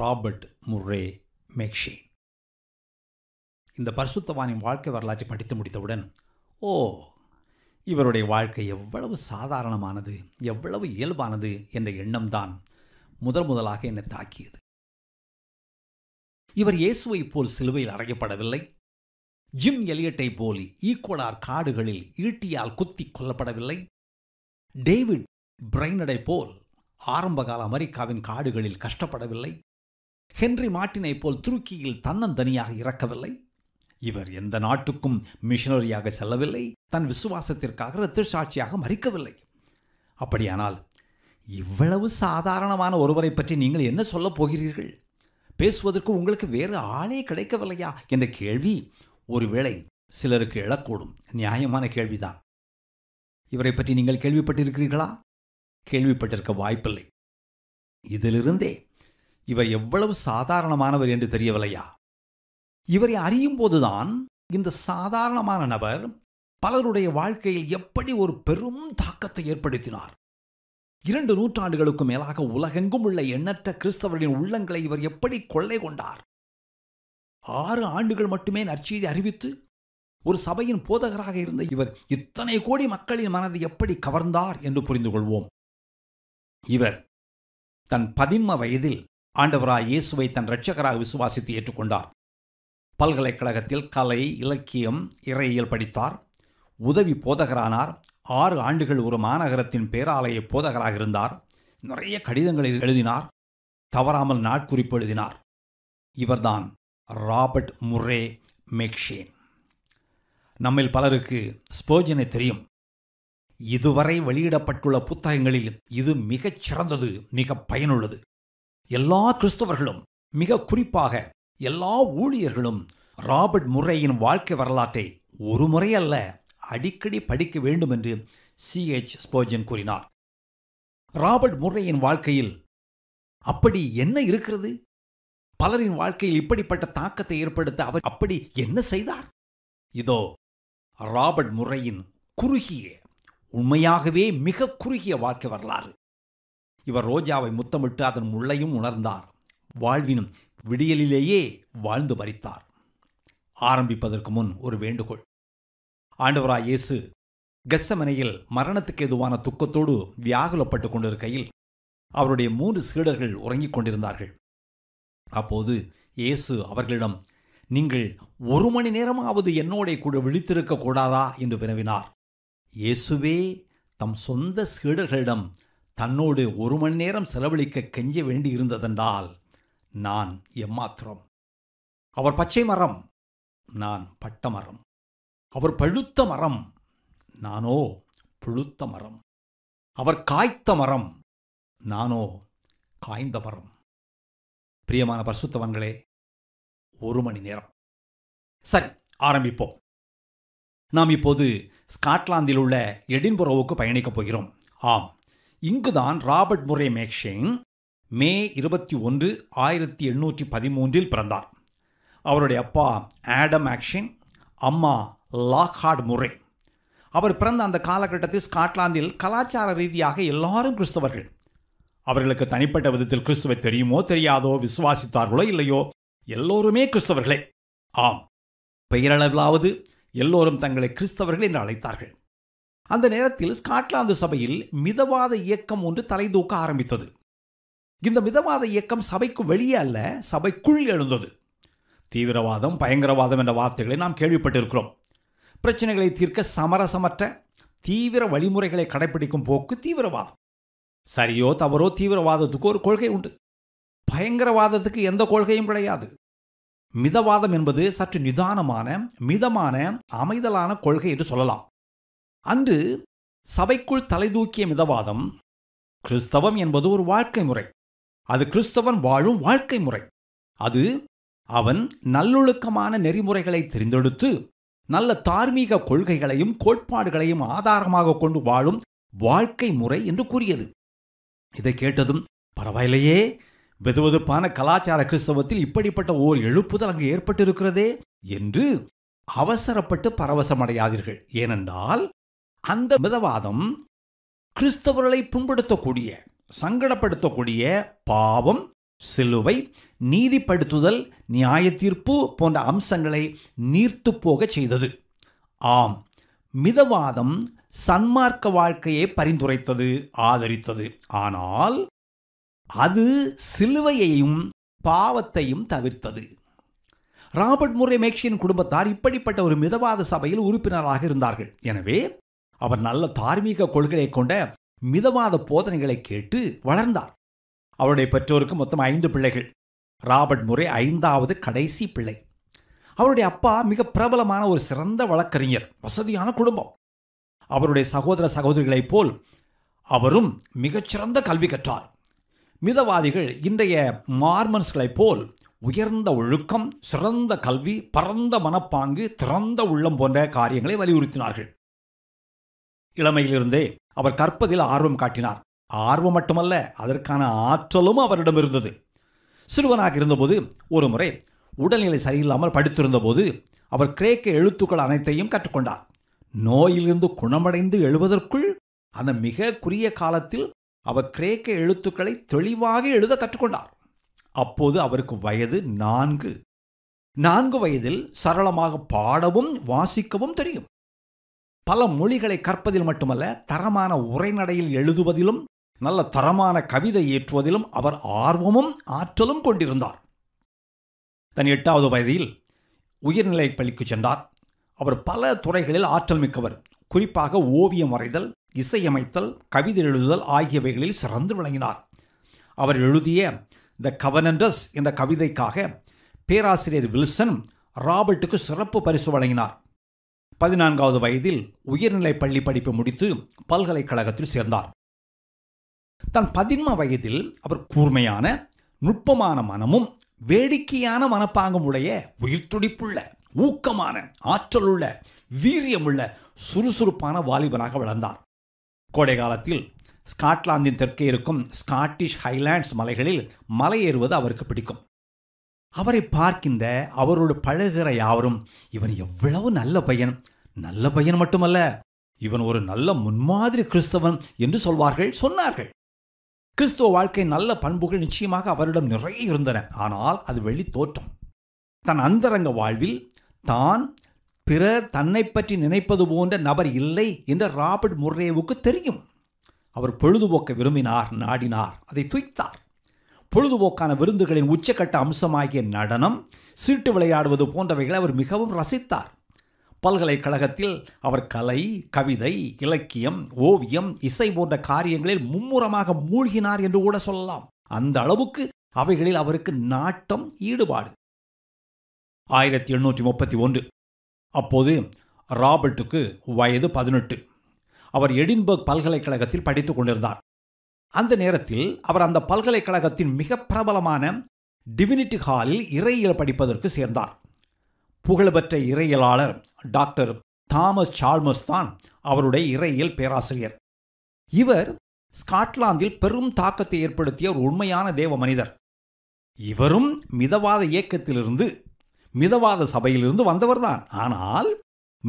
Robert Murray மெக்ஷி இந்த பரிசுத்தவானின் வாழ்க்கை வரலாற்றை படித்து முடித்தவுடன் ஓ இவருடைய வாழ்க்கை எவ்வளவு சாதாரணமானது எவ்வளவு இயல்பானது என்ற எண்ணம்தான் முதல் முதலாக என்னை தாக்கியது இவர் இயேசுவைப் போல் சிலுவையில் அறையப்படவில்லை ஜிம் எலியட்டை போல் ஈக்குவடார் காடுகளில் ஈட்டியால் குத்தி கொல்லப்படவில்லை டேவிட் பிரைனடை போல் ஆரம்பகால அமெரிக்காவின் காடுகளில் கஷ்டப்படவில்லை ஹென்றி மார்ட்டினை போல் துருக்கியில் தன்னந்தனியாக இறக்கவில்லை இவர் எந்த நாட்டுக்கும் மிஷனரியாக செல்லவில்லை தன் விசுவாசத்திற்காக இரத்த சாட்சியாக மறிக்கவில்லை அப்படியானால் இவ்வளவு சாதாரணமான ஒருவரை பற்றி நீங்கள் என்ன சொல்லப் போகிறீர்கள் பேசுவதற்கு உங்களுக்கு வேறு ஆளே கிடைக்கவில்லையா என்ற கேள்வி ஒருவேளை சிலருக்கு எழக்கூடும் நியாயமான கேள்விதான் இவரை பற்றி நீங்கள் கேள்விப்பட்டிருக்கிறீர்களா கேள்விப்பட்டிருக்க வாய்ப்பில்லை இதிலிருந்தே இவர் எவ்வளவு சாதாரணமானவர் என்று தெரியவில்லையா இவரை அறியும் போதுதான் இந்த சாதாரணமான நபர் பலருடைய வாழ்க்கையில் எப்படி ஒரு பெரும் தாக்கத்தை ஏற்படுத்தினார் இரண்டு நூற்றாண்டுகளுக்கும் மேலாக உலகெங்கும் உள்ள எண்ணற்ற கிறிஸ்தவர்களின் உள்ளங்களை இவர் எப்படி கொள்ளை கொண்டார் ஆறு ஆண்டுகள் மட்டுமே நற்செய்தி அறிவித்து ஒரு சபையின் போதகராக இருந்த இவர் இத்தனை கோடி மக்களின் மனதை எப்படி கவர்ந்தார் என்று புரிந்து கொள்வோம் இவர் தன் பதின்ம வயதில் ஆண்டவராய் இயேசுவை தன் இரட்சகராக விசுவாசித்து ஏற்றுக்கொண்டார் பல்கலைக்கழகத்தில் கலை இலக்கியம் இறையியல் படித்தார் உதவி போதகரானார் ஆறு ஆண்டுகள் ஒரு மாநகரத்தின் பேராலய போதகராக இருந்தார் நிறைய கடிதங்களை எழுதினார் தவறாமல் நாட்குறிப்பு எழுதினார் இவர்தான் ராபர்ட் முர்ரே மெக்ஷேன் நம்மில் பலருக்கு ஸ்போஜனை தெரியும் இதுவரை வெளியிடப்பட்டுள்ள புத்தகங்களில் இது மிகச் சிறந்தது மிக பயனுள்ளது எல்லா கிறிஸ்தவர்களும் மிக குறிப்பாக எல்லா ஊழியர்களும் ராபர்ட் முறையின் வாழ்க்கை வரலாற்றை ஒரு முறை அல்ல அடிக்கடி படிக்க வேண்டும் என்று சி எச் ஸ்போஜன் கூறினார் ராபர்ட் முறையின் வாழ்க்கையில் அப்படி என்ன இருக்கிறது பலரின் வாழ்க்கையில் இப்படிப்பட்ட தாக்கத்தை ஏற்படுத்த அவர் அப்படி என்ன செய்தார் இதோ ராபர்ட் முறையின் குறுகிய உண்மையாகவே மிக குறுகிய வாழ்க்கை வரலாறு இவர் ரோஜாவை முத்தமிட்டு அதன் முள்ளையும் உணர்ந்தார் வாழ்வினும் விடியலிலேயே வாழ்ந்து மறித்தார் ஆரம்பிப்பதற்கு முன் ஒரு வேண்டுகோள் ஆண்டவரா இயேசு கெஸ்ஸமனையில் மரணத்துக்கு எதுவான துக்கத்தோடு வியாகுலப்பட்டு கொண்டிருக்கையில் அவருடைய மூன்று சீடர்கள் உறங்கிக் கொண்டிருந்தார்கள் அப்போது இயேசு அவர்களிடம் நீங்கள் ஒரு மணி நேரமாவது என்னோட கூட விழித்திருக்க கூடாதா என்று வினவினார் இயேசுவே தம் சொந்த சீடர்களிடம் தன்னோடு ஒரு மணி நேரம் செலவழிக்க கெஞ்ச வேண்டியிருந்ததென்றால் நான் எம்மாத்திரம் அவர் பச்சை மரம் நான் பட்ட மரம் அவர் பழுத்த மரம் நானோ புழுத்த மரம் அவர் காய்த்த மரம் நானோ காய்ந்த மரம் பிரியமான பரிசுத்தவன்களே ஒரு மணி நேரம் சரி ஆரம்பிப்போம் நாம் இப்போது ஸ்காட்லாந்தில் உள்ள எடின்புரோவுக்கு பயணிக்கப் போகிறோம் ஆம் இங்குதான் ராபர்ட் முரே மேக்ஷேங் மே இருபத்தி ஒன்று ஆயிரத்தி எண்ணூற்றி பதிமூன்றில் பிறந்தார் அவருடைய அப்பா ஆடம் ஆக்ஷேங் அம்மா லாக்ஹார்ட் முரே அவர் பிறந்த அந்த காலகட்டத்தில் ஸ்காட்லாந்தில் கலாச்சார ரீதியாக எல்லாரும் கிறிஸ்தவர்கள் அவர்களுக்கு தனிப்பட்ட விதத்தில் கிறிஸ்துவை தெரியுமோ தெரியாதோ விசுவாசித்தார்களோ இல்லையோ எல்லோருமே கிறிஸ்தவர்களே ஆம் பெயரளவிலாவது எல்லோரும் தங்களை கிறிஸ்தவர்கள் என்று அழைத்தார்கள் அந்த நேரத்தில் ஸ்காட்லாந்து சபையில் மிதவாத இயக்கம் ஒன்று தலை தூக்க ஆரம்பித்தது இந்த மிதவாத இயக்கம் சபைக்கு வெளியே அல்ல சபைக்குள் எழுந்தது தீவிரவாதம் பயங்கரவாதம் என்ற வார்த்தைகளை நாம் கேள்விப்பட்டிருக்கிறோம் பிரச்சனைகளை தீர்க்க சமரசமற்ற தீவிர வழிமுறைகளை கடைபிடிக்கும் போக்கு தீவிரவாதம் சரியோ தவறோ தீவிரவாதத்துக்கு ஒரு கொள்கை உண்டு பயங்கரவாதத்துக்கு எந்த கொள்கையும் கிடையாது மிதவாதம் என்பது சற்று நிதானமான மிதமான அமைதலான கொள்கை என்று சொல்லலாம் அன்று சபைக்குள் தூக்கிய மிதவாதம் கிறிஸ்தவம் என்பது ஒரு வாழ்க்கை முறை அது கிறிஸ்தவன் வாழும் வாழ்க்கை முறை அது அவன் நல்லொழுக்கமான நெறிமுறைகளை தெரிந்தெடுத்து நல்ல தார்மீக கொள்கைகளையும் கோட்பாடுகளையும் ஆதாரமாக கொண்டு வாழும் வாழ்க்கை முறை என்று கூறியது இதை கேட்டதும் பரவாயில்லையே வெதுவெதுப்பான கலாச்சார கிறிஸ்தவத்தில் இப்படிப்பட்ட ஓர் எழுப்புதல் அங்கு ஏற்பட்டிருக்கிறதே என்று அவசரப்பட்டு பரவசமடையாதீர்கள் ஏனென்றால் அந்த மிதவாதம் கிறிஸ்தவர்களை புண்படுத்தக்கூடிய சங்கடப்படுத்தக்கூடிய பாவம் சிலுவை நீதிப்படுத்துதல் நியாய தீர்ப்பு போன்ற அம்சங்களை நீர்த்து போக செய்தது ஆம் மிதவாதம் சன்மார்க்க வாழ்க்கையை பரிந்துரைத்தது ஆதரித்தது ஆனால் அது சிலுவையையும் பாவத்தையும் தவிர்த்தது ராபர்ட் முரே மேக்ஷியின் குடும்பத்தார் இப்படிப்பட்ட ஒரு மிதவாத சபையில் உறுப்பினராக இருந்தார்கள் எனவே அவர் நல்ல தார்மீக கொள்கையை கொண்ட மிதவாத போதனைகளை கேட்டு வளர்ந்தார் அவருடைய பெற்றோருக்கு மொத்தம் ஐந்து பிள்ளைகள் ராபர்ட் முறை ஐந்தாவது கடைசி பிள்ளை அவருடைய அப்பா மிக பிரபலமான ஒரு சிறந்த வழக்கறிஞர் வசதியான குடும்பம் அவருடைய சகோதர சகோதரிகளைப் போல் அவரும் மிகச்சிறந்த கல்வி கற்றார் மிதவாதிகள் இன்றைய மார்மன்ஸ்களைப் போல் உயர்ந்த ஒழுக்கம் சிறந்த கல்வி பரந்த மனப்பாங்கு திறந்த உள்ளம் போன்ற காரியங்களை வலியுறுத்தினார்கள் இளமையிலிருந்தே அவர் கற்பதில் ஆர்வம் காட்டினார் ஆர்வம் மட்டுமல்ல அதற்கான ஆற்றலும் அவரிடம் இருந்தது சிறுவனாக இருந்தபோது ஒரு முறை உடல்நிலை சரியில்லாமல் படித்திருந்தபோது அவர் கிரேக்க எழுத்துக்கள் அனைத்தையும் கற்றுக்கொண்டார் நோயிலிருந்து குணமடைந்து எழுவதற்குள் அந்த மிக குறிய காலத்தில் அவர் கிரேக்க எழுத்துக்களை தெளிவாக எழுத கற்றுக்கொண்டார் அப்போது அவருக்கு வயது நான்கு நான்கு வயதில் சரளமாக பாடவும் வாசிக்கவும் தெரியும் பல மொழிகளை கற்பதில் மட்டுமல்ல தரமான உரைநடையில் எழுதுவதிலும் நல்ல தரமான கவிதை ஏற்றுவதிலும் அவர் ஆர்வமும் ஆற்றலும் கொண்டிருந்தார் தன் எட்டாவது வயதில் உயர்நிலை பள்ளிக்கு சென்றார் அவர் பல துறைகளில் ஆற்றல் மிக்கவர் குறிப்பாக ஓவியம் வரைதல் இசையமைத்தல் கவிதை எழுதுதல் ஆகியவைகளில் சிறந்து விளங்கினார் அவர் எழுதிய த கவனண்டஸ் என்ற கவிதைக்காக பேராசிரியர் வில்சன் ராபர்ட்டுக்கு சிறப்பு பரிசு வழங்கினார் பதினான்காவது வயதில் உயர்நிலை பள்ளி படிப்பு முடித்து பல்கலைக்கழகத்தில் சேர்ந்தார் தன் பதின்ம வயதில் அவர் கூர்மையான நுட்பமான மனமும் வேடிக்கையான மனப்பாங்கும் உடைய உயிர்த்துடிப்புள்ள ஊக்கமான ஆற்றலுள்ள வீரியமுள்ள சுறுசுறுப்பான வாலிபனாக வளர்ந்தார் கோடை காலத்தில் ஸ்காட்லாந்தின் தெற்கே இருக்கும் ஸ்காட்டிஷ் ஹைலாண்ட்ஸ் மலைகளில் மலையேறுவது அவருக்கு பிடிக்கும் அவரை பார்க்கின்ற அவரோடு பழகிற யாவரும் இவன் எவ்வளவு நல்ல பையன் நல்ல பையன் மட்டுமல்ல இவன் ஒரு நல்ல முன்மாதிரி கிறிஸ்தவன் என்று சொல்வார்கள் சொன்னார்கள் கிறிஸ்துவ வாழ்க்கை நல்ல பண்புகள் நிச்சயமாக அவரிடம் நிறைய இருந்தன ஆனால் அது வெளி தோற்றம் தன் அந்தரங்க வாழ்வில் தான் பிறர் தன்னை பற்றி நினைப்பது போன்ற நபர் இல்லை என்று ராபர்ட் முர்ரேவுக்கு தெரியும் அவர் பொழுதுபோக்க விரும்பினார் நாடினார் அதை துய்த்தார் பொழுதுபோக்கான விருந்துகளின் உச்சக்கட்ட அம்சமாகிய நடனம் சீட்டு விளையாடுவது போன்றவைகளை அவர் மிகவும் ரசித்தார் பல்கலைக்கழகத்தில் அவர் கலை கவிதை இலக்கியம் ஓவியம் இசை போன்ற காரியங்களில் மும்முரமாக மூழ்கினார் என்று கூட சொல்லலாம் அந்த அளவுக்கு அவைகளில் அவருக்கு நாட்டம் ஈடுபாடு ஆயிரத்தி எண்ணூற்றி முப்பத்தி ஒன்று அப்போது ராபர்ட்டுக்கு வயது பதினெட்டு அவர் எடின்பர்க் பல்கலைக்கழகத்தில் படித்துக் கொண்டிருந்தார் அந்த நேரத்தில் அவர் அந்த பல்கலைக்கழகத்தின் மிக பிரபலமான டிவினிட்டி ஹாலில் இறையியல் படிப்பதற்கு சேர்ந்தார் புகழ்பெற்ற இறையியலாளர் டாக்டர் தாமஸ் சால்மஸ் தான் அவருடைய இறையியல் பேராசிரியர் இவர் ஸ்காட்லாந்தில் பெரும் தாக்கத்தை ஏற்படுத்திய ஒரு உண்மையான தேவ மனிதர் இவரும் மிதவாத இயக்கத்திலிருந்து மிதவாத சபையிலிருந்து வந்தவர்தான் ஆனால்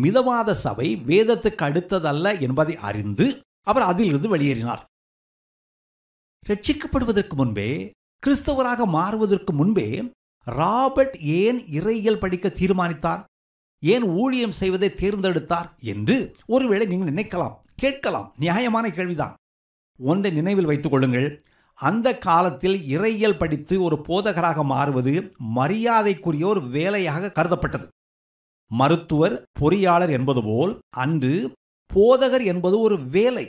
மிதவாத சபை வேதத்துக்கு அடுத்ததல்ல என்பதை அறிந்து அவர் அதிலிருந்து வெளியேறினார் ரட்சிக்கப்படுவதற்கு முன்பே கிறிஸ்தவராக மாறுவதற்கு முன்பே ராபர்ட் ஏன் இறையியல் படிக்க தீர்மானித்தார் ஏன் ஊழியம் செய்வதை தேர்ந்தெடுத்தார் என்று ஒருவேளை நீங்கள் நினைக்கலாம் கேட்கலாம் நியாயமான கேள்விதான் ஒன்றை நினைவில் வைத்துக் கொள்ளுங்கள் அந்த காலத்தில் இறையியல் படித்து ஒரு போதகராக மாறுவது மரியாதைக்குரிய ஒரு வேலையாக கருதப்பட்டது மருத்துவர் பொறியாளர் என்பது போல் அன்று போதகர் என்பது ஒரு வேலை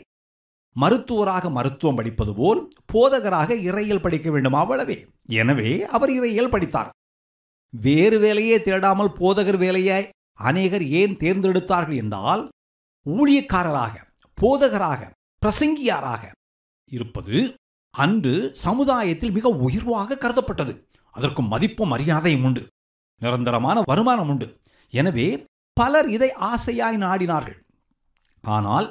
மருத்துவராக மருத்துவம் படிப்பது போல் போதகராக இறையல் படிக்க வேண்டும் அவ்வளவே எனவே அவர் இறையல் படித்தார் வேறு வேலையே தேடாமல் போதகர் வேலையை அநேகர் ஏன் தேர்ந்தெடுத்தார்கள் என்றால் ஊழியக்காரராக போதகராக பிரசங்கியாராக இருப்பது அன்று சமுதாயத்தில் மிக உயர்வாக கருதப்பட்டது அதற்கும் மதிப்பும் மரியாதையும் உண்டு நிரந்தரமான வருமானம் உண்டு எனவே பலர் இதை ஆசையாய் நாடினார்கள் ஆனால்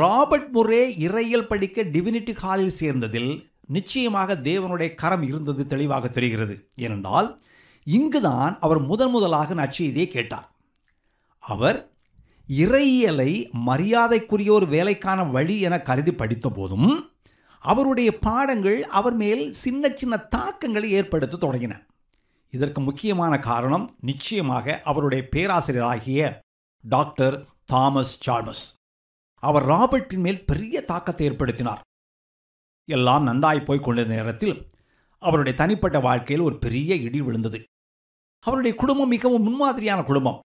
ராபர்ட் முரே இறையல் படிக்க டிவினிட்டி ஹாலில் சேர்ந்ததில் நிச்சயமாக தேவனுடைய கரம் இருந்தது தெளிவாக தெரிகிறது ஏனென்றால் இங்குதான் அவர் முதன் முதலாக நற்செய்தியை கேட்டார் அவர் இறையியலை மரியாதைக்குரிய ஒரு வேலைக்கான வழி என கருதி படித்த போதும் அவருடைய பாடங்கள் அவர் மேல் சின்ன சின்ன தாக்கங்களை ஏற்படுத்த தொடங்கின இதற்கு முக்கியமான காரணம் நிச்சயமாக அவருடைய பேராசிரியராகிய டாக்டர் தாமஸ் சார்மஸ் அவர் ராபர்ட்டின் மேல் பெரிய தாக்கத்தை ஏற்படுத்தினார் எல்லாம் நன்றாய் போய் கொண்டிருந்த நேரத்தில் அவருடைய தனிப்பட்ட வாழ்க்கையில் ஒரு பெரிய இடி விழுந்தது அவருடைய குடும்பம் மிகவும் முன்மாதிரியான குடும்பம்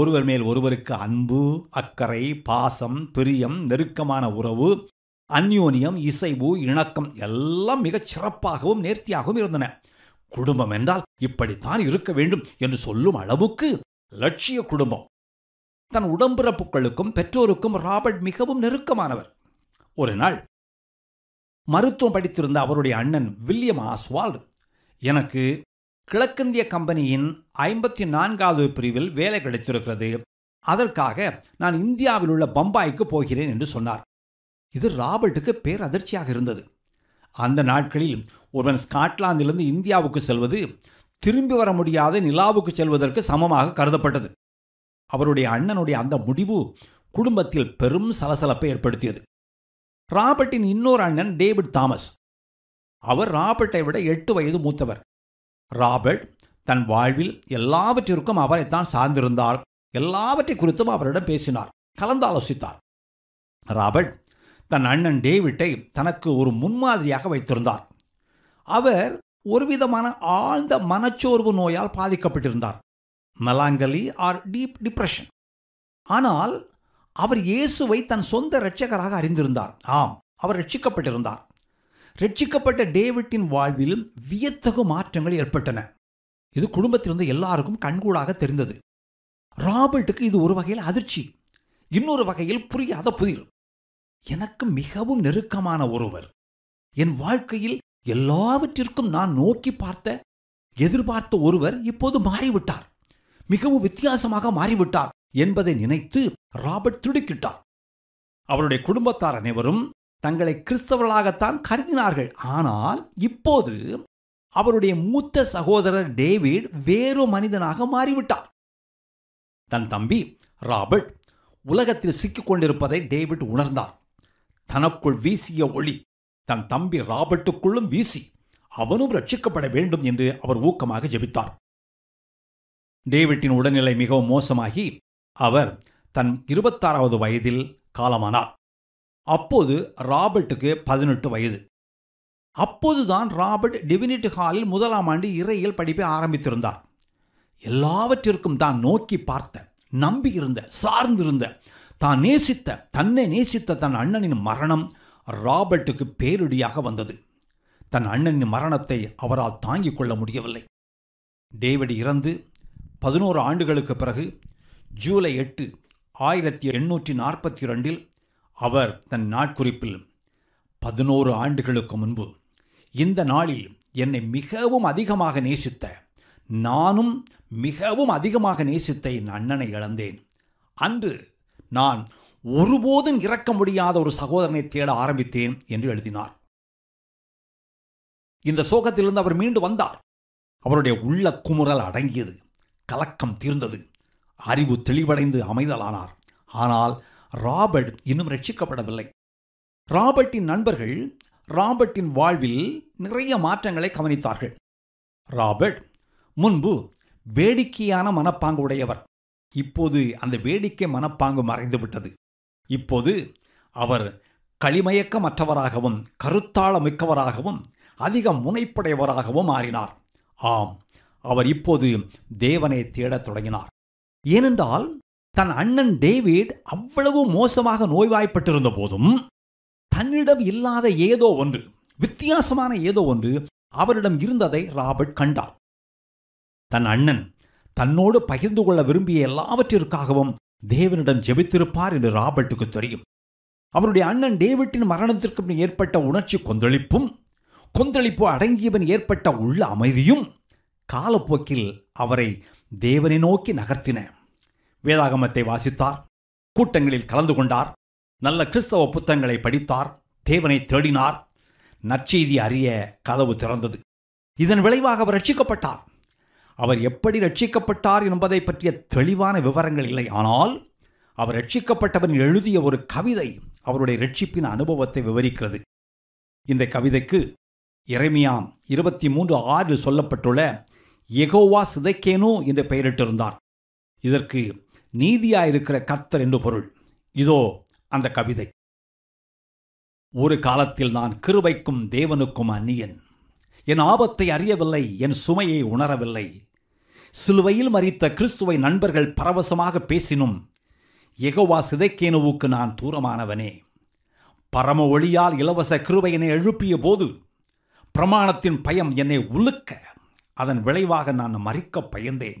ஒருவர் மேல் ஒருவருக்கு அன்பு அக்கறை பாசம் பிரியம் நெருக்கமான உறவு அந்யோனியம் இசைவு இணக்கம் எல்லாம் மிகச் சிறப்பாகவும் நேர்த்தியாகவும் இருந்தன குடும்பம் என்றால் இப்படித்தான் இருக்க வேண்டும் என்று சொல்லும் அளவுக்கு லட்சிய குடும்பம் தன் உடம்பிறப்புகளுக்கும் பெற்றோருக்கும் ராபர்ட் மிகவும் நெருக்கமானவர் ஒரு நாள் மருத்துவம் படித்திருந்த அவருடைய அண்ணன் வில்லியம் ஆஸ்வால்டு எனக்கு கிழக்கிந்திய கம்பெனியின் ஐம்பத்தி நான்காவது பிரிவில் வேலை கிடைத்திருக்கிறது அதற்காக நான் இந்தியாவில் உள்ள பம்பாய்க்கு போகிறேன் என்று சொன்னார் இது ராபர்ட்டுக்கு பேர் அதிர்ச்சியாக இருந்தது அந்த நாட்களில் ஒருவன் ஸ்காட்லாந்திலிருந்து இந்தியாவுக்கு செல்வது திரும்பி வர முடியாத நிலாவுக்கு செல்வதற்கு சமமாக கருதப்பட்டது அவருடைய அண்ணனுடைய அந்த முடிவு குடும்பத்தில் பெரும் சலசலப்பை ஏற்படுத்தியது ராபர்ட்டின் இன்னொரு அண்ணன் டேவிட் தாமஸ் அவர் ராபர்ட்டை விட எட்டு வயது மூத்தவர் ராபர்ட் தன் வாழ்வில் எல்லாவற்றிற்கும் அவரைத்தான் சார்ந்திருந்தார் எல்லாவற்றை குறித்தும் அவரிடம் பேசினார் கலந்தாலோசித்தார் ராபர்ட் தன் அண்ணன் டேவிட்டை தனக்கு ஒரு முன்மாதிரியாக வைத்திருந்தார் அவர் ஒருவிதமான ஆழ்ந்த மனச்சோர்வு நோயால் பாதிக்கப்பட்டிருந்தார் மெலாங்கலி ஆர் டீப் டிப்ரெஷன் ஆனால் அவர் இயேசுவை தன் சொந்த இரட்சகராக அறிந்திருந்தார் ஆம் அவர் ரட்சிக்கப்பட்டிருந்தார் ரட்சிக்கப்பட்ட டேவிட்டின் வாழ்வில் வியத்தகு மாற்றங்கள் ஏற்பட்டன இது குடும்பத்திலிருந்து எல்லாருக்கும் கண்கூடாக தெரிந்தது ராபர்ட்டுக்கு இது ஒரு வகையில் அதிர்ச்சி இன்னொரு வகையில் புரியாத புதிர் எனக்கு மிகவும் நெருக்கமான ஒருவர் என் வாழ்க்கையில் எல்லாவற்றிற்கும் நான் நோக்கி பார்த்த எதிர்பார்த்த ஒருவர் இப்போது மாறிவிட்டார் மிகவும் வித்தியாசமாக மாறிவிட்டார் என்பதை நினைத்து ராபர்ட் துடிக்கிட்டார் அவருடைய குடும்பத்தார் அனைவரும் தங்களை கிறிஸ்தவர்களாகத்தான் கருதினார்கள் ஆனால் இப்போது அவருடைய மூத்த சகோதரர் டேவிட் வேறு மனிதனாக மாறிவிட்டார் தன் தம்பி ராபர்ட் உலகத்தில் சிக்கிக்கொண்டிருப்பதை டேவிட் உணர்ந்தார் தனக்குள் வீசிய ஒளி தன் தம்பி ராபர்ட்டுக்குள்ளும் வீசி அவனும் ரட்சிக்கப்பட வேண்டும் என்று அவர் ஊக்கமாக ஜெபித்தார் டேவிட்டின் உடல்நிலை மிகவும் மோசமாகி அவர் தன் இருபத்தாறாவது வயதில் காலமானார் அப்போது ராபர்ட்டுக்கு பதினெட்டு வயது அப்போதுதான் ராபர்ட் டிவினிட் ஹாலில் முதலாம் ஆண்டு இறையியல் படிப்பை ஆரம்பித்திருந்தார் எல்லாவற்றிற்கும் தான் நோக்கி பார்த்த நம்பியிருந்த சார்ந்திருந்த தான் நேசித்த தன்னை நேசித்த தன் அண்ணனின் மரணம் ராபர்ட்டுக்கு பேரிடியாக வந்தது தன் அண்ணனின் மரணத்தை அவரால் தாங்கிக் கொள்ள முடியவில்லை டேவிட் இறந்து பதினோரு ஆண்டுகளுக்கு பிறகு ஜூலை எட்டு ஆயிரத்தி எண்ணூற்றி நாற்பத்தி ரெண்டில் அவர் தன் நாட்குறிப்பில் பதினோரு ஆண்டுகளுக்கு முன்பு இந்த நாளில் என்னை மிகவும் அதிகமாக நேசித்த நானும் மிகவும் அதிகமாக நேசித்த என் அண்ணனை இழந்தேன் அன்று நான் ஒருபோதும் இறக்க முடியாத ஒரு சகோதரனை தேட ஆரம்பித்தேன் என்று எழுதினார் இந்த சோகத்திலிருந்து அவர் மீண்டு வந்தார் அவருடைய உள்ள குமுறல் அடங்கியது கலக்கம் தீர்ந்தது அறிவு தெளிவடைந்து அமைதலானார் ஆனால் ராபர்ட் இன்னும் ரட்சிக்கப்படவில்லை ராபர்ட்டின் நண்பர்கள் ராபர்ட்டின் வாழ்வில் நிறைய மாற்றங்களை கவனித்தார்கள் ராபர்ட் முன்பு வேடிக்கையான மனப்பாங்கு உடையவர் இப்போது அந்த வேடிக்கை மனப்பாங்கு மறைந்துவிட்டது இப்போது அவர் களிமயக்கமற்றவராகவும் கருத்தாள மிக்கவராகவும் அதிக முனைப்புடையவராகவும் மாறினார் ஆம் அவர் இப்போது தேவனை தேடத் தொடங்கினார் ஏனென்றால் தன் அண்ணன் டேவிட் அவ்வளவு மோசமாக நோய்வாய்ப்பட்டிருந்த போதும் தன்னிடம் இல்லாத ஏதோ ஒன்று வித்தியாசமான ஏதோ ஒன்று அவரிடம் இருந்ததை ராபர்ட் கண்டார் தன் அண்ணன் தன்னோடு பகிர்ந்து கொள்ள விரும்பிய எல்லாவற்றிற்காகவும் தேவனிடம் ஜெபித்திருப்பார் என்று ராபர்ட்டுக்கு தெரியும் அவருடைய அண்ணன் டேவிட்டின் மரணத்திற்கு ஏற்பட்ட உணர்ச்சி கொந்தளிப்பும் கொந்தளிப்பு அடங்கியவன் ஏற்பட்ட உள்ள அமைதியும் காலப்போக்கில் அவரை தேவனை நோக்கி நகர்த்தின வேதாகமத்தை வாசித்தார் கூட்டங்களில் கலந்து கொண்டார் நல்ல கிறிஸ்தவ புத்தங்களை படித்தார் தேவனை தேடினார் நற்செய்தி அறிய கதவு திறந்தது இதன் விளைவாக அவர் ரட்சிக்கப்பட்டார் அவர் எப்படி ரட்சிக்கப்பட்டார் என்பதை பற்றிய தெளிவான விவரங்கள் இல்லை ஆனால் அவர் ரட்சிக்கப்பட்டவன் எழுதிய ஒரு கவிதை அவருடைய ரட்சிப்பின் அனுபவத்தை விவரிக்கிறது இந்த கவிதைக்கு இறைமையாம் இருபத்தி மூன்று ஆறில் சொல்லப்பட்டுள்ள எகோவா சிதைக்கேனோ என்று பெயரிட்டிருந்தார் இதற்கு நீதியாயிருக்கிற கர்த்தர் என்று பொருள் இதோ அந்த கவிதை ஒரு காலத்தில் நான் கிருபைக்கும் தேவனுக்கும் அந்நியன் என் ஆபத்தை அறியவில்லை என் சுமையை உணரவில்லை சிலுவையில் மறித்த கிறிஸ்துவை நண்பர்கள் பரவசமாக பேசினும் எகோவா சிதைக்கேனுவுக்கு நான் தூரமானவனே பரம ஒளியால் இலவச கிருபை எழுப்பிய போது பிரமாணத்தின் பயம் என்னை உலுக்க அதன் விளைவாக நான் மறிக்க பயந்தேன்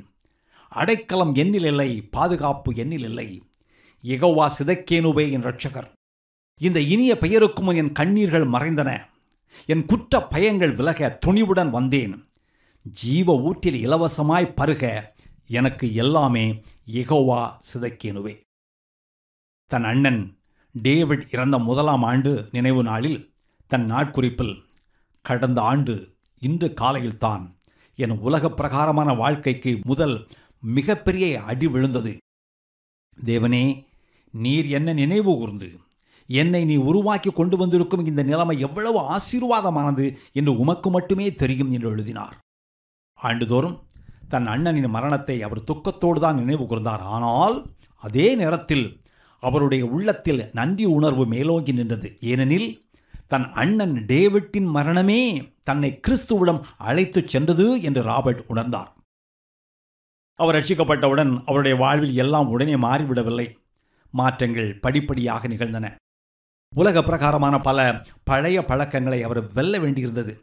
அடைக்கலம் என்னில் இல்லை பாதுகாப்பு எண்ணில் இல்லை எகோவா சிதக்கேனுவே என் ரட்சகர் இந்த இனிய பெயருக்கும் என் கண்ணீர்கள் மறைந்தன என் குற்ற பயங்கள் விலக துணிவுடன் வந்தேன் ஜீவ ஊற்றில் இலவசமாய் பருக எனக்கு எல்லாமே எகோவா சிதக்கேனுவே தன் அண்ணன் டேவிட் இறந்த முதலாம் ஆண்டு நினைவு நாளில் தன் நாட்குறிப்பில் கடந்த ஆண்டு இன்று காலையில்தான் என் உலக பிரகாரமான வாழ்க்கைக்கு முதல் மிகப்பெரிய அடி விழுந்தது தேவனே நீர் என்ன நினைவு கூர்ந்து என்னை நீ உருவாக்கி கொண்டு வந்திருக்கும் இந்த நிலைமை எவ்வளவு ஆசீர்வாதமானது என்று உமக்கு மட்டுமே தெரியும் என்று எழுதினார் ஆண்டுதோறும் தன் அண்ணனின் மரணத்தை அவர் துக்கத்தோடு தான் நினைவு கூர்ந்தார் ஆனால் அதே நேரத்தில் அவருடைய உள்ளத்தில் நன்றி உணர்வு மேலோங்கி நின்றது ஏனெனில் தன் அண்ணன் டேவிட்டின் மரணமே தன்னை கிறிஸ்துவிடம் அழைத்துச் சென்றது என்று ராபர்ட் உணர்ந்தார் அவர் ரட்சிக்கப்பட்டவுடன் அவருடைய வாழ்வில் எல்லாம் உடனே மாறிவிடவில்லை மாற்றங்கள் படிப்படியாக நிகழ்ந்தன உலக பிரகாரமான பல பழைய பழக்கங்களை அவர் வெல்ல வேண்டியிருந்தது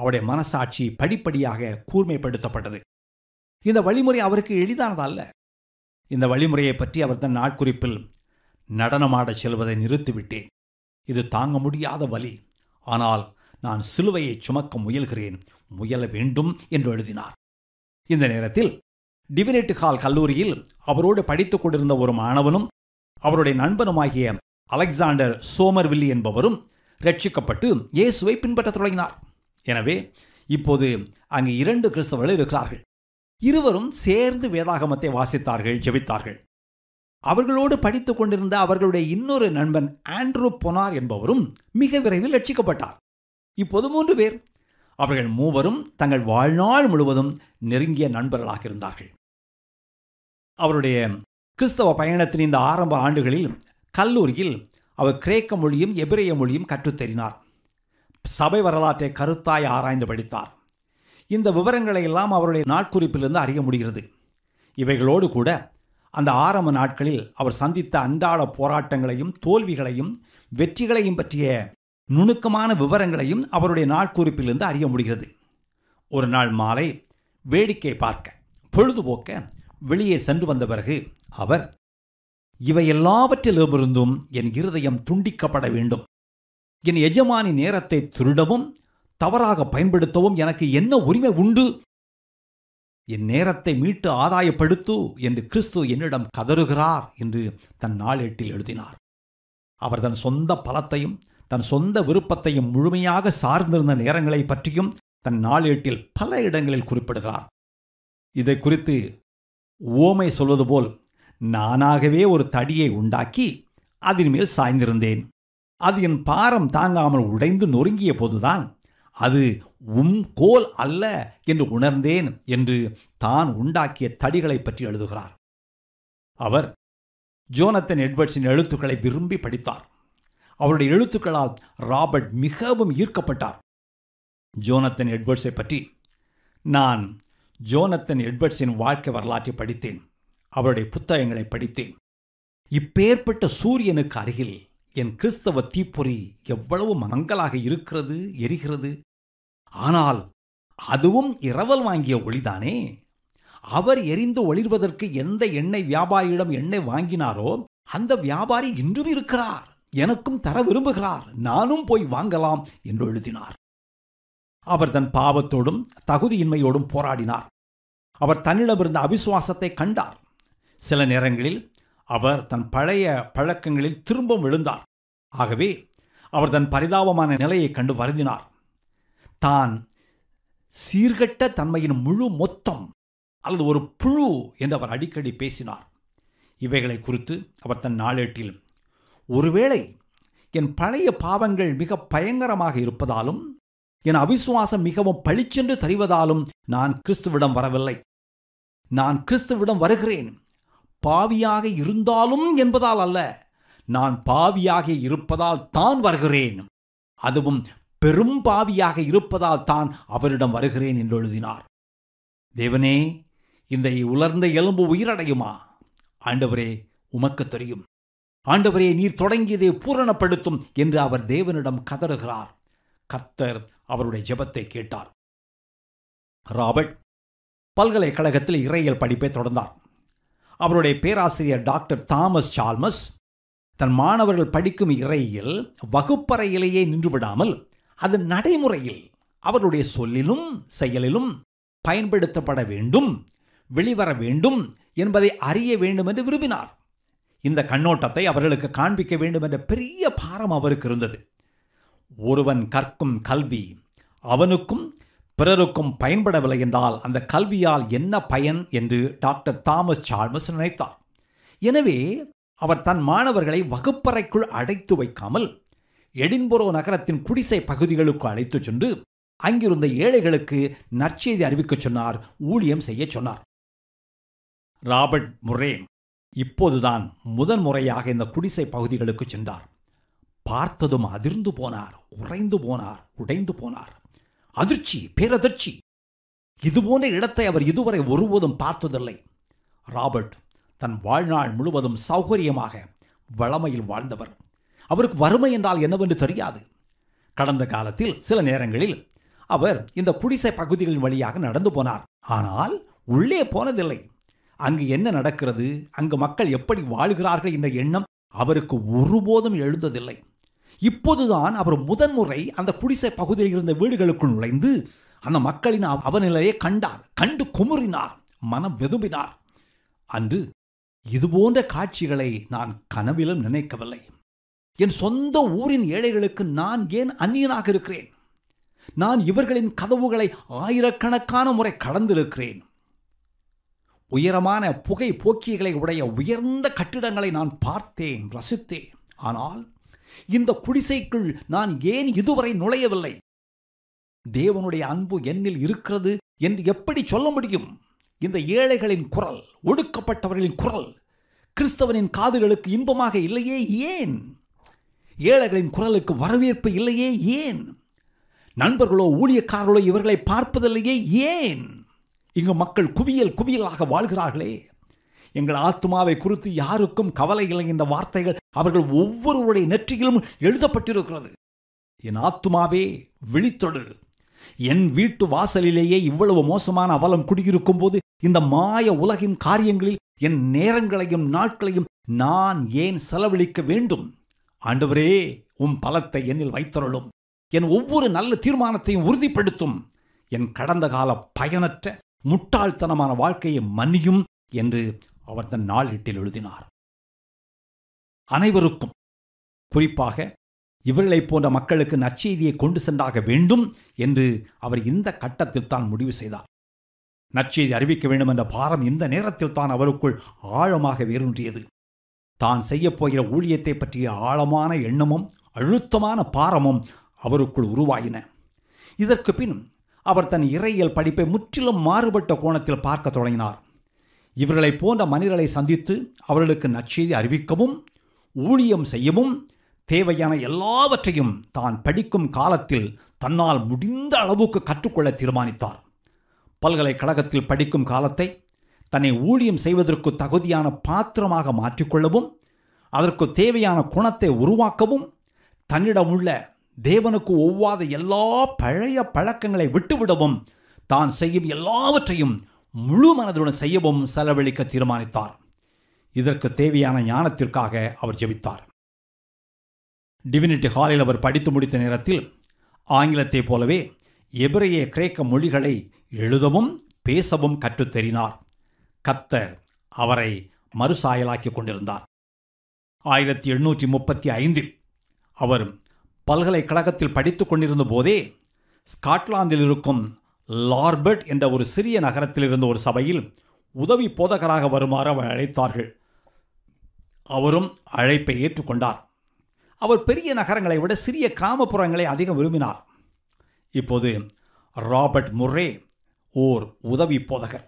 அவருடைய மனசாட்சி படிப்படியாக கூர்மைப்படுத்தப்பட்டது இந்த வழிமுறை அவருக்கு எளிதானதல்ல இந்த வழிமுறையை பற்றி அவர் தன் நாட்குறிப்பில் நடனமாடச் செல்வதை நிறுத்திவிட்டேன் இது தாங்க முடியாத வலி ஆனால் நான் சிலுவையை சுமக்க முயல்கிறேன் முயல வேண்டும் என்று எழுதினார் இந்த நேரத்தில் டிவினேட் ஹால் கல்லூரியில் அவரோடு படித்துக் கொண்டிருந்த ஒரு மாணவனும் அவருடைய நண்பனுமாகிய அலெக்சாண்டர் சோமர்வில்லி என்பவரும் ரட்சிக்கப்பட்டு இயேசுவை பின்பற்றத் தொடங்கினார் எனவே இப்போது அங்கு இரண்டு கிறிஸ்தவர்கள் இருக்கிறார்கள் இருவரும் சேர்ந்து வேதாகமத்தை வாசித்தார்கள் ஜெபித்தார்கள் அவர்களோடு படித்து கொண்டிருந்த அவர்களுடைய இன்னொரு நண்பன் ஆண்ட்ரூ பொனார் என்பவரும் மிக விரைவில் ரட்சிக்கப்பட்டார் இப்போது மூன்று பேர் அவர்கள் மூவரும் தங்கள் வாழ்நாள் முழுவதும் நெருங்கிய நண்பர்களாக இருந்தார்கள் அவருடைய கிறிஸ்தவ பயணத்தின் இந்த ஆரம்ப ஆண்டுகளில் கல்லூரியில் அவர் கிரேக்க மொழியும் எபிரேய மொழியும் கற்றுத்தெறினார் சபை வரலாற்றை கருத்தாய் ஆராய்ந்து படித்தார் இந்த விவரங்களை எல்லாம் அவருடைய நாட்குறிப்பிலிருந்து அறிய முடிகிறது இவைகளோடு கூட அந்த ஆரம்ப நாட்களில் அவர் சந்தித்த அன்றாட போராட்டங்களையும் தோல்விகளையும் வெற்றிகளையும் பற்றிய நுணுக்கமான விவரங்களையும் அவருடைய நாட்குறிப்பிலிருந்து அறிய முடிகிறது ஒரு நாள் மாலை வேடிக்கை பார்க்க பொழுதுபோக்க வெளியே சென்று வந்த பிறகு அவர் இவை எல்லாவற்றிலுமிருந்தும் என் இருதயம் துண்டிக்கப்பட வேண்டும் என் எஜமானி நேரத்தை திருடவும் தவறாக பயன்படுத்தவும் எனக்கு என்ன உரிமை உண்டு என் நேரத்தை மீட்டு ஆதாயப்படுத்து என்று கிறிஸ்து என்னிடம் கதறுகிறார் என்று தன் நாளேட்டில் எழுதினார் அவர் தன் சொந்த பலத்தையும் தன் சொந்த விருப்பத்தையும் முழுமையாக சார்ந்திருந்த நேரங்களை பற்றியும் தன் நாளேட்டில் பல இடங்களில் குறிப்பிடுகிறார் இதை குறித்து ஓமை சொல்வது போல் நானாகவே ஒரு தடியை உண்டாக்கி அதன் மேல் சாய்ந்திருந்தேன் அது என் பாரம் தாங்காமல் உடைந்து நொறுங்கிய போதுதான் அது உம் கோல் அல்ல என்று உணர்ந்தேன் என்று தான் உண்டாக்கிய தடிகளை பற்றி எழுதுகிறார் அவர் ஜோனத்தன் எட்வர்ட்ஸின் எழுத்துக்களை விரும்பி படித்தார் அவருடைய எழுத்துக்களால் ராபர்ட் மிகவும் ஈர்க்கப்பட்டார் ஜோனத்தன் எட்வர்ட்ஸை பற்றி நான் ஜோனத்தன் எட்வர்ட்ஸின் வாழ்க்கை வரலாற்றை படித்தேன் அவருடைய புத்தகங்களை படித்தேன் இப்பேற்பட்ட சூரியனுக்கு அருகில் என் கிறிஸ்தவ தீப்பொறி எவ்வளவு மங்களாக இருக்கிறது எரிகிறது ஆனால் அதுவும் இரவல் வாங்கிய ஒளிதானே அவர் எரிந்து ஒளிர்வதற்கு எந்த எண்ணெய் வியாபாரியிடம் எண்ணெய் வாங்கினாரோ அந்த வியாபாரி இன்றும் இருக்கிறார் எனக்கும் தர விரும்புகிறார் நானும் போய் வாங்கலாம் என்று எழுதினார் அவர் தன் பாவத்தோடும் தகுதியின்மையோடும் போராடினார் அவர் தன்னிடமிருந்த அவிசுவாசத்தை கண்டார் சில நேரங்களில் அவர் தன் பழைய பழக்கங்களில் திரும்பவும் விழுந்தார் ஆகவே அவர் தன் பரிதாபமான நிலையை கண்டு வருந்தினார் தான் சீர்கட்ட தன்மையின் முழு மொத்தம் அல்லது ஒரு புழு என்று அவர் அடிக்கடி பேசினார் இவைகளை குறித்து அவர் தன் நாளேட்டில் ஒருவேளை என் பழைய பாவங்கள் மிக பயங்கரமாக இருப்பதாலும் என் அவிசுவாசம் மிகவும் பளிச்சென்று தெரிவதாலும் நான் கிறிஸ்துவிடம் வரவில்லை நான் கிறிஸ்துவிடம் வருகிறேன் பாவியாக இருந்தாலும் என்பதால் அல்ல நான் பாவியாக இருப்பதால் தான் வருகிறேன் அதுவும் பெரும் பாவியாக இருப்பதால் தான் அவரிடம் வருகிறேன் என்று எழுதினார் தேவனே இந்த உலர்ந்த எலும்பு உயிரடையுமா ஆண்டவரே உமக்கு தெரியும் ஆண்டவரே நீர் தொடங்கியதை பூரணப்படுத்தும் என்று அவர் தேவனிடம் கதறுகிறார் கர்த்தர் அவருடைய ஜெபத்தை கேட்டார் ராபர்ட் பல்கலைக்கழகத்தில் இறையல் படிப்பை தொடர்ந்தார் அவருடைய பேராசிரியர் டாக்டர் தாமஸ் சால்மஸ் தன் மாணவர்கள் படிக்கும் இறையில் வகுப்பறையிலேயே நின்றுவிடாமல் அது நடைமுறையில் அவருடைய சொல்லிலும் செயலிலும் பயன்படுத்தப்பட வேண்டும் வெளிவர வேண்டும் என்பதை அறிய வேண்டும் என்று விரும்பினார் இந்த கண்ணோட்டத்தை அவர்களுக்கு காண்பிக்க வேண்டும் என்ற பெரிய பாரம் அவருக்கு இருந்தது ஒருவன் கற்கும் கல்வி அவனுக்கும் பிறருக்கும் பயன்படவில்லை என்றால் அந்த கல்வியால் என்ன பயன் என்று டாக்டர் தாமஸ் சார்மஸ் நினைத்தார் எனவே அவர் தன் மாணவர்களை வகுப்பறைக்குள் அடைத்து வைக்காமல் எடின்புரோ நகரத்தின் குடிசை பகுதிகளுக்கு அழைத்துச் சென்று அங்கிருந்த ஏழைகளுக்கு நற்செய்தி அறிவிக்கச் சொன்னார் ஊழியம் செய்ய சொன்னார் ராபர்ட் முரே இப்போதுதான் முதன்முறையாக இந்த குடிசை பகுதிகளுக்கு சென்றார் பார்த்ததும் அதிர்ந்து போனார் உறைந்து போனார் உடைந்து போனார் அதிர்ச்சி பேரதிர்ச்சி இதுபோன்ற இடத்தை அவர் இதுவரை ஒருபோதும் பார்த்ததில்லை ராபர்ட் தன் வாழ்நாள் முழுவதும் சௌகரியமாக வளமையில் வாழ்ந்தவர் அவருக்கு வறுமை என்றால் என்னவென்று தெரியாது கடந்த காலத்தில் சில நேரங்களில் அவர் இந்த குடிசை பகுதிகளின் வழியாக நடந்து போனார் ஆனால் உள்ளே போனதில்லை அங்கு என்ன நடக்கிறது அங்கு மக்கள் எப்படி வாழ்கிறார்கள் என்ற எண்ணம் அவருக்கு ஒருபோதும் எழுந்ததில்லை இப்போதுதான் அவர் முதன்முறை அந்த குடிசை பகுதியில் இருந்த வீடுகளுக்குள் நுழைந்து அந்த மக்களின் அவநிலையை கண்டார் கண்டு குமுறினார் மனம் வெதும்பினார் அன்று இதுபோன்ற காட்சிகளை நான் கனவிலும் நினைக்கவில்லை என் சொந்த ஊரின் ஏழைகளுக்கு நான் ஏன் அந்நியனாக இருக்கிறேன் நான் இவர்களின் கதவுகளை ஆயிரக்கணக்கான முறை கடந்திருக்கிறேன் உயரமான புகை போக்கியகளை உடைய உயர்ந்த கட்டிடங்களை நான் பார்த்தேன் ரசித்தேன் ஆனால் இந்த குடிசைக்குள் நான் ஏன் இதுவரை நுழையவில்லை தேவனுடைய அன்பு என்னில் இருக்கிறது என்று எப்படி சொல்ல முடியும் இந்த ஏழைகளின் குரல் ஒடுக்கப்பட்டவர்களின் குரல் கிறிஸ்தவனின் காதுகளுக்கு இன்பமாக இல்லையே ஏன் ஏழைகளின் குரலுக்கு வரவேற்பு இல்லையே ஏன் நண்பர்களோ ஊழியக்காரர்களோ இவர்களை பார்ப்பதில்லையே ஏன் இங்கு மக்கள் குவியல் குவியலாக வாழ்கிறார்களே எங்கள் ஆத்மாவை குறித்து யாருக்கும் கவலை இல்லை என்ற வார்த்தைகள் அவர்கள் ஒவ்வொருவருடைய நெற்றியிலும் எழுதப்பட்டிருக்கிறது என் ஆத்மாவே விழித்தொடு என் வீட்டு வாசலிலேயே இவ்வளவு மோசமான அவலம் குடியிருக்கும் போது இந்த மாய உலகின் காரியங்களில் என் நேரங்களையும் நாட்களையும் நான் ஏன் செலவழிக்க வேண்டும் ஆண்டவரே உம் பலத்தை என்னில் வைத்தருளும் என் ஒவ்வொரு நல்ல தீர்மானத்தையும் உறுதிப்படுத்தும் என் கடந்த கால பயனற்ற முட்டாள்தனமான வாழ்க்கையை மன்னியும் என்று அவர் தன் நாளிட்டில் எழுதினார் அனைவருக்கும் குறிப்பாக இவர்களைப் போன்ற மக்களுக்கு நற்செய்தியை கொண்டு சென்றாக வேண்டும் என்று அவர் இந்த கட்டத்தில் தான் முடிவு செய்தார் நற்செய்தி அறிவிக்க வேண்டும் என்ற பாரம் இந்த நேரத்தில் தான் அவருக்குள் ஆழமாக வேரூன்றியது தான் செய்யப்போகிற ஊழியத்தை பற்றிய ஆழமான எண்ணமும் அழுத்தமான பாரமும் அவருக்குள் உருவாயின இதற்கு பின் அவர் தன் இறையியல் படிப்பை முற்றிலும் மாறுபட்ட கோணத்தில் பார்க்க தொடங்கினார் இவர்களை போன்ற மனிதர்களை சந்தித்து அவர்களுக்கு நற்செய்தி அறிவிக்கவும் ஊழியம் செய்யவும் தேவையான எல்லாவற்றையும் தான் படிக்கும் காலத்தில் தன்னால் முடிந்த அளவுக்கு கற்றுக்கொள்ள தீர்மானித்தார் பல்கலைக்கழகத்தில் படிக்கும் காலத்தை தன்னை ஊழியம் செய்வதற்கு தகுதியான பாத்திரமாக மாற்றிக்கொள்ளவும் அதற்கு தேவையான குணத்தை உருவாக்கவும் தன்னிடம் உள்ள தேவனுக்கு ஒவ்வாத எல்லா பழைய பழக்கங்களை விட்டுவிடவும் தான் செய்யும் எல்லாவற்றையும் முழு மனதுடன் செய்யவும் செலவழிக்க தீர்மானித்தார் இதற்கு தேவையான ஞானத்திற்காக அவர் ஜெபித்தார் டிவினிட்டி ஹாலில் அவர் படித்து முடித்த நேரத்தில் ஆங்கிலத்தைப் போலவே எபிரைய கிரேக்க மொழிகளை எழுதவும் பேசவும் கற்றுத்தெறினார் கத்தர் அவரை மறுசாயலாக்கி கொண்டிருந்தார் ஆயிரத்தி எண்ணூற்றி முப்பத்தி ஐந்தில் அவர் பல்கலைக்கழகத்தில் படித்து கொண்டிருந்த போதே ஸ்காட்லாந்தில் இருக்கும் லார்பர்ட் என்ற ஒரு சிறிய நகரத்தில் இருந்த ஒரு சபையில் உதவி போதகராக வருமாறு அவர் அழைத்தார்கள் அவரும் அழைப்பை ஏற்றுக்கொண்டார் அவர் பெரிய நகரங்களை விட சிறிய கிராமப்புறங்களை அதிகம் விரும்பினார் இப்போது ராபர்ட் முர்ரே ஓர் உதவி போதகர்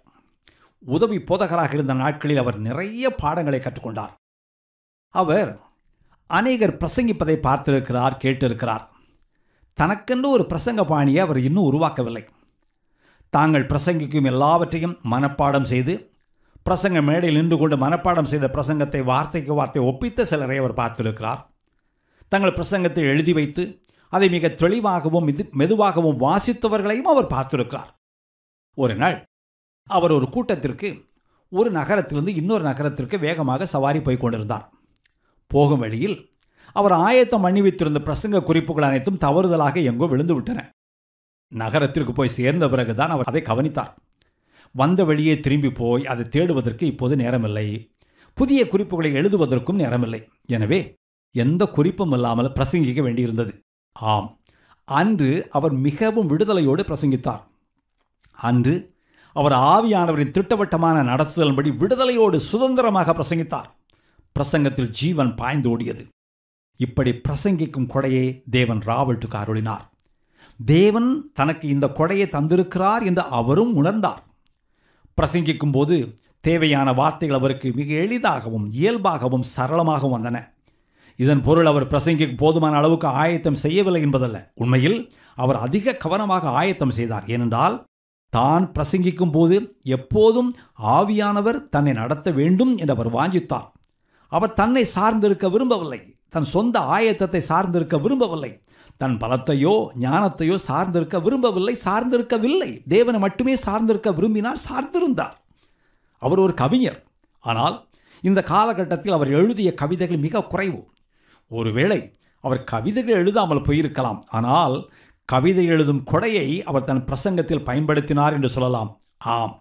உதவி போதகராக இருந்த நாட்களில் அவர் நிறைய பாடங்களை கற்றுக்கொண்டார் அவர் அநேகர் பிரசங்கிப்பதை பார்த்திருக்கிறார் கேட்டிருக்கிறார் தனக்கென்று ஒரு பிரசங்க பாணியை அவர் இன்னும் உருவாக்கவில்லை தாங்கள் பிரசங்கிக்கும் எல்லாவற்றையும் மனப்பாடம் செய்து பிரசங்க மேடையில் நின்று கொண்டு மனப்பாடம் செய்த பிரசங்கத்தை வார்த்தைக்கு வார்த்தை ஒப்பித்த சிலரை அவர் பார்த்திருக்கிறார் தங்கள் பிரசங்கத்தை எழுதி வைத்து அதை மிக தெளிவாகவும் மிது மெதுவாகவும் வாசித்தவர்களையும் அவர் பார்த்திருக்கிறார் ஒரு நாள் அவர் ஒரு கூட்டத்திற்கு ஒரு நகரத்திலிருந்து இன்னொரு நகரத்திற்கு வேகமாக சவாரி போய் கொண்டிருந்தார் போகும் வழியில் அவர் ஆயத்தம் அணிவித்திருந்த பிரசங்க குறிப்புகள் அனைத்தும் தவறுதலாக எங்கோ விழுந்து விட்டன நகரத்திற்கு போய் சேர்ந்த பிறகுதான் அவர் அதை கவனித்தார் வந்த வழியே திரும்பி போய் அதை தேடுவதற்கு இப்போது நேரமில்லை புதிய குறிப்புகளை எழுதுவதற்கும் நேரமில்லை எனவே எந்த குறிப்பும் இல்லாமல் பிரசங்கிக்க வேண்டியிருந்தது ஆம் அன்று அவர் மிகவும் விடுதலையோடு பிரசங்கித்தார் அன்று அவர் ஆவியானவரின் திட்டவட்டமான நடத்துதலின்படி விடுதலையோடு சுதந்திரமாக பிரசங்கித்தார் பிரசங்கத்தில் ஜீவன் பாய்ந்து ஓடியது இப்படி பிரசங்கிக்கும் கொடையே தேவன் ராவல்ட்டுக்கு அருளினார் தேவன் தனக்கு இந்த கொடையை தந்திருக்கிறார் என்று அவரும் உணர்ந்தார் பிரசங்கிக்கும் போது தேவையான வார்த்தைகள் அவருக்கு மிக எளிதாகவும் இயல்பாகவும் சரளமாகவும் வந்தன இதன் பொருள் அவர் பிரசங்கிக்கு போதுமான அளவுக்கு ஆயத்தம் செய்யவில்லை என்பதல்ல உண்மையில் அவர் அதிக கவனமாக ஆயத்தம் செய்தார் ஏனென்றால் தான் பிரசங்கிக்கும் போது எப்போதும் ஆவியானவர் தன்னை நடத்த வேண்டும் என்று அவர் வாஞ்சித்தார் அவர் தன்னை சார்ந்திருக்க விரும்பவில்லை தன் சொந்த ஆயத்தத்தை சார்ந்திருக்க விரும்பவில்லை தன் பலத்தையோ ஞானத்தையோ சார்ந்திருக்க விரும்பவில்லை சார்ந்திருக்கவில்லை தேவனை மட்டுமே சார்ந்திருக்க விரும்பினார் சார்ந்திருந்தார் அவர் ஒரு கவிஞர் ஆனால் இந்த காலகட்டத்தில் அவர் எழுதிய கவிதைகள் மிக குறைவு ஒருவேளை அவர் கவிதைகள் எழுதாமல் போயிருக்கலாம் ஆனால் கவிதை எழுதும் கொடையை அவர் தன் பிரசங்கத்தில் பயன்படுத்தினார் என்று சொல்லலாம் ஆம்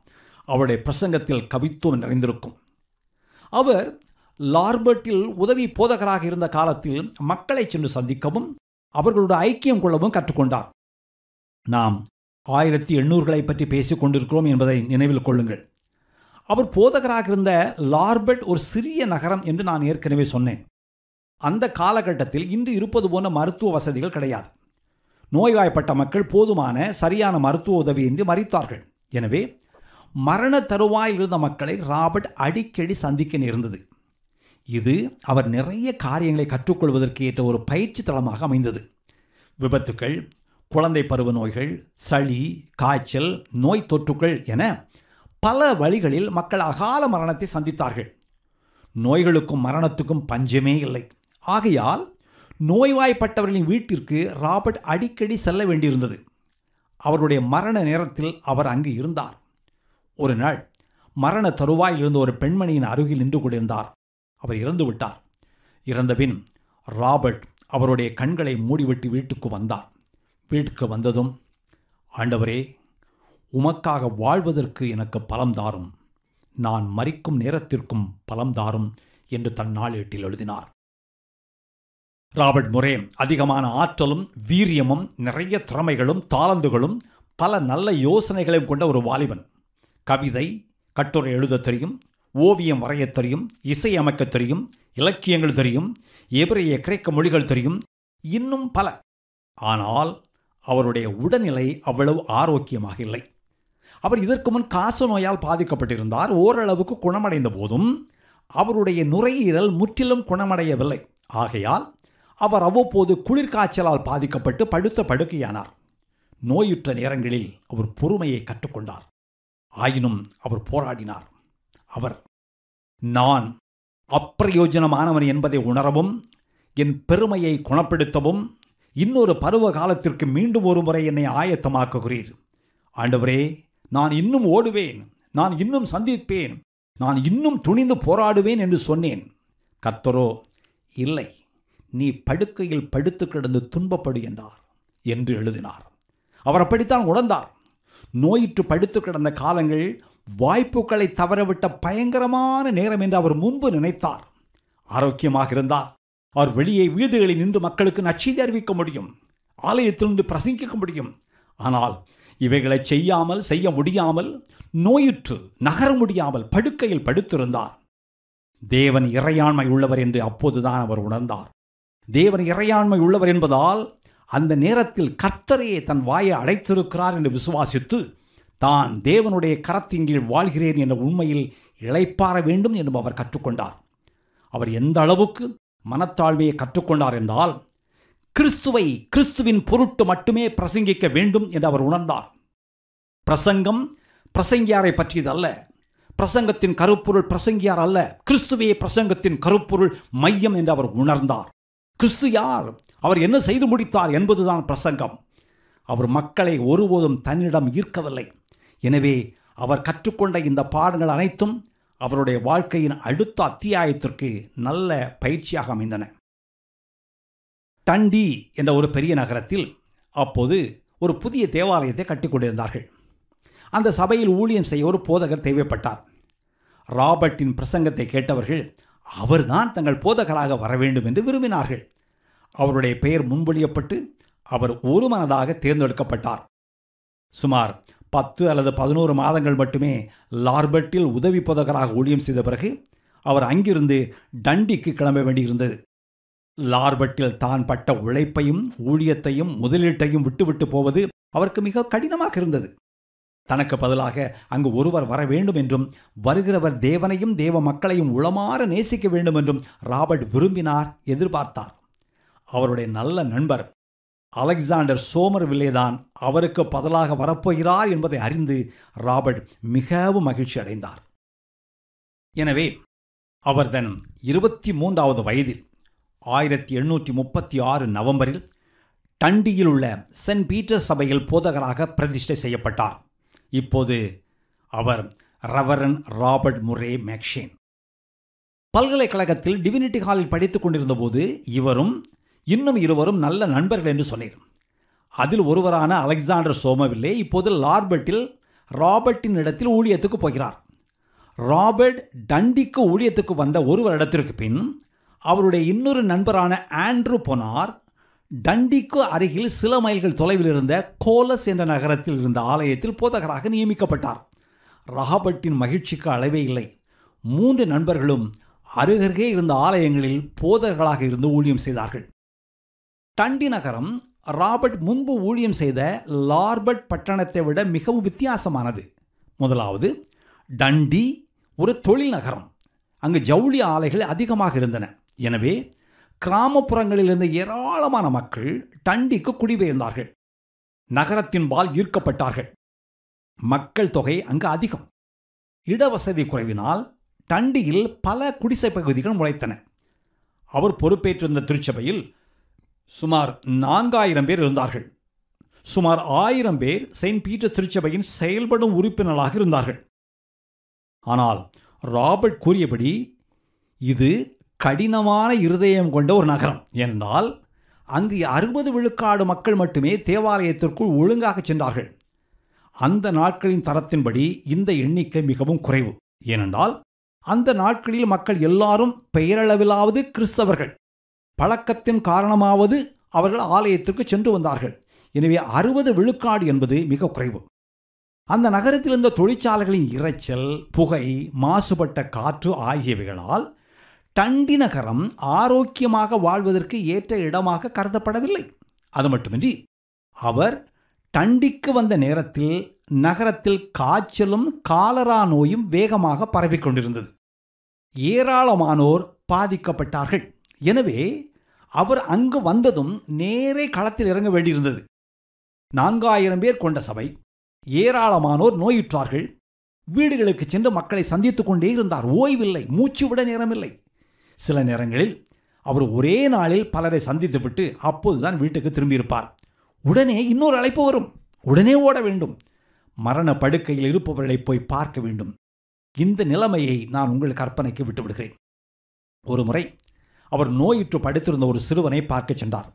அவருடைய பிரசங்கத்தில் கவித்துவம் நிறைந்திருக்கும் அவர் லார்பர்ட்டில் உதவி போதகராக இருந்த காலத்தில் மக்களை சென்று சந்திக்கவும் அவர்களோடு ஐக்கியம் கொள்ளவும் கற்றுக்கொண்டார் நாம் ஆயிரத்தி எண்ணூறுகளை பற்றி பேசிக் கொண்டிருக்கிறோம் என்பதை நினைவில் கொள்ளுங்கள் அவர் போதகராக இருந்த லார்பெட் ஒரு சிறிய நகரம் என்று நான் ஏற்கனவே சொன்னேன் அந்த காலகட்டத்தில் இன்று இருப்பது போன மருத்துவ வசதிகள் கிடையாது நோய்வாய்ப்பட்ட மக்கள் போதுமான சரியான மருத்துவ உதவியின்றி மறித்தார்கள் எனவே மரண தருவாயில் இருந்த மக்களை ராபர்ட் அடிக்கடி சந்திக்க நேர்ந்தது இது அவர் நிறைய காரியங்களை கற்றுக்கொள்வதற்கு ஏற்ற ஒரு பயிற்சி தளமாக அமைந்தது விபத்துக்கள் குழந்தை பருவ நோய்கள் சளி காய்ச்சல் நோய் தொற்றுக்கள் என பல வழிகளில் மக்கள் அகால மரணத்தை சந்தித்தார்கள் நோய்களுக்கும் மரணத்துக்கும் பஞ்சமே இல்லை ஆகையால் நோய்வாய்ப்பட்டவர்களின் வீட்டிற்கு ராபர்ட் அடிக்கடி செல்ல வேண்டியிருந்தது அவருடைய மரண நேரத்தில் அவர் அங்கு இருந்தார் ஒரு நாள் மரண தருவாயில் இருந்த ஒரு பெண்மணியின் அருகில் நின்று கொண்டிருந்தார் அவர் இறந்து விட்டார் இறந்தபின் ராபர்ட் அவருடைய கண்களை மூடிவிட்டு வீட்டுக்கு வந்தார் வீட்டுக்கு வந்ததும் ஆண்டவரே உமக்காக வாழ்வதற்கு எனக்கு பலம் தாரும் நான் மறிக்கும் நேரத்திற்கும் பலம் தாரும் என்று தன் நாளேட்டில் எழுதினார் ராபர்ட் முரே அதிகமான ஆற்றலும் வீரியமும் நிறைய திறமைகளும் தாளந்துகளும் பல நல்ல யோசனைகளையும் கொண்ட ஒரு வாலிபன் கவிதை கட்டுரை எழுத தெரியும் ஓவியம் வரையத் தெரியும் இசை அமைக்க தெரியும் இலக்கியங்கள் தெரியும் எபிரைய கிரேக்க மொழிகள் தெரியும் இன்னும் பல ஆனால் அவருடைய உடல்நிலை அவ்வளவு ஆரோக்கியமாக இல்லை அவர் இதற்கு முன் காச நோயால் பாதிக்கப்பட்டிருந்தார் ஓரளவுக்கு குணமடைந்த போதும் அவருடைய நுரையீரல் முற்றிலும் குணமடையவில்லை ஆகையால் அவர் அவ்வப்போது குளிர்காய்ச்சலால் பாதிக்கப்பட்டு படுத்த படுக்கையானார் நோயுற்ற நேரங்களில் அவர் பொறுமையை கற்றுக்கொண்டார் ஆயினும் அவர் போராடினார் அவர் நான் அப்பிரயோஜனமானவன் என்பதை உணரவும் என் பெருமையை குணப்படுத்தவும் இன்னொரு பருவ காலத்திற்கு மீண்டும் ஒரு முறை என்னை ஆயத்தமாக்குகிறீர் ஆண்டவரே நான் இன்னும் ஓடுவேன் நான் இன்னும் சந்திப்பேன் நான் இன்னும் துணிந்து போராடுவேன் என்று சொன்னேன் கர்த்தரோ இல்லை நீ படுக்கையில் படுத்து கிடந்து துன்பப்படு என்றார் என்று எழுதினார் அவர் அப்படித்தான் உணர்ந்தார் நோயிற்று படுத்து கிடந்த காலங்கள் வாய்ப்புகளை தவறவிட்ட பயங்கரமான நேரம் என்று அவர் முன்பு நினைத்தார் ஆரோக்கியமாக இருந்தார் அவர் வெளியே வீடுகளில் நின்று மக்களுக்கு நச்சு அறிவிக்க முடியும் நின்று பிரசங்கிக்க முடியும் ஆனால் இவைகளை செய்யாமல் செய்ய முடியாமல் நோயுற்று நகர முடியாமல் படுக்கையில் படுத்திருந்தார் தேவன் இறையாண்மை உள்ளவர் என்று அப்போதுதான் அவர் உணர்ந்தார் தேவன் இறையாண்மை உள்ளவர் என்பதால் அந்த நேரத்தில் கர்த்தரையே தன் வாயை அடைத்திருக்கிறார் என்று விசுவாசித்து தான் தேவனுடைய கரத்தின் கீழ் வாழ்கிறேன் என்ற உண்மையில் இழைப்பார வேண்டும் என்றும் அவர் கற்றுக்கொண்டார் அவர் எந்த அளவுக்கு மனத்தாழ்மையை கற்றுக்கொண்டார் என்றால் கிறிஸ்துவை கிறிஸ்துவின் பொருட்டு மட்டுமே பிரசங்கிக்க வேண்டும் என்று அவர் உணர்ந்தார் பிரசங்கம் பிரசங்கியாரை பற்றியதல்ல பிரசங்கத்தின் கருப்பொருள் பிரசங்கியார் அல்ல கிறிஸ்துவே பிரசங்கத்தின் கருப்பொருள் மையம் என்று அவர் உணர்ந்தார் கிறிஸ்து யார் அவர் என்ன செய்து முடித்தார் என்பதுதான் பிரசங்கம் அவர் மக்களை ஒருபோதும் தன்னிடம் ஈர்க்கவில்லை எனவே அவர் கற்றுக்கொண்ட இந்த பாடங்கள் அனைத்தும் அவருடைய வாழ்க்கையின் அடுத்த அத்தியாயத்திற்கு நல்ல பயிற்சியாக அமைந்தன டண்டி என்ற ஒரு பெரிய நகரத்தில் அப்போது ஒரு புதிய தேவாலயத்தை கட்டிக்கொண்டிருந்தார்கள் அந்த சபையில் ஊழியம் செய்ய ஒரு போதகர் தேவைப்பட்டார் ராபர்ட்டின் பிரசங்கத்தை கேட்டவர்கள் அவர்தான் தங்கள் போதகராக வர வேண்டும் என்று விரும்பினார்கள் அவருடைய பெயர் முன்மொழியப்பட்டு அவர் ஒரு மனதாக தேர்ந்தெடுக்கப்பட்டார் சுமார் பத்து அல்லது பதினோரு மாதங்கள் மட்டுமே லார்பர்ட்டில் உதவி போதகராக ஊழியம் செய்த பிறகு அவர் அங்கிருந்து டண்டிக்கு கிளம்ப வேண்டியிருந்தது லார்பர்ட்டில் தான் பட்ட உழைப்பையும் ஊழியத்தையும் முதலீட்டையும் விட்டுவிட்டு போவது அவருக்கு மிக கடினமாக இருந்தது தனக்கு பதிலாக அங்கு ஒருவர் வர வேண்டும் என்றும் வருகிறவர் தேவனையும் தேவ மக்களையும் உளமாற நேசிக்க வேண்டும் என்றும் ராபர்ட் விரும்பினார் எதிர்பார்த்தார் அவருடைய நல்ல நண்பர் அலெக்சாண்டர் சோமர் வில்லேதான் அவருக்கு பதிலாக வரப்போகிறார் என்பதை அறிந்து ராபர்ட் மிகவும் மகிழ்ச்சி அடைந்தார் எனவே அவர் தன் இருபத்தி மூன்றாவது வயதில் ஆயிரத்தி எண்ணூற்றி முப்பத்தி ஆறு நவம்பரில் டண்டியில் உள்ள சென்ட் பீட்டர்ஸ் சபையில் போதகராக பிரதிஷ்டை செய்யப்பட்டார் இப்போது அவர் ரவரன் ராபர்ட் முரே மேக்ஷேன் பல்கலைக்கழகத்தில் டிவினிட்டி ஹாலில் படித்துக் கொண்டிருந்தபோது இவரும் இன்னும் இருவரும் நல்ல நண்பர்கள் என்று சொன்னீர் அதில் ஒருவரான அலெக்சாண்டர் சோமவில்லே இப்போது லார்பர்ட்டில் ராபர்ட்டின் இடத்தில் ஊழியத்துக்கு போகிறார் ராபர்ட் டண்டிக்கு ஊழியத்துக்கு வந்த ஒரு வருடத்திற்கு பின் அவருடைய இன்னொரு நண்பரான ஆண்ட்ரூ போனார் டண்டிக்கு அருகில் சில மைல்கள் தொலைவில் இருந்த கோலஸ் என்ற நகரத்தில் இருந்த ஆலயத்தில் போதகராக நியமிக்கப்பட்டார் ராபர்ட்டின் மகிழ்ச்சிக்கு அளவே இல்லை மூன்று நண்பர்களும் அருகருகே இருந்த ஆலயங்களில் போதகர்களாக இருந்து ஊழியம் செய்தார்கள் டண்டி நகரம் ராபர்ட் முன்பு ஊழியம் செய்த லார்பர்ட் பட்டணத்தை விட மிகவும் வித்தியாசமானது முதலாவது டண்டி ஒரு தொழில் நகரம் அங்கு ஜவுளி ஆலைகள் அதிகமாக இருந்தன எனவே கிராமப்புறங்களில் இருந்த ஏராளமான மக்கள் டண்டிக்கு குடிபெயர்ந்தார்கள் நகரத்தின்பால் ஈர்க்கப்பட்டார்கள் மக்கள் தொகை அங்கு அதிகம் இடவசதி குறைவினால் டண்டியில் பல குடிசை பகுதிகள் முளைத்தன அவர் பொறுப்பேற்றிருந்த திருச்சபையில் சுமார் நான்காயிரம் பேர் இருந்தார்கள் சுமார் ஆயிரம் பேர் செயின்ட் பீட்டர் திருச்சபையின் செயல்படும் உறுப்பினர்களாக இருந்தார்கள் ஆனால் ராபர்ட் கூறியபடி இது கடினமான இருதயம் கொண்ட ஒரு நகரம் என்றால் அங்கு அறுபது விழுக்காடு மக்கள் மட்டுமே தேவாலயத்திற்குள் ஒழுங்காக சென்றார்கள் அந்த நாட்களின் தரத்தின்படி இந்த எண்ணிக்கை மிகவும் குறைவு ஏனென்றால் அந்த நாட்களில் மக்கள் எல்லாரும் பெயரளவிலாவது கிறிஸ்தவர்கள் பழக்கத்தின் காரணமாவது அவர்கள் ஆலயத்திற்கு சென்று வந்தார்கள் எனவே அறுபது விழுக்காடு என்பது மிக குறைவு அந்த நகரத்தில் இருந்த தொழிற்சாலைகளின் இரைச்சல் புகை மாசுபட்ட காற்று ஆகியவைகளால் டண்டி நகரம் ஆரோக்கியமாக வாழ்வதற்கு ஏற்ற இடமாக கருதப்படவில்லை அது மட்டுமின்றி அவர் டண்டிக்கு வந்த நேரத்தில் நகரத்தில் காய்ச்சலும் காலரா நோயும் வேகமாக பரவிக்கொண்டிருந்தது ஏராளமானோர் பாதிக்கப்பட்டார்கள் எனவே அவர் அங்கு வந்ததும் நேரே களத்தில் இறங்க வேண்டியிருந்தது நான்காயிரம் பேர் கொண்ட சபை ஏராளமானோர் நோயுற்றார்கள் வீடுகளுக்கு சென்று மக்களை சந்தித்துக் கொண்டே இருந்தார் ஓய்வில்லை மூச்சு விட நேரமில்லை சில நேரங்களில் அவர் ஒரே நாளில் பலரை சந்தித்துவிட்டு அப்போதுதான் வீட்டுக்கு திரும்பியிருப்பார் உடனே இன்னொரு அழைப்பு வரும் உடனே ஓட வேண்டும் மரண படுக்கையில் இருப்பவர்களை போய் பார்க்க வேண்டும் இந்த நிலைமையை நான் உங்கள் கற்பனைக்கு விட்டுவிடுகிறேன் ஒரு முறை அவர் நோயுற்று படுத்திருந்த ஒரு சிறுவனை பார்க்கச் சென்றார்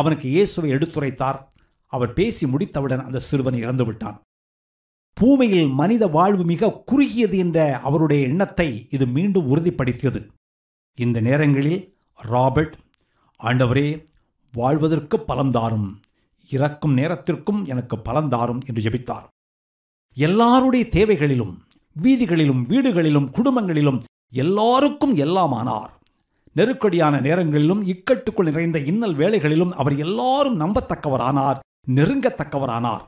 அவனுக்கு இயேசுவை எடுத்துரைத்தார் அவர் பேசி முடித்தவுடன் அந்த சிறுவன் இறந்துவிட்டான் பூமியில் மனித வாழ்வு மிக குறுகியது என்ற அவருடைய எண்ணத்தை இது மீண்டும் உறுதிப்படுத்தியது இந்த நேரங்களில் ராபர்ட் ஆண்டவரே வாழ்வதற்கு பலந்தாரும் இறக்கும் நேரத்திற்கும் எனக்கு பலந்தாரும் என்று ஜெபித்தார் எல்லாருடைய தேவைகளிலும் வீதிகளிலும் வீடுகளிலும் குடும்பங்களிலும் எல்லாருக்கும் எல்லாமானார் நெருக்கடியான நேரங்களிலும் இக்கட்டுக்குள் நிறைந்த இன்னல் வேலைகளிலும் அவர் எல்லாரும் நம்பத்தக்கவரானார் நெருங்கத்தக்கவரானார்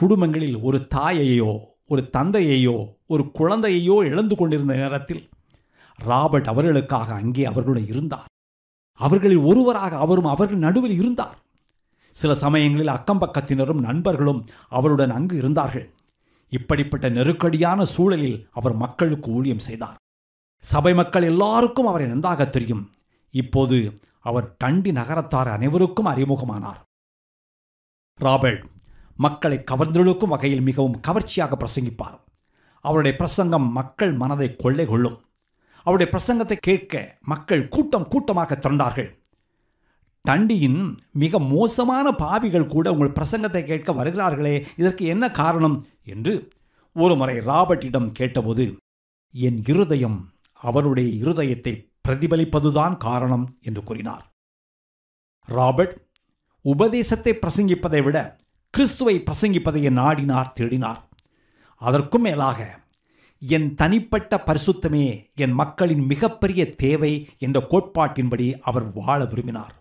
குடும்பங்களில் ஒரு தாயையோ ஒரு தந்தையையோ ஒரு குழந்தையையோ இழந்து கொண்டிருந்த நேரத்தில் ராபர்ட் அவர்களுக்காக அங்கே அவர்களுடன் இருந்தார் அவர்களில் ஒருவராக அவரும் அவர்கள் நடுவில் இருந்தார் சில சமயங்களில் அக்கம்பக்கத்தினரும் நண்பர்களும் அவருடன் அங்கு இருந்தார்கள் இப்படிப்பட்ட நெருக்கடியான சூழலில் அவர் மக்களுக்கு ஊழியம் செய்தார் சபை மக்கள் எல்லாருக்கும் அவரை நன்றாக தெரியும் இப்போது அவர் டண்டி நகரத்தார் அனைவருக்கும் அறிமுகமானார் ராபர்ட் மக்களை கவர்ந்தெழுக்கும் வகையில் மிகவும் கவர்ச்சியாக பிரசங்கிப்பார் அவருடைய பிரசங்கம் மக்கள் மனதை கொள்ளை கொள்ளும் அவருடைய பிரசங்கத்தை கேட்க மக்கள் கூட்டம் கூட்டமாக திரண்டார்கள் தண்டியின் மிக மோசமான பாவிகள் கூட உங்கள் பிரசங்கத்தை கேட்க வருகிறார்களே இதற்கு என்ன காரணம் என்று ஒருமுறை ராபர்ட்டிடம் கேட்டபோது என் இருதயம் அவனுடைய இருதயத்தை பிரதிபலிப்பதுதான் காரணம் என்று கூறினார் ராபர்ட் உபதேசத்தை பிரசங்கிப்பதை விட கிறிஸ்துவை பிரசங்கிப்பதையே நாடினார் தேடினார் அதற்கும் மேலாக என் தனிப்பட்ட பரிசுத்தமே என் மக்களின் மிகப்பெரிய தேவை என்ற கோட்பாட்டின்படி அவர் வாழ விரும்பினார்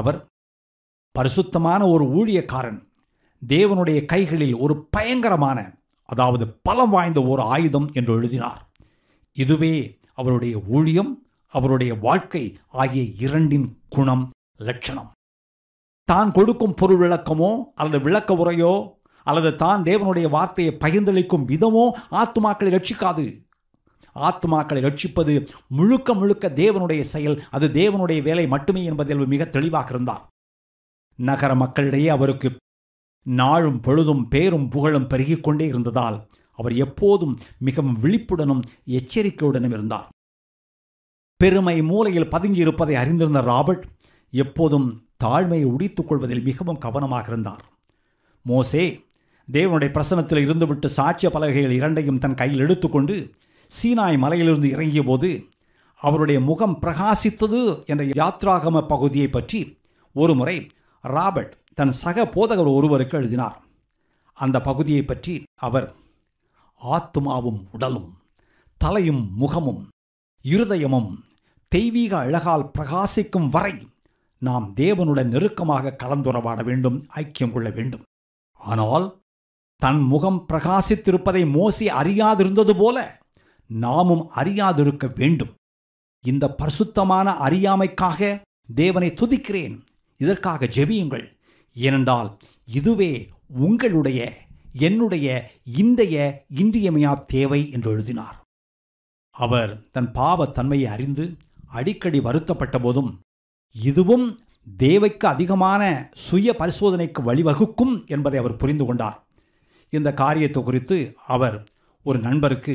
அவர் பரிசுத்தமான ஒரு ஊழியக்காரன் தேவனுடைய கைகளில் ஒரு பயங்கரமான அதாவது பலம் வாய்ந்த ஒரு ஆயுதம் என்று எழுதினார் இதுவே அவருடைய ஊழியம் அவருடைய வாழ்க்கை ஆகிய இரண்டின் குணம் லட்சணம் தான் கொடுக்கும் பொருள் விளக்கமோ அல்லது விளக்க உரையோ அல்லது தான் தேவனுடைய வார்த்தையை பகிர்ந்தளிக்கும் விதமோ ஆத்மாக்களை ரட்சிக்காது ஆத்மாக்களை ரட்சிப்பது முழுக்க முழுக்க தேவனுடைய செயல் அது தேவனுடைய வேலை மட்டுமே என்பதில் மிக தெளிவாக இருந்தார் நகர மக்களிடையே அவருக்கு நாளும் பொழுதும் பேரும் புகழும் பெருகிக்கொண்டே இருந்ததால் அவர் எப்போதும் மிகவும் விழிப்புடனும் எச்சரிக்கையுடனும் இருந்தார் பெருமை மூலையில் பதுங்கி இருப்பதை அறிந்திருந்த ராபர்ட் எப்போதும் தாழ்மையை உடித்துக் கொள்வதில் மிகவும் கவனமாக இருந்தார் மோசே தேவனுடைய பிரசனத்தில் இருந்துவிட்டு சாட்சிய பலகைகள் இரண்டையும் தன் கையில் எடுத்துக்கொண்டு சீனாய் மலையிலிருந்து இறங்கிய போது அவருடைய முகம் பிரகாசித்தது என்ற யாத்ராகம பகுதியை பற்றி ஒருமுறை ராபர்ட் தன் சக போதகர் ஒருவருக்கு எழுதினார் அந்த பகுதியை பற்றி அவர் ஆத்துமாவும் உடலும் தலையும் முகமும் இருதயமும் தெய்வீக அழகால் பிரகாசிக்கும் வரை நாம் தேவனுடன் நெருக்கமாக கலந்துறவாட வேண்டும் ஐக்கியம் கொள்ள வேண்டும் ஆனால் தன் முகம் பிரகாசித்திருப்பதை மோசி அறியாதிருந்தது போல நாமும் அறியாதிருக்க வேண்டும் இந்த பரிசுத்தமான அறியாமைக்காக தேவனை துதிக்கிறேன் இதற்காக ஜெபியுங்கள் ஏனென்றால் இதுவே உங்களுடைய என்னுடைய இன்றைய இன்றியமையா தேவை என்று எழுதினார் அவர் தன் பாவத்தன்மையை அறிந்து அடிக்கடி வருத்தப்பட்ட போதும் இதுவும் தேவைக்கு அதிகமான சுய பரிசோதனைக்கு வழிவகுக்கும் என்பதை அவர் புரிந்து கொண்டார் இந்த காரியத்தை குறித்து அவர் ஒரு நண்பருக்கு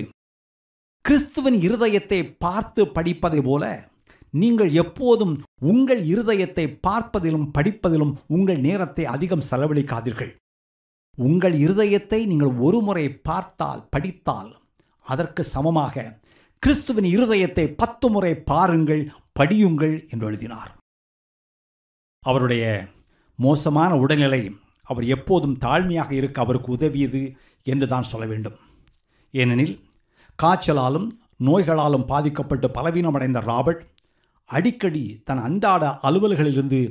கிறிஸ்துவின் இருதயத்தை பார்த்து படிப்பதை போல நீங்கள் எப்போதும் உங்கள் இருதயத்தை பார்ப்பதிலும் படிப்பதிலும் உங்கள் நேரத்தை அதிகம் செலவழிக்காதீர்கள் உங்கள் இருதயத்தை நீங்கள் ஒரு முறை பார்த்தால் படித்தால் அதற்கு சமமாக கிறிஸ்துவின் இருதயத்தை பத்து முறை பாருங்கள் படியுங்கள் என்று எழுதினார் அவருடைய மோசமான உடல்நிலை அவர் எப்போதும் தாழ்மையாக இருக்க அவருக்கு உதவியது என்று தான் சொல்ல வேண்டும் ஏனெனில் காய்ச்சலாலும் நோய்களாலும் பாதிக்கப்பட்டு பலவீனமடைந்த ராபர்ட் அடிக்கடி தன் அன்றாட அலுவல்களிலிருந்து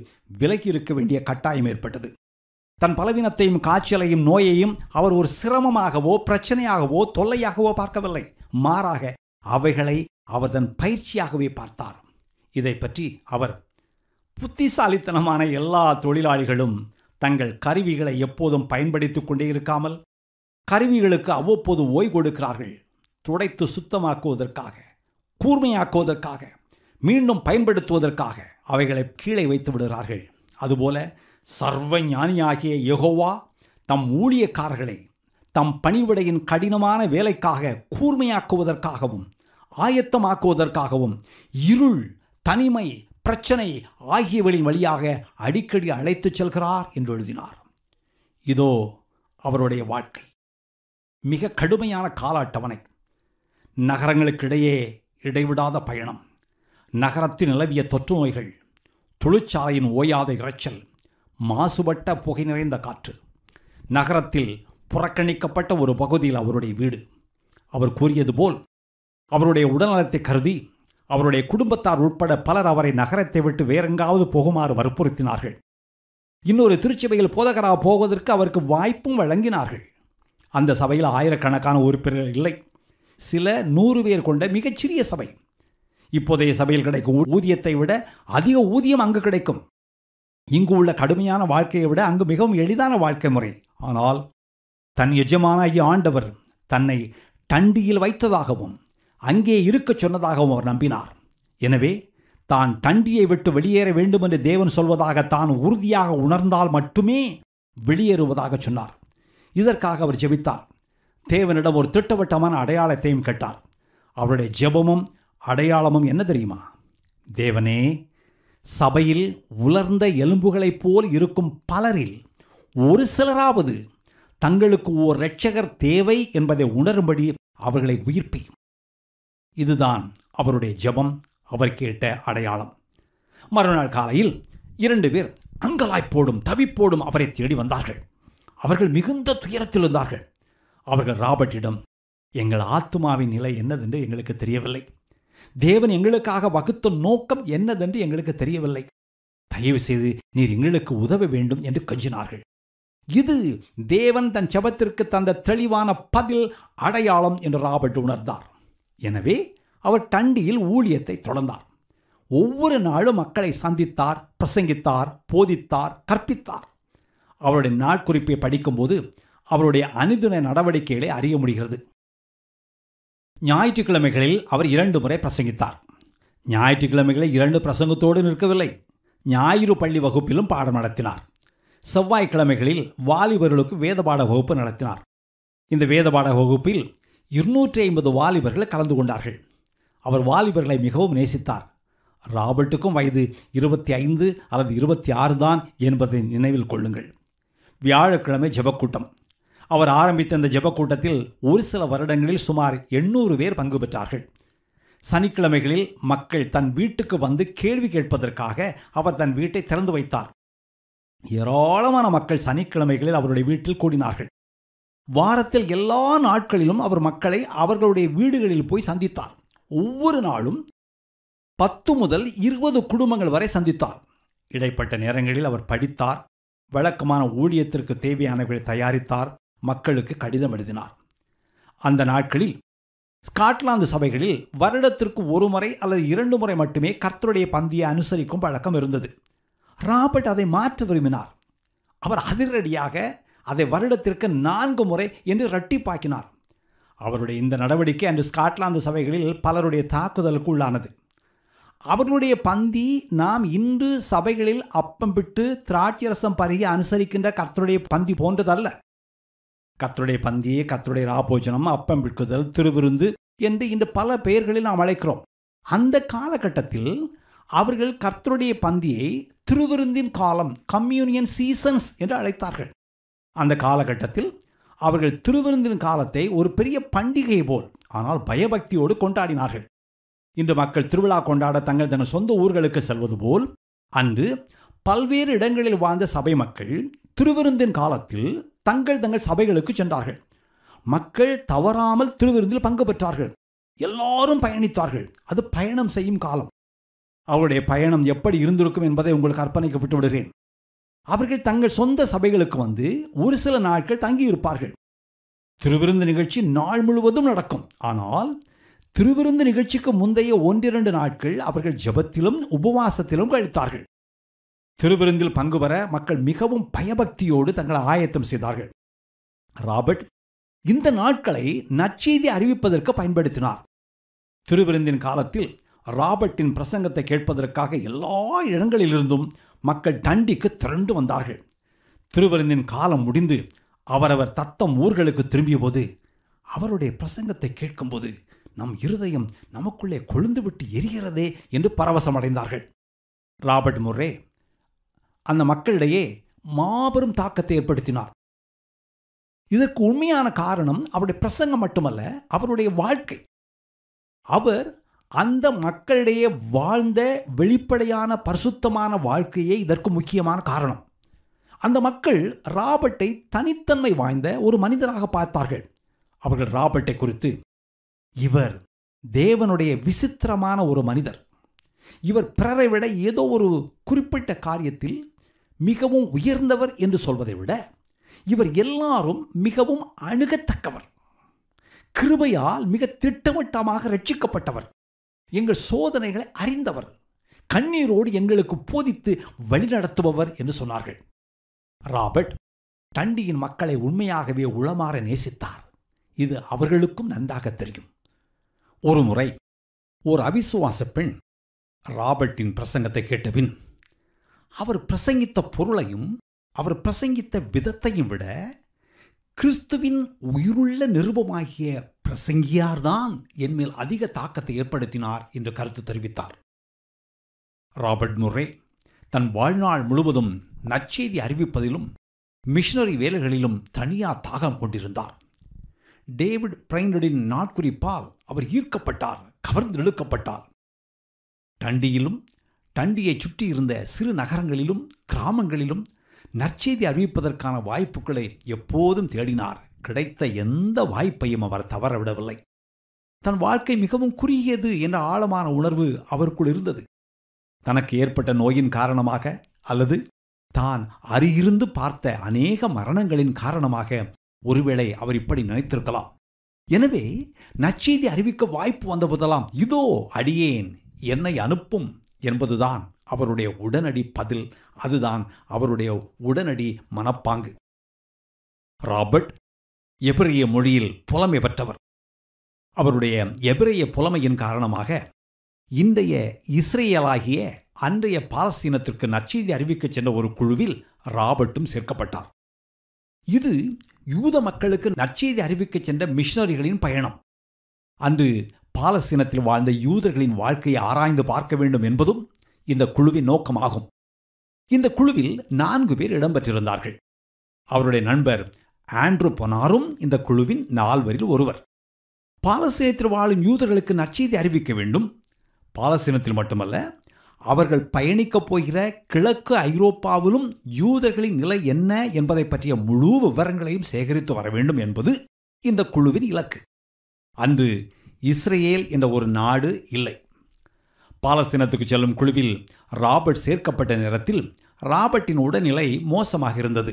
விலகி இருக்க வேண்டிய கட்டாயம் ஏற்பட்டது தன் பலவீனத்தையும் காய்ச்சலையும் நோயையும் அவர் ஒரு சிரமமாகவோ பிரச்சனையாகவோ தொல்லையாகவோ பார்க்கவில்லை மாறாக அவைகளை அவர் தன் பயிற்சியாகவே பார்த்தார் இதை பற்றி அவர் புத்திசாலித்தனமான எல்லா தொழிலாளிகளும் தங்கள் கருவிகளை எப்போதும் பயன்படுத்தி கொண்டே இருக்காமல் கருவிகளுக்கு அவ்வப்போது ஓய்வு கொடுக்கிறார்கள் துடைத்து சுத்தமாக்குவதற்காக கூர்மையாக்குவதற்காக மீண்டும் பயன்படுத்துவதற்காக அவைகளை கீழே வைத்து விடுகிறார்கள் அதுபோல சர்வ ஞானியாகிய யகோவா தம் ஊழியக்காரர்களை தம் பணிவிடையின் கடினமான வேலைக்காக கூர்மையாக்குவதற்காகவும் ஆயத்தமாக்குவதற்காகவும் இருள் தனிமை பிரச்சனை ஆகியவளின் வழியாக அடிக்கடி அழைத்துச் செல்கிறார் என்று எழுதினார் இதோ அவருடைய வாழ்க்கை மிக கடுமையான கால அட்டவணை நகரங்களுக்கிடையே இடைவிடாத பயணம் நகரத்தில் நிலவிய தொற்று நோய்கள் தொழிற்சாலையின் ஓயாத இரைச்சல் மாசுபட்ட புகை நிறைந்த காற்று நகரத்தில் புறக்கணிக்கப்பட்ட ஒரு பகுதியில் அவருடைய வீடு அவர் கூறியது போல் அவருடைய உடல்நலத்தை கருதி அவருடைய குடும்பத்தார் உட்பட பலர் அவரை நகரத்தை விட்டு வேறெங்காவது போகுமாறு வற்புறுத்தினார்கள் இன்னொரு திருச்சபையில் போதகரா போவதற்கு அவருக்கு வாய்ப்பும் வழங்கினார்கள் அந்த சபையில் ஆயிரக்கணக்கான உறுப்பினர்கள் இல்லை சில நூறு பேர் கொண்ட மிகச்சிறிய சபை இப்போதைய சபையில் கிடைக்கும் ஊதியத்தை விட அதிக ஊதியம் அங்கு கிடைக்கும் இங்கு உள்ள கடுமையான வாழ்க்கையை விட அங்கு மிகவும் எளிதான வாழ்க்கை முறை ஆனால் தன் எஜமானாகிய ஆண்டவர் தன்னை டண்டியில் வைத்ததாகவும் அங்கே இருக்கச் சொன்னதாகவும் அவர் நம்பினார் எனவே தான் டண்டியை விட்டு வெளியேற வேண்டும் என்று தேவன் சொல்வதாக தான் உறுதியாக உணர்ந்தால் மட்டுமே வெளியேறுவதாக சொன்னார் இதற்காக அவர் ஜெபித்தார் தேவனிடம் ஒரு திட்டவட்டமான அடையாளத்தையும் கேட்டார் அவருடைய ஜெபமும் அடையாளமும் என்ன தெரியுமா தேவனே சபையில் உலர்ந்த எலும்புகளைப் போல் இருக்கும் பலரில் ஒரு சிலராவது தங்களுக்கு ஓர் இரட்சகர் தேவை என்பதை உணரும்படி அவர்களை உயிர்ப்பியும் இதுதான் அவருடைய ஜபம் அவர் கேட்ட அடையாளம் மறுநாள் காலையில் இரண்டு பேர் அங்கலாய்ப்போடும் தவிப்போடும் அவரை தேடி வந்தார்கள் அவர்கள் மிகுந்த துயரத்தில் இருந்தார்கள் அவர்கள் ராபர்ட்டிடம் எங்கள் ஆத்மாவின் நிலை என்னதென்று எங்களுக்கு தெரியவில்லை தேவன் எங்களுக்காக வகுத்த நோக்கம் என்னதென்று எங்களுக்கு தெரியவில்லை தயவு செய்து நீர் எங்களுக்கு உதவ வேண்டும் என்று கஞ்சினார்கள் இது தேவன் தன் ஜபத்திற்கு தந்த தெளிவான பதில் அடையாளம் என்று ராபர்ட் உணர்ந்தார் எனவே அவர் டண்டியில் ஊழியத்தை தொடர்ந்தார் ஒவ்வொரு நாளும் மக்களை சந்தித்தார் பிரசங்கித்தார் போதித்தார் கற்பித்தார் அவருடைய நாட்குறிப்பை படிக்கும்போது அவருடைய அனுதின நடவடிக்கைகளை அறிய முடிகிறது ஞாயிற்றுக்கிழமைகளில் அவர் இரண்டு முறை பிரசங்கித்தார் ஞாயிற்றுக்கிழமைகளை இரண்டு பிரசங்கத்தோடு நிற்கவில்லை ஞாயிறு பள்ளி வகுப்பிலும் பாடம் நடத்தினார் செவ்வாய்க்கிழமைகளில் வாலிபர்களுக்கு வேதபாட வகுப்பு நடத்தினார் இந்த வேதபாட வகுப்பில் இருநூற்றி ஐம்பது வாலிபர்கள் கலந்து கொண்டார்கள் அவர் வாலிபர்களை மிகவும் நேசித்தார் ராபர்ட்டுக்கும் வயது இருபத்தி ஐந்து அல்லது இருபத்தி ஆறு தான் என்பதை நினைவில் கொள்ளுங்கள் வியாழக்கிழமை ஜபக்கூட்டம் அவர் ஆரம்பித்த இந்த ஜெபக்கூட்டத்தில் கூட்டத்தில் ஒரு சில வருடங்களில் சுமார் எண்ணூறு பேர் பங்கு பெற்றார்கள் சனிக்கிழமைகளில் மக்கள் தன் வீட்டுக்கு வந்து கேள்வி கேட்பதற்காக அவர் தன் வீட்டை திறந்து வைத்தார் ஏராளமான மக்கள் சனிக்கிழமைகளில் அவருடைய வீட்டில் கூடினார்கள் வாரத்தில் எல்லா நாட்களிலும் அவர் மக்களை அவர்களுடைய வீடுகளில் போய் சந்தித்தார் ஒவ்வொரு நாளும் பத்து முதல் இருபது குடும்பங்கள் வரை சந்தித்தார் இடைப்பட்ட நேரங்களில் அவர் படித்தார் வழக்கமான ஊழியத்திற்கு தேவையானவர்களை தயாரித்தார் மக்களுக்கு கடிதம் எழுதினார் அந்த நாட்களில் ஸ்காட்லாந்து சபைகளில் வருடத்திற்கு ஒரு முறை அல்லது இரண்டு முறை மட்டுமே கர்த்தருடைய பந்தியை அனுசரிக்கும் பழக்கம் இருந்தது ராபர்ட் அதை மாற்ற விரும்பினார் அவர் அதிரடியாக அதை வருடத்திற்கு நான்கு முறை என்று இரட்டிப்பாக்கினார் அவருடைய இந்த நடவடிக்கை அன்று ஸ்காட்லாந்து சபைகளில் பலருடைய தாக்குதலுக்கு உள்ளானது அவர்களுடைய பந்தி நாம் இன்று சபைகளில் அப்பம் விட்டு திராட்சரசம் பருகி அனுசரிக்கின்ற கர்த்தருடைய பந்தி போன்றதல்ல கத்தருடைய பந்தியை கத்தருடைய ராபோஜனம் அப்பம் விற்குதல் திருவிருந்து என்று இந்த பல பெயர்களில் நாம் அழைக்கிறோம் அந்த காலகட்டத்தில் அவர்கள் கர்த்தருடைய பந்தியை திருவிருந்தின் காலம் கம்யூனியன் சீசன்ஸ் என்று அழைத்தார்கள் அந்த காலகட்டத்தில் அவர்கள் திருவிருந்தின் காலத்தை ஒரு பெரிய பண்டிகை போல் ஆனால் பயபக்தியோடு கொண்டாடினார்கள் இன்று மக்கள் திருவிழா கொண்டாட தங்கள் தன சொந்த ஊர்களுக்கு செல்வது போல் அன்று பல்வேறு இடங்களில் வாழ்ந்த சபை மக்கள் திருவிருந்தின் காலத்தில் தங்கள் தங்கள் சபைகளுக்கு சென்றார்கள் மக்கள் தவறாமல் திருவிருந்தில் பங்கு பெற்றார்கள் எல்லாரும் பயணித்தார்கள் அது பயணம் செய்யும் காலம் அவருடைய பயணம் எப்படி இருந்திருக்கும் என்பதை உங்களுக்கு அர்ப்பணிக்க விட்டு விடுகிறேன் அவர்கள் தங்கள் சொந்த சபைகளுக்கு வந்து ஒரு சில நாட்கள் தங்கியிருப்பார்கள் திருவிருந்து நிகழ்ச்சி நாள் முழுவதும் நடக்கும் ஆனால் திருவிருந்து நிகழ்ச்சிக்கு முந்தைய ஒன்றிரண்டு நாட்கள் அவர்கள் ஜபத்திலும் உபவாசத்திலும் கழித்தார்கள் திருவிருந்தில் பங்கு பெற மக்கள் மிகவும் பயபக்தியோடு தங்களை ஆயத்தம் செய்தார்கள் ராபர்ட் இந்த நாட்களை நற்செய்தி அறிவிப்பதற்கு பயன்படுத்தினார் திருவிருந்தின் காலத்தில் ராபர்ட்டின் பிரசங்கத்தை கேட்பதற்காக எல்லா இடங்களிலிருந்தும் மக்கள் தண்டிக்கு திரண்டு வந்தார்கள் திருவிருந்தின் காலம் முடிந்து அவரவர் தத்தம் ஊர்களுக்கு திரும்பியபோது அவருடைய பிரசங்கத்தை கேட்கும்போது நம் இருதயம் நமக்குள்ளே கொழுந்துவிட்டு எரிகிறதே என்று பரவசமடைந்தார்கள் ராபர்ட் முர்ரே அந்த மக்களிடையே மாபெரும் தாக்கத்தை ஏற்படுத்தினார் இதற்கு உண்மையான காரணம் அவருடைய பிரசங்கம் மட்டுமல்ல அவருடைய வாழ்க்கை அவர் அந்த மக்களிடையே வாழ்ந்த வெளிப்படையான பரிசுத்தமான வாழ்க்கையே இதற்கு முக்கியமான காரணம் அந்த மக்கள் ராபர்ட்டை தனித்தன்மை வாய்ந்த ஒரு மனிதராக பார்த்தார்கள் அவர்கள் ராபர்ட்டை குறித்து இவர் தேவனுடைய விசித்திரமான ஒரு மனிதர் இவர் பிறரை விட ஏதோ ஒரு குறிப்பிட்ட காரியத்தில் மிகவும் உயர்ந்தவர் என்று சொல்வதை விட இவர் எல்லாரும் மிகவும் அணுகத்தக்கவர் கிருபையால் மிக திட்டவட்டமாக ரட்சிக்கப்பட்டவர் எங்கள் சோதனைகளை அறிந்தவர் கண்ணீரோடு எங்களுக்கு போதித்து வழிநடத்துபவர் என்று சொன்னார்கள் ராபர்ட் தண்டியின் மக்களை உண்மையாகவே உளமாற நேசித்தார் இது அவர்களுக்கும் நன்றாக தெரியும் ஒரு முறை ஒரு அவிசுவாச பெண் ராபர்ட்டின் பிரசங்கத்தை கேட்டபின் அவர் பிரசங்கித்த பொருளையும் அவர் பிரசங்கித்த விதத்தையும் விட கிறிஸ்துவின் உயிருள்ள நிருபமாகிய பிரசங்கியார்தான் என்மேல் அதிக தாக்கத்தை ஏற்படுத்தினார் என்று கருத்து தெரிவித்தார் ராபர்ட் முர்ரே தன் வாழ்நாள் முழுவதும் நற்செய்தி அறிவிப்பதிலும் மிஷனரி வேலைகளிலும் தனியாக தாகம் கொண்டிருந்தார் டேவிட் பிரைனடின் நாட்குறிப்பால் அவர் ஈர்க்கப்பட்டார் கவர்ந்தெழுக்கப்பட்டார் டண்டியிலும் டண்டியை சுற்றி இருந்த சிறு நகரங்களிலும் கிராமங்களிலும் நற்செய்தி அறிவிப்பதற்கான வாய்ப்புகளை எப்போதும் தேடினார் கிடைத்த எந்த வாய்ப்பையும் அவர் தவறவிடவில்லை தன் வாழ்க்கை மிகவும் குறுகியது என்ற ஆழமான உணர்வு அவருக்குள் இருந்தது தனக்கு ஏற்பட்ட நோயின் காரணமாக அல்லது தான் அருகிருந்து பார்த்த அநேக மரணங்களின் காரணமாக ஒருவேளை அவர் இப்படி நினைத்திருக்கலாம் எனவே நற்செய்தி அறிவிக்க வாய்ப்பு வந்தபோதெல்லாம் இதோ அடியேன் என்னை அனுப்பும் என்பதுதான் அவருடைய உடனடி பதில் அதுதான் அவருடைய உடனடி மனப்பாங்கு ராபர்ட் எபிரிய மொழியில் புலமை பெற்றவர் அவருடைய எபிரிய புலமையின் காரணமாக இன்றைய இஸ்ரேலாகிய அன்றைய பாலஸ்தீனத்திற்கு நற்செய்தி அறிவிக்கச் சென்ற ஒரு குழுவில் ராபர்ட்டும் சேர்க்கப்பட்டார் இது யூத மக்களுக்கு நற்செய்தி அறிவிக்கச் சென்ற மிஷினரிகளின் பயணம் அன்று பாலஸ்தீனத்தில் வாழ்ந்த யூதர்களின் வாழ்க்கையை ஆராய்ந்து பார்க்க வேண்டும் என்பதும் இந்த குழுவின் நோக்கமாகும் இந்த குழுவில் நான்கு பேர் இடம்பெற்றிருந்தார்கள் அவருடைய நண்பர் ஆண்ட்ரூ பொனாரும் இந்த குழுவின் நால்வரில் ஒருவர் பாலஸ்தீனத்தில் வாழும் யூதர்களுக்கு நற்செய்தி அறிவிக்க வேண்டும் பாலஸ்தீனத்தில் மட்டுமல்ல அவர்கள் பயணிக்கப் போகிற கிழக்கு ஐரோப்பாவிலும் யூதர்களின் நிலை என்ன என்பதை பற்றிய முழு விவரங்களையும் சேகரித்து வர வேண்டும் என்பது இந்த குழுவின் இலக்கு அன்று இஸ்ரேல் என்ற ஒரு நாடு இல்லை பாலஸ்தீனத்துக்கு செல்லும் குழுவில் ராபர்ட் சேர்க்கப்பட்ட நேரத்தில் ராபர்ட்டின் உடல்நிலை மோசமாக இருந்தது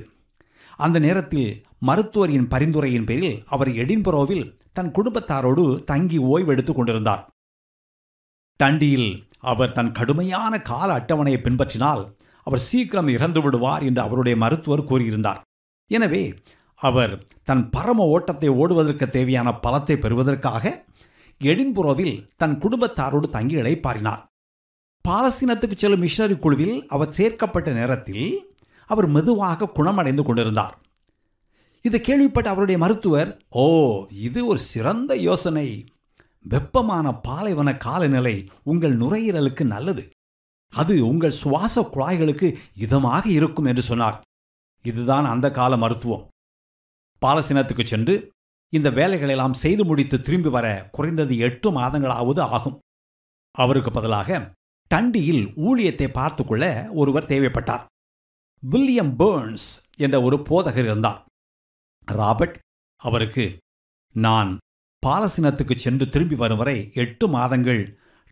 அந்த நேரத்தில் மருத்துவரின் பரிந்துரையின் பேரில் அவர் எடின்பரோவில் தன் குடும்பத்தாரோடு தங்கி ஓய்வெடுத்து கொண்டிருந்தார் டண்டியில் அவர் தன் கடுமையான கால அட்டவணையை பின்பற்றினால் அவர் சீக்கிரம் இறந்து விடுவார் என்று அவருடைய மருத்துவர் கூறியிருந்தார் எனவே அவர் தன் பரம ஓட்டத்தை ஓடுவதற்கு தேவையான பலத்தை பெறுவதற்காக எடின்புரோவில் தன் குடும்பத்தாரோடு தங்கி இழைப்பாரினார் பாலஸ்தீனத்துக்கு செல்லும் மிஷினரி குழுவில் அவர் சேர்க்கப்பட்ட நேரத்தில் அவர் மெதுவாக குணமடைந்து கொண்டிருந்தார் இதை கேள்விப்பட்ட அவருடைய மருத்துவர் ஓ இது ஒரு சிறந்த யோசனை வெப்பமான பாலைவன காலநிலை உங்கள் நுரையீரலுக்கு நல்லது அது உங்கள் சுவாச குழாய்களுக்கு இதமாக இருக்கும் என்று சொன்னார் இதுதான் அந்த கால மருத்துவம் பாலசீனத்துக்கு சென்று இந்த வேலைகளெல்லாம் செய்து முடித்து திரும்பி வர குறைந்தது எட்டு மாதங்களாவது ஆகும் அவருக்கு பதிலாக டண்டியில் ஊழியத்தை பார்த்து கொள்ள ஒருவர் தேவைப்பட்டார் வில்லியம் பேர்ன்ஸ் என்ற ஒரு போதகர் இருந்தார் ராபர்ட் அவருக்கு நான் பாலசினத்துக்கு சென்று திரும்பி வரும் வரை எட்டு மாதங்கள்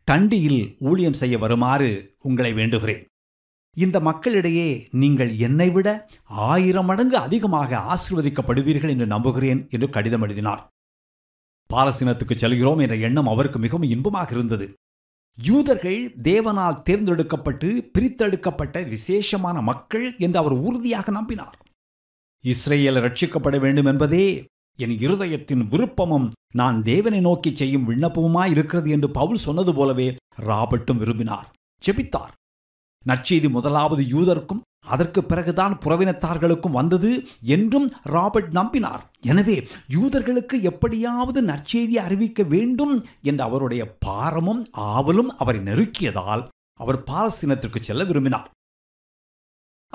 டண்டியில் ஊழியம் செய்ய வருமாறு உங்களை வேண்டுகிறேன் இந்த மக்களிடையே நீங்கள் என்னை விட ஆயிரம் மடங்கு அதிகமாக ஆசிர்வதிக்கப்படுவீர்கள் என்று நம்புகிறேன் என்று கடிதம் எழுதினார் பாலசீனத்துக்கு செல்கிறோம் என்ற எண்ணம் அவருக்கு மிகவும் இன்பமாக இருந்தது யூதர்கள் தேவனால் தேர்ந்தெடுக்கப்பட்டு பிரித்தெடுக்கப்பட்ட விசேஷமான மக்கள் என்று அவர் உறுதியாக நம்பினார் இஸ்ரேல் ரட்சிக்கப்பட வேண்டும் என்பதே என் இருதயத்தின் விருப்பமும் நான் தேவனை நோக்கி செய்யும் விண்ணப்பமுமாய் இருக்கிறது என்று பவுல் சொன்னது போலவே ராபர்ட்டும் விரும்பினார் செபித்தார் நற்செய்தி முதலாவது யூதர்க்கும் அதற்கு பிறகுதான் புறவினத்தார்களுக்கும் வந்தது என்றும் ராபர்ட் நம்பினார் எனவே யூதர்களுக்கு எப்படியாவது நற்செய்தி அறிவிக்க வேண்டும் என்ற அவருடைய பாரமும் ஆவலும் அவரை நெருக்கியதால் அவர் பாலஸ்தீனத்திற்கு செல்ல விரும்பினார்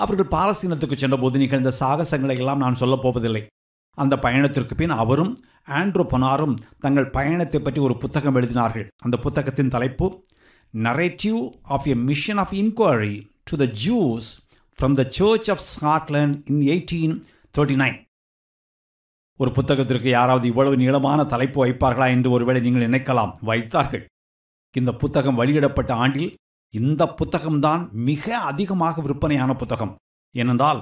அவர்கள் பாலஸ்தீனத்துக்கு சென்றபோது நிகழ்ந்த சாகசங்களை எல்லாம் நான் சொல்லப் போவதில்லை அந்த பயணத்திற்கு பின் அவரும் ஆண்ட்ரோ பொனாரும் தங்கள் பயணத்தை பற்றி ஒரு புத்தகம் எழுதினார்கள் அந்த புத்தகத்தின் தலைப்பு narrative of a mission of inquiry to the Jews from the Church of Scotland in 1839. ஒரு புத்தகத்திற்கு யாராவது இவ்வளவு நீளமான தலைப்பு வைப்பார்களா என்று ஒருவேளை நீங்கள் நினைக்கலாம் வைத்தார்கள் இந்த புத்தகம் வெளியிடப்பட்ட ஆண்டில் இந்த புத்தகம்தான் மிக அதிகமாக விற்பனையான புத்தகம் ஏனென்றால்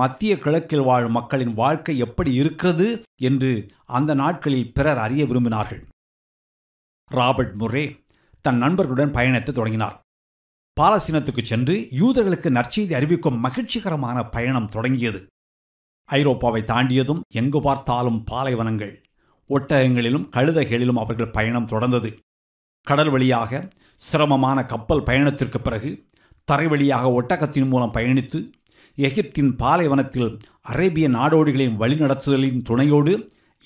மத்திய கிழக்கில் வாழும் மக்களின் வாழ்க்கை எப்படி இருக்கிறது என்று அந்த நாட்களில் பிறர் அறிய விரும்பினார்கள் ராபர்ட் முரே தன் நண்பர்களுடன் பயணத்தை தொடங்கினார் பாலஸ்தீனத்துக்கு சென்று யூதர்களுக்கு நற்செய்தி அறிவிக்கும் மகிழ்ச்சிகரமான பயணம் தொடங்கியது ஐரோப்பாவை தாண்டியதும் எங்கு பார்த்தாலும் பாலைவனங்கள் ஒட்டகங்களிலும் கழுதைகளிலும் அவர்கள் பயணம் தொடர்ந்தது கடல் வழியாக சிரமமான கப்பல் பயணத்திற்கு பிறகு தரை வழியாக ஒட்டகத்தின் மூலம் பயணித்து எகிப்தின் பாலைவனத்தில் அரேபிய நாடோடிகளின் வழிநடத்துதலின் துணையோடு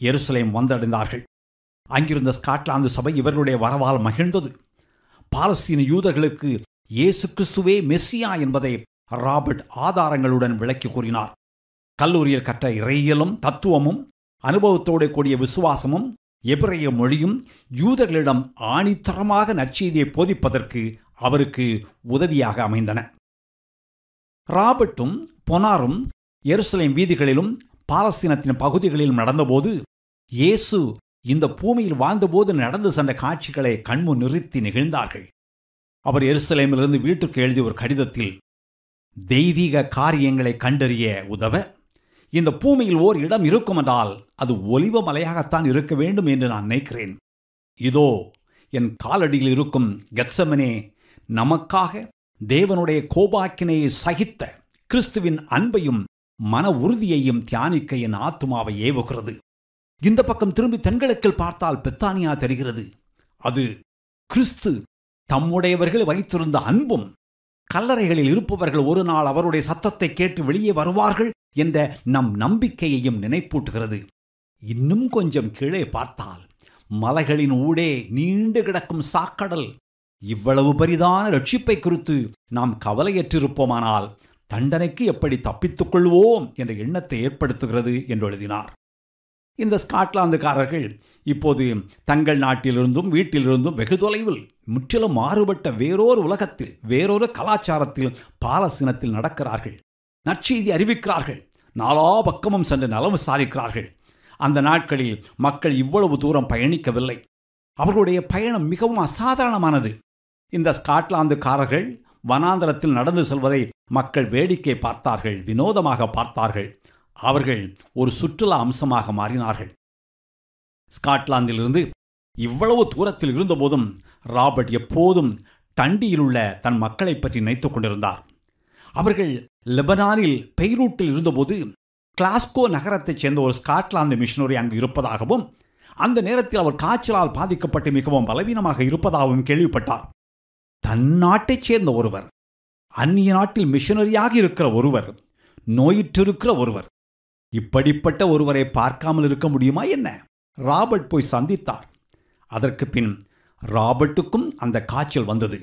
எருசலேம் வந்தடைந்தார்கள் அங்கிருந்த ஸ்காட்லாந்து சபை இவர்களுடைய வரவால் மகிழ்ந்தது பாலஸ்தீன யூதர்களுக்கு இயேசு கிறிஸ்துவே மெஸ்ஸியா என்பதை ராபர்ட் ஆதாரங்களுடன் விளக்கி கூறினார் கல்லூரியில் கற்ற இறையியலும் தத்துவமும் அனுபவத்தோடு கூடிய விசுவாசமும் எபிரைய மொழியும் யூதர்களிடம் ஆணித்தரமாக நற்செய்தியை போதிப்பதற்கு அவருக்கு உதவியாக அமைந்தன ராபர்ட்டும் பொனாரும் எருசலேம் வீதிகளிலும் பாலஸ்தீனத்தின் பகுதிகளிலும் நடந்தபோது இயேசு இந்த பூமியில் வாழ்ந்தபோது நடந்து சென்ற காட்சிகளை கண்மு நிறுத்தி நிகழ்ந்தார்கள் அவர் எருசலேமிலிருந்து வீட்டுக்கு எழுதிய ஒரு கடிதத்தில் தெய்வீக காரியங்களை கண்டறிய உதவ இந்த பூமியில் ஓர் இடம் இருக்குமென்றால் அது ஒலிவ மலையாகத்தான் இருக்க வேண்டும் என்று நான் நினைக்கிறேன் இதோ என் காலடியில் இருக்கும் கெட்சமனே நமக்காக தேவனுடைய கோபாக்கினையை சகித்த கிறிஸ்துவின் அன்பையும் மன உறுதியையும் தியானிக்க என் ஆத்மாவை ஏவுகிறது இந்த பக்கம் திரும்பி தென்கிழக்கில் பார்த்தால் பெத்தானியா தெரிகிறது அது கிறிஸ்து தம்முடையவர்கள் வைத்திருந்த அன்பும் கல்லறைகளில் இருப்பவர்கள் ஒரு நாள் அவருடைய சத்தத்தை கேட்டு வெளியே வருவார்கள் என்ற நம் நம்பிக்கையையும் நினைப்பூட்டுகிறது இன்னும் கொஞ்சம் கீழே பார்த்தால் மலைகளின் ஊடே நீண்டு கிடக்கும் சாக்கடல் இவ்வளவு பரிதான ரட்சிப்பை குறித்து நாம் கவலையற்றிருப்போமானால் தண்டனைக்கு எப்படி தப்பித்துக் கொள்வோம் என்ற எண்ணத்தை ஏற்படுத்துகிறது என்று எழுதினார் இந்த ஸ்காட்லாந்துக்காரர்கள் இப்போது தங்கள் நாட்டிலிருந்தும் வீட்டிலிருந்தும் வெகு தொலைவில் முற்றிலும் மாறுபட்ட வேறொரு உலகத்தில் வேறொரு கலாச்சாரத்தில் பாலசீனத்தில் நடக்கிறார்கள் நற்செய்தி அறிவிக்கிறார்கள் நாலா பக்கமும் சென்று நலம் விசாரிக்கிறார்கள் அந்த நாட்களில் மக்கள் இவ்வளவு தூரம் பயணிக்கவில்லை அவர்களுடைய பயணம் மிகவும் அசாதாரணமானது இந்த ஸ்காட்லாந்துக்காரர்கள் வனாந்தரத்தில் நடந்து செல்வதை மக்கள் வேடிக்கை பார்த்தார்கள் வினோதமாக பார்த்தார்கள் அவர்கள் ஒரு சுற்றுலா அம்சமாக மாறினார்கள் ஸ்காட்லாந்திலிருந்து இவ்வளவு தூரத்தில் இருந்தபோதும் ராபர்ட் எப்போதும் டண்டியில் உள்ள தன் மக்களை பற்றி நினைத்துக் கொண்டிருந்தார் அவர்கள் லெபனானில் பெய்ரூட்டில் இருந்தபோது கிளாஸ்கோ நகரத்தைச் சேர்ந்த ஒரு ஸ்காட்லாந்து மிஷினரி அங்கு இருப்பதாகவும் அந்த நேரத்தில் அவர் காய்ச்சலால் பாதிக்கப்பட்டு மிகவும் பலவீனமாக இருப்பதாகவும் கேள்விப்பட்டார் தன் நாட்டைச் சேர்ந்த ஒருவர் அந்நிய நாட்டில் மிஷனரியாக இருக்கிற ஒருவர் நோயிற்றிருக்கிற ஒருவர் இப்படிப்பட்ட ஒருவரை பார்க்காமல் இருக்க முடியுமா என்ன ராபர்ட் போய் சந்தித்தார் அதற்கு பின் ராபர்ட்டுக்கும் அந்த காய்ச்சல் வந்தது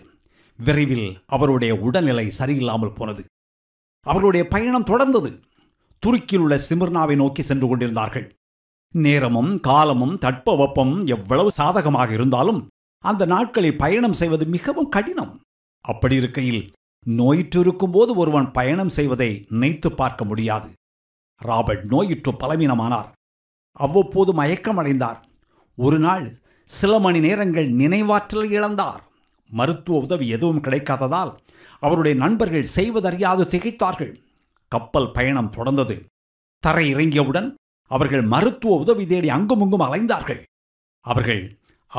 விரைவில் அவருடைய உடல்நிலை சரியில்லாமல் போனது அவர்களுடைய பயணம் தொடர்ந்தது துருக்கியில் உள்ள சிமர்னாவை நோக்கி சென்று கொண்டிருந்தார்கள் நேரமும் காலமும் தட்பவெப்பம் எவ்வளவு சாதகமாக இருந்தாலும் அந்த நாட்களில் பயணம் செய்வது மிகவும் கடினம் அப்படி இருக்கையில் நோயிற்றிருக்கும் போது ஒருவன் பயணம் செய்வதை நினைத்து பார்க்க முடியாது ராபர்ட் நோயுற்று பலவீனமானார் அவ்வப்போது மயக்கமடைந்தார் ஒரு நாள் சில மணி நேரங்கள் நினைவாற்றல் இழந்தார் மருத்துவ உதவி எதுவும் கிடைக்காததால் அவருடைய நண்பர்கள் செய்வதறியாது திகைத்தார்கள் கப்பல் பயணம் தொடர்ந்தது தரை இறங்கியவுடன் அவர்கள் மருத்துவ உதவி தேடி அங்குமுங்கும் அலைந்தார்கள் அவர்கள்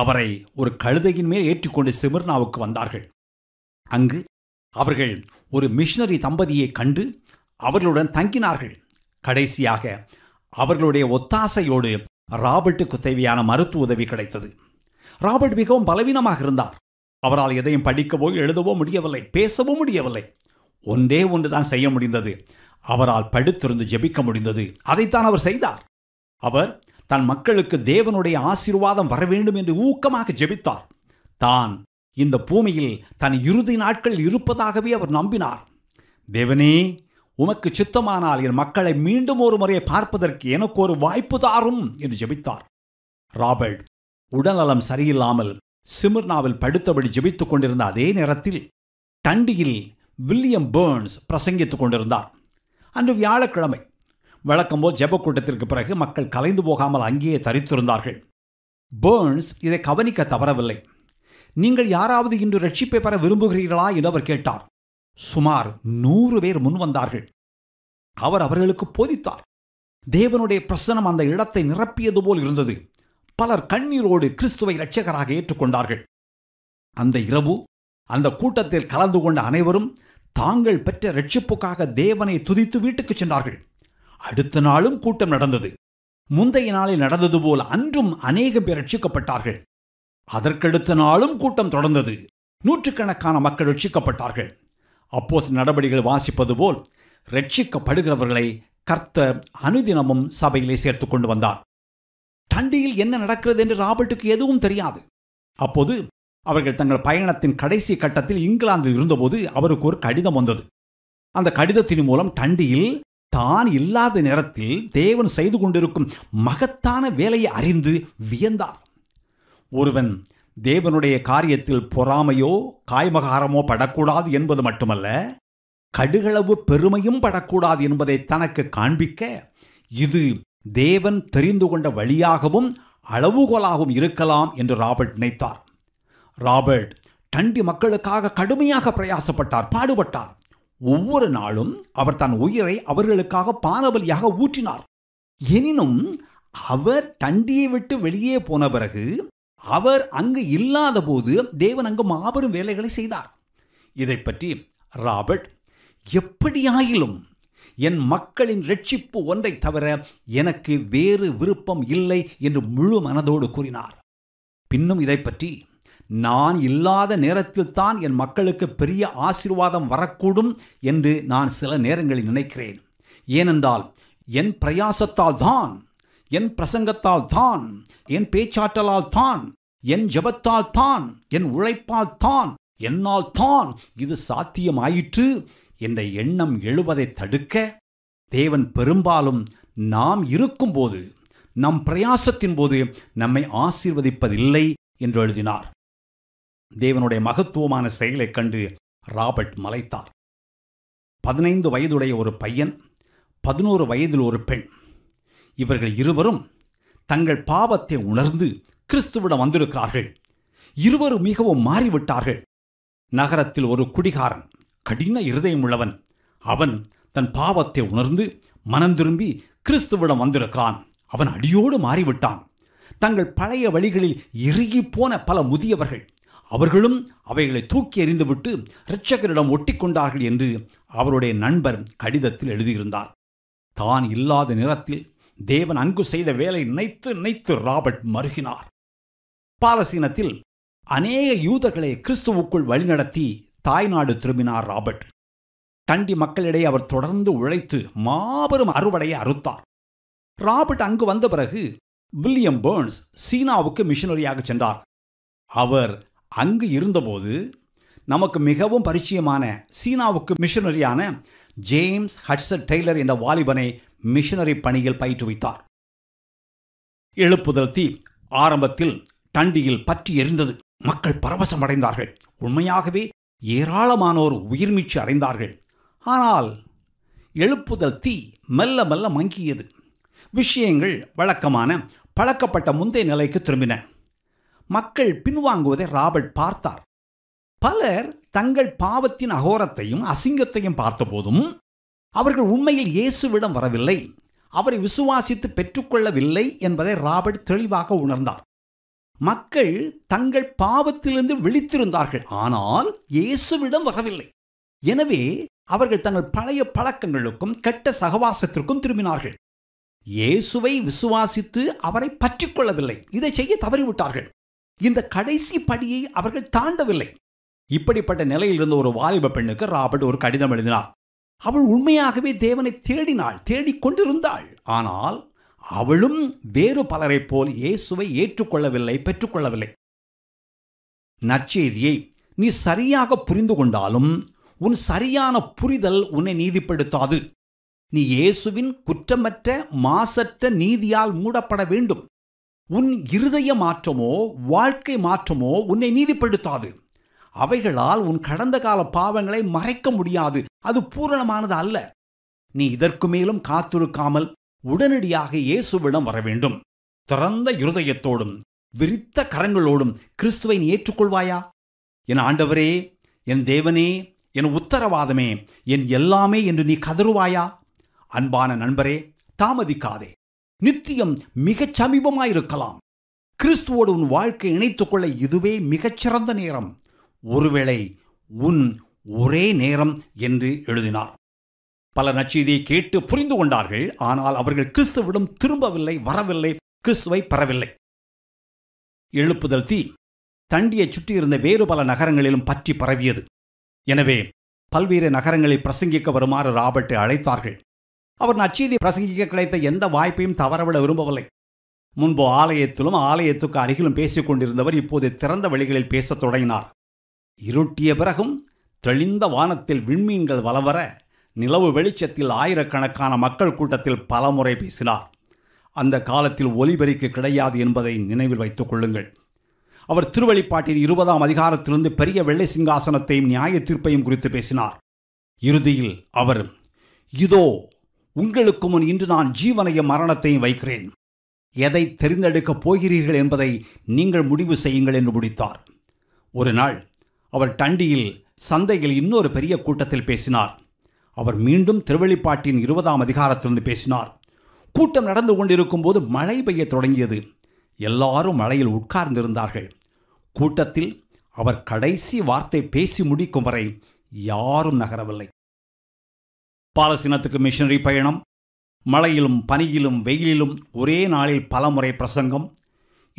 அவரை ஒரு கழுதையின் மேல் ஏற்றிக்கொண்டு சிமிர்னாவுக்கு வந்தார்கள் அங்கு அவர்கள் ஒரு மிஷினரி தம்பதியை கண்டு அவர்களுடன் தங்கினார்கள் கடைசியாக அவர்களுடைய ஒத்தாசையோடு ராபர்ட்டுக்கு தேவையான மருத்துவ உதவி கிடைத்தது ராபர்ட் மிகவும் பலவீனமாக இருந்தார் அவரால் எதையும் படிக்கவோ எழுதவோ முடியவில்லை பேசவோ முடியவில்லை ஒன்றே ஒன்றுதான் செய்ய முடிந்தது அவரால் படுத்திருந்து ஜெபிக்க முடிந்தது அதைத்தான் அவர் செய்தார் அவர் தன் மக்களுக்கு தேவனுடைய ஆசீர்வாதம் வர வேண்டும் என்று ஊக்கமாக ஜெபித்தார் தான் இந்த பூமியில் தன் இறுதி நாட்கள் இருப்பதாகவே அவர் நம்பினார் தேவனே உமக்கு சித்தமானால் என் மக்களை மீண்டும் ஒரு முறையை பார்ப்பதற்கு எனக்கு ஒரு வாய்ப்பு தாரும் என்று ஜெபித்தார் ராபர்ட் உடல்நலம் சரியில்லாமல் சிமிர்னாவில் படுத்தபடி ஜெபித்துக் கொண்டிருந்த அதே நேரத்தில் டண்டியில் வில்லியம் பேர்ன்ஸ் பிரசங்கித்துக் கொண்டிருந்தார் அன்று வியாழக்கிழமை வழக்கம்போல் ஜெப கூட்டத்திற்கு பிறகு மக்கள் கலைந்து போகாமல் அங்கேயே தரித்திருந்தார்கள் பேர்ன்ஸ் இதை கவனிக்க தவறவில்லை நீங்கள் யாராவது இன்று ரட்சிப்பை பெற விரும்புகிறீர்களா என்று அவர் கேட்டார் சுமார் நூறு பேர் முன் வந்தார்கள் அவர் அவர்களுக்கு போதித்தார் தேவனுடைய பிரசனம் அந்த இடத்தை நிரப்பியது போல் இருந்தது பலர் கண்ணீரோடு கிறிஸ்துவை இரட்சகராக ஏற்றுக்கொண்டார்கள் அந்த இரவு அந்த கூட்டத்தில் கலந்து கொண்ட அனைவரும் தாங்கள் பெற்ற ரட்சிப்புக்காக தேவனை துதித்து வீட்டுக்கு சென்றார்கள் அடுத்த நாளும் கூட்டம் நடந்தது முந்தைய நாளில் நடந்தது போல் அன்றும் அநேக பேர் ரட்சிக்கப்பட்டார்கள் அதற்கடுத்த நாளும் கூட்டம் தொடர்ந்தது நூற்றுக்கணக்கான மக்கள் ரட்சிக்கப்பட்டார்கள் அப்போஸ் நடபடிகள் வாசிப்பது போல் ரட்சிக்கப்படுகிறவர்களை கர்த்த அனுதினமும் சபையிலே சேர்த்து கொண்டு வந்தார் டண்டியில் என்ன நடக்கிறது என்று ராபர்ட்டுக்கு எதுவும் தெரியாது அப்போது அவர்கள் தங்கள் பயணத்தின் கடைசி கட்டத்தில் இங்கிலாந்தில் இருந்தபோது அவருக்கு ஒரு கடிதம் வந்தது அந்த கடிதத்தின் மூலம் டண்டியில் தான் இல்லாத நேரத்தில் தேவன் செய்து கொண்டிருக்கும் மகத்தான வேலையை அறிந்து வியந்தார் ஒருவன் தேவனுடைய காரியத்தில் பொறாமையோ காய்மகாரமோ படக்கூடாது என்பது மட்டுமல்ல கடுகளவு பெருமையும் படக்கூடாது என்பதை தனக்கு காண்பிக்க இது தேவன் தெரிந்து கொண்ட வழியாகவும் அளவுகோலாகவும் இருக்கலாம் என்று ராபர்ட் நினைத்தார் ராபர்ட் தண்டி மக்களுக்காக கடுமையாக பிரயாசப்பட்டார் பாடுபட்டார் ஒவ்வொரு நாளும் அவர் தன் உயிரை அவர்களுக்காக பானபலியாக ஊற்றினார் எனினும் அவர் தண்டியை விட்டு வெளியே போன பிறகு அவர் அங்கு இல்லாத போது தேவன் அங்கு மாபெரும் வேலைகளை செய்தார் இதை பற்றி ராபர்ட் எப்படியாயிலும் என் மக்களின் ரட்சிப்பு ஒன்றை தவிர எனக்கு வேறு விருப்பம் இல்லை என்று முழு மனதோடு கூறினார் பின்னும் இதை பற்றி நான் இல்லாத நேரத்தில் தான் என் மக்களுக்கு பெரிய ஆசீர்வாதம் வரக்கூடும் என்று நான் சில நேரங்களில் நினைக்கிறேன் ஏனென்றால் என் பிரயாசத்தால் தான் என் பிரசங்கத்தால் தான் என் பேச்சாற்றலால் தான் என் ஜபத்தால் தான் என் உழைப்பால் தான் என்னால் தான் இது சாத்தியமாயிற்று என்ற எண்ணம் எழுவதை தடுக்க தேவன் பெரும்பாலும் நாம் இருக்கும்போது நம் பிரயாசத்தின் போது நம்மை ஆசீர்வதிப்பதில்லை என்று எழுதினார் தேவனுடைய மகத்துவமான செயலைக் கண்டு ராபர்ட் மலைத்தார் பதினைந்து வயதுடைய ஒரு பையன் பதினோரு வயதில் ஒரு பெண் இவர்கள் இருவரும் தங்கள் பாவத்தை உணர்ந்து கிறிஸ்துவிடம் வந்திருக்கிறார்கள் இருவரும் மிகவும் மாறிவிட்டார்கள் நகரத்தில் ஒரு குடிகாரன் கடின இருதயம் உள்ளவன் அவன் தன் பாவத்தை உணர்ந்து மனந்திரும்பி கிறிஸ்துவிடம் வந்திருக்கிறான் அவன் அடியோடு மாறிவிட்டான் தங்கள் பழைய வழிகளில் இறுகி போன பல முதியவர்கள் அவர்களும் அவைகளை தூக்கி எறிந்துவிட்டு இரட்சகரிடம் ஒட்டிக்கொண்டார்கள் என்று அவருடைய நண்பர் கடிதத்தில் எழுதியிருந்தார் தான் இல்லாத நிறத்தில் தேவன் அங்கு செய்த வேலை நினைத்து நினைத்து ராபர்ட் மருகினார் பாலசீனத்தில் அநேக யூதர்களை கிறிஸ்துவுக்குள் வழிநடத்தி தாய்நாடு திரும்பினார் ராபர்ட் கண்டி மக்களிடையே அவர் தொடர்ந்து உழைத்து மாபெரும் அறுவடையை அறுத்தார் ராபர்ட் அங்கு வந்த பிறகு வில்லியம் பேர்ன்ஸ் சீனாவுக்கு மிஷனரியாக சென்றார் அவர் அங்கு இருந்தபோது நமக்கு மிகவும் பரிச்சயமான சீனாவுக்கு மிஷனரியான ஜேம்ஸ் ஹட்சட் டெய்லர் என்ற வாலிபனை மிஷனரி பணியில் பயிற்றுவித்தார் எழுப்புதல் தீ ஆரம்பத்தில் தண்டியில் பற்றி எரிந்தது மக்கள் பரவசம் அடைந்தார்கள் உண்மையாகவே ஏராளமானோர் உயிர்மீச்சு அடைந்தார்கள் ஆனால் எழுப்புதல் தீ மெல்ல மெல்ல மங்கியது விஷயங்கள் வழக்கமான பழக்கப்பட்ட முந்தைய நிலைக்கு திரும்பின மக்கள் பின்வாங்குவதை ராபர்ட் பார்த்தார் பலர் தங்கள் பாவத்தின் அகோரத்தையும் அசிங்கத்தையும் பார்த்தபோதும் அவர்கள் உண்மையில் இயேசுவிடம் வரவில்லை அவரை விசுவாசித்து பெற்றுக்கொள்ளவில்லை என்பதை ராபர்ட் தெளிவாக உணர்ந்தார் மக்கள் தங்கள் பாவத்திலிருந்து விழித்திருந்தார்கள் ஆனால் இயேசுவிடம் வரவில்லை எனவே அவர்கள் தங்கள் பழைய பழக்கங்களுக்கும் கெட்ட சகவாசத்திற்கும் திரும்பினார்கள் இயேசுவை விசுவாசித்து அவரை பற்றிக்கொள்ளவில்லை கொள்ளவில்லை இதை செய்ய தவறிவிட்டார்கள் இந்த கடைசி படியை அவர்கள் தாண்டவில்லை இப்படிப்பட்ட நிலையில் இருந்த ஒரு வாலிப பெண்ணுக்கு ராபர்ட் ஒரு கடிதம் எழுதினார் அவள் உண்மையாகவே தேவனை தேடினாள் தேடிக்கொண்டிருந்தாள் ஆனால் அவளும் வேறு பலரைப் போல் இயேசுவை ஏற்றுக்கொள்ளவில்லை பெற்றுக்கொள்ளவில்லை நற்செய்தியை நீ சரியாக புரிந்து கொண்டாலும் உன் சரியான புரிதல் உன்னை நீதிப்படுத்தாது நீ இயேசுவின் குற்றமற்ற மாசற்ற நீதியால் மூடப்பட வேண்டும் உன் இருதய மாற்றமோ வாழ்க்கை மாற்றமோ உன்னை நீதிப்படுத்தாது அவைகளால் உன் கடந்த கால பாவங்களை மறைக்க முடியாது அது பூரணமானது அல்ல நீ இதற்கு மேலும் காத்திருக்காமல் உடனடியாக இயேசுவிடம் வர வேண்டும் திறந்த இருதயத்தோடும் விரித்த கரங்களோடும் கிறிஸ்துவை நீ ஏற்றுக்கொள்வாயா என் ஆண்டவரே என் தேவனே என் உத்தரவாதமே என் எல்லாமே என்று நீ கதறுவாயா அன்பான நண்பரே தாமதிக்காதே நித்தியம் மிகச் சமீபமாயிருக்கலாம் கிறிஸ்துவோடு உன் வாழ்க்கை இணைத்துக்கொள்ள இதுவே மிகச்சிறந்த நேரம் ஒருவேளை உன் ஒரே நேரம் என்று எழுதினார் பல நச்சீதியை கேட்டு புரிந்து கொண்டார்கள் ஆனால் அவர்கள் கிறிஸ்துவிடம் திரும்பவில்லை வரவில்லை கிறிஸ்துவை பெறவில்லை எழுப்புதல் தீ தண்டியை சுற்றியிருந்த வேறு பல நகரங்களிலும் பற்றி பரவியது எனவே பல்வேறு நகரங்களில் பிரசங்கிக்க வருமாறு ராபர்ட்டை அழைத்தார்கள் அவர் நச்சீதியை பிரசங்கிக்க கிடைத்த எந்த வாய்ப்பையும் தவறவிட விரும்பவில்லை முன்பு ஆலயத்திலும் ஆலயத்துக்கு அருகிலும் பேசிக் கொண்டிருந்தவர் இப்போது திறந்த வழிகளில் பேசத் தொடங்கினார் இருட்டிய பிறகும் தெளிந்த வானத்தில் விண்மீன்கள் வலவர நிலவு வெளிச்சத்தில் ஆயிரக்கணக்கான மக்கள் கூட்டத்தில் பலமுறை பேசினார் அந்த காலத்தில் ஒலிபெருக்கு கிடையாது என்பதை நினைவில் வைத்துக் கொள்ளுங்கள் அவர் திருவழிப்பாட்டின் இருபதாம் அதிகாரத்திலிருந்து பெரிய வெள்ளை சிங்காசனத்தையும் நியாய தீர்ப்பையும் குறித்து பேசினார் இறுதியில் அவர் இதோ உங்களுக்கு முன் இன்று நான் ஜீவனையும் மரணத்தையும் வைக்கிறேன் எதை தெரிந்தெடுக்கப் போகிறீர்கள் என்பதை நீங்கள் முடிவு செய்யுங்கள் என்று முடித்தார் ஒரு நாள் அவர் டண்டியில் சந்தையில் இன்னொரு பெரிய கூட்டத்தில் பேசினார் அவர் மீண்டும் திருவெளிப்பாட்டின் இருபதாம் அதிகாரத்திலிருந்து பேசினார் கூட்டம் நடந்து கொண்டிருக்கும் போது மழை பெய்ய தொடங்கியது எல்லாரும் மழையில் உட்கார்ந்திருந்தார்கள் கூட்டத்தில் அவர் கடைசி வார்த்தை பேசி முடிக்கும் வரை யாரும் நகரவில்லை பாலசீனத்துக்கு மிஷனரி பயணம் மழையிலும் பனியிலும் வெயிலிலும் ஒரே நாளில் பலமுறை பிரசங்கம்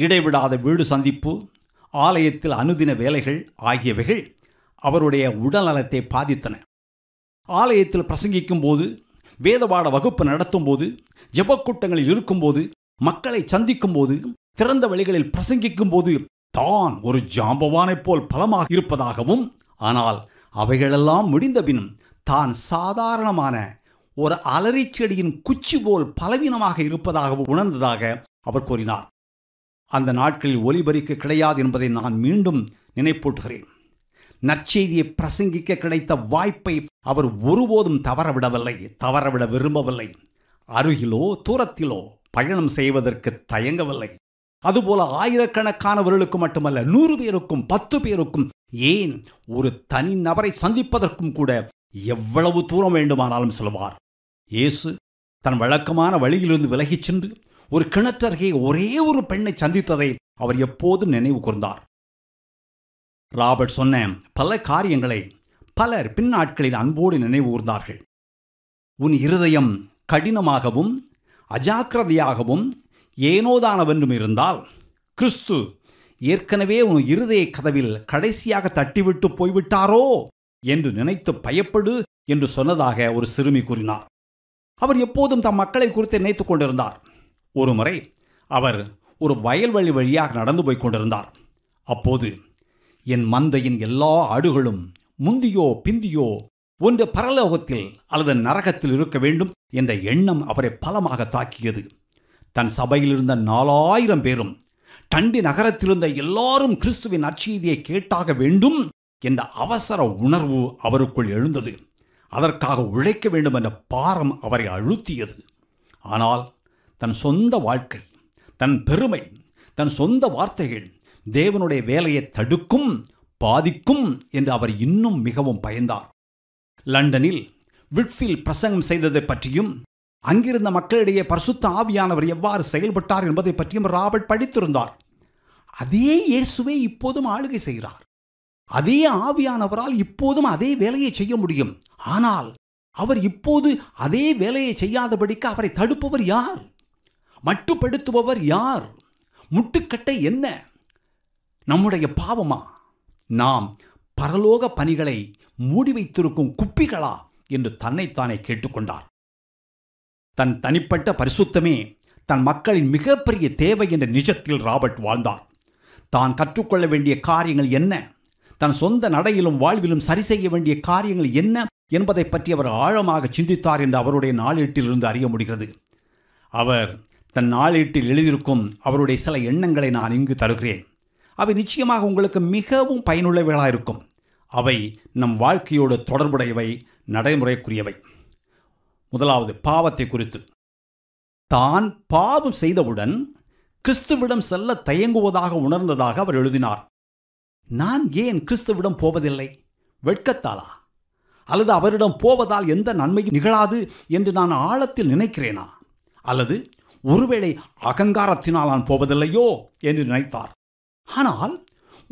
இடைவிடாத வீடு சந்திப்பு ஆலயத்தில் அனுதின வேலைகள் ஆகியவைகள் அவருடைய உடல்நலத்தை பாதித்தன ஆலயத்தில் பிரசங்கிக்கும் போது வேதவாட வகுப்பு நடத்தும் போது இருக்கும் இருக்கும்போது மக்களை சந்திக்கும் போது திறந்த வழிகளில் பிரசங்கிக்கும் போது தான் ஒரு ஜாம்பவானைப் போல் பலமாக இருப்பதாகவும் ஆனால் அவைகளெல்லாம் முடிந்தபின் தான் சாதாரணமான ஒரு அலறி செடியின் குச்சி போல் பலவீனமாக இருப்பதாகவும் உணர்ந்ததாக அவர் கூறினார் அந்த நாட்களில் ஒலிபரிக்கு கிடையாது என்பதை நான் மீண்டும் நினைப்பூட்டுகிறேன் நற்செய்தியை பிரசங்கிக்க கிடைத்த வாய்ப்பை அவர் ஒருபோதும் தவறவிடவில்லை தவறவிட விரும்பவில்லை அருகிலோ தூரத்திலோ பயணம் செய்வதற்கு தயங்கவில்லை அதுபோல ஆயிரக்கணக்கானவர்களுக்கு மட்டுமல்ல நூறு பேருக்கும் பத்து பேருக்கும் ஏன் ஒரு தனி நபரை சந்திப்பதற்கும் கூட எவ்வளவு தூரம் வேண்டுமானாலும் செல்வார் இயேசு தன் வழக்கமான வழியிலிருந்து விலகிச் சென்று ஒரு கிணற்றருகே ஒரே ஒரு பெண்ணை சந்தித்ததை அவர் எப்போதும் நினைவு கூர்ந்தார் ராபர்ட் சொன்ன பல காரியங்களை பலர் பின்னாட்களில் அன்போடு நினைவூர்ந்தார்கள் உன் இருதயம் கடினமாகவும் அஜாக்கிரதையாகவும் ஏனோதானவென்றும் இருந்தால் கிறிஸ்து ஏற்கனவே உன் இருதய கதவில் கடைசியாக தட்டிவிட்டு போய்விட்டாரோ என்று நினைத்து பயப்படு என்று சொன்னதாக ஒரு சிறுமி கூறினார் அவர் எப்போதும் தம் மக்களை குறித்து நினைத்துக் கொண்டிருந்தார் ஒரு முறை அவர் ஒரு வயல்வெளி வழியாக நடந்து போய் கொண்டிருந்தார் அப்போது என் மந்தையின் எல்லா ஆடுகளும் முந்தியோ பிந்தியோ ஒன்று பரலோகத்தில் அல்லது நரகத்தில் இருக்க வேண்டும் என்ற எண்ணம் அவரை பலமாக தாக்கியது தன் சபையில் இருந்த நாலாயிரம் பேரும் டண்டி நகரத்திலிருந்த எல்லாரும் கிறிஸ்துவின் நற்செய்தியை கேட்டாக வேண்டும் என்ற அவசர உணர்வு அவருக்குள் எழுந்தது அதற்காக உழைக்க வேண்டும் என்ற பாரம் அவரை அழுத்தியது ஆனால் தன் சொந்த வாழ்க்கை தன் பெருமை தன் சொந்த வார்த்தைகள் தேவனுடைய வேலையை தடுக்கும் பாதிக்கும் என்று அவர் இன்னும் மிகவும் பயந்தார் லண்டனில் விட்ஃபீல் பிரசங்கம் செய்ததை பற்றியும் அங்கிருந்த மக்களிடையே பரிசுத்த ஆவியானவர் எவ்வாறு செயல்பட்டார் என்பதை பற்றியும் ராபர்ட் படித்திருந்தார் அதே இயேசுவை இப்போதும் ஆளுகை செய்கிறார் அதே ஆவியானவரால் இப்போதும் அதே வேலையை செய்ய முடியும் ஆனால் அவர் இப்போது அதே வேலையை செய்யாதபடிக்கு அவரை தடுப்பவர் யார் மட்டுப்படுத்துபவர் யார் முட்டுக்கட்டை என்ன நம்முடைய பாவமா நாம் பரலோக பணிகளை மூடி வைத்திருக்கும் குப்பிகளா என்று தன்னைத்தானே கேட்டுக்கொண்டார் தன் தனிப்பட்ட பரிசுத்தமே தன் மக்களின் மிகப்பெரிய தேவை என்ற நிஜத்தில் ராபர்ட் வாழ்ந்தார் தான் கற்றுக்கொள்ள வேண்டிய காரியங்கள் என்ன தன் சொந்த நடையிலும் வாழ்விலும் சரி செய்ய வேண்டிய காரியங்கள் என்ன என்பதை பற்றி அவர் ஆழமாக சிந்தித்தார் என்று அவருடைய நாளேட்டிலிருந்து அறிய முடிகிறது அவர் தன் நாளேட்டில் எழுதியிருக்கும் அவருடைய சில எண்ணங்களை நான் இங்கு தருகிறேன் அவை நிச்சயமாக உங்களுக்கு மிகவும் பயனுள்ளவைகளாக இருக்கும் அவை நம் வாழ்க்கையோடு தொடர்புடையவை நடைமுறைக்குரியவை முதலாவது பாவத்தை குறித்து தான் பாவம் செய்தவுடன் கிறிஸ்துவிடம் செல்ல தயங்குவதாக உணர்ந்ததாக அவர் எழுதினார் நான் ஏன் கிறிஸ்துவிடம் போவதில்லை வெட்கத்தாளா அல்லது அவரிடம் போவதால் எந்த நன்மையும் நிகழாது என்று நான் ஆழத்தில் நினைக்கிறேனா அல்லது ஒருவேளை அகங்காரத்தினால் நான் போவதில்லையோ என்று நினைத்தார் ஆனால்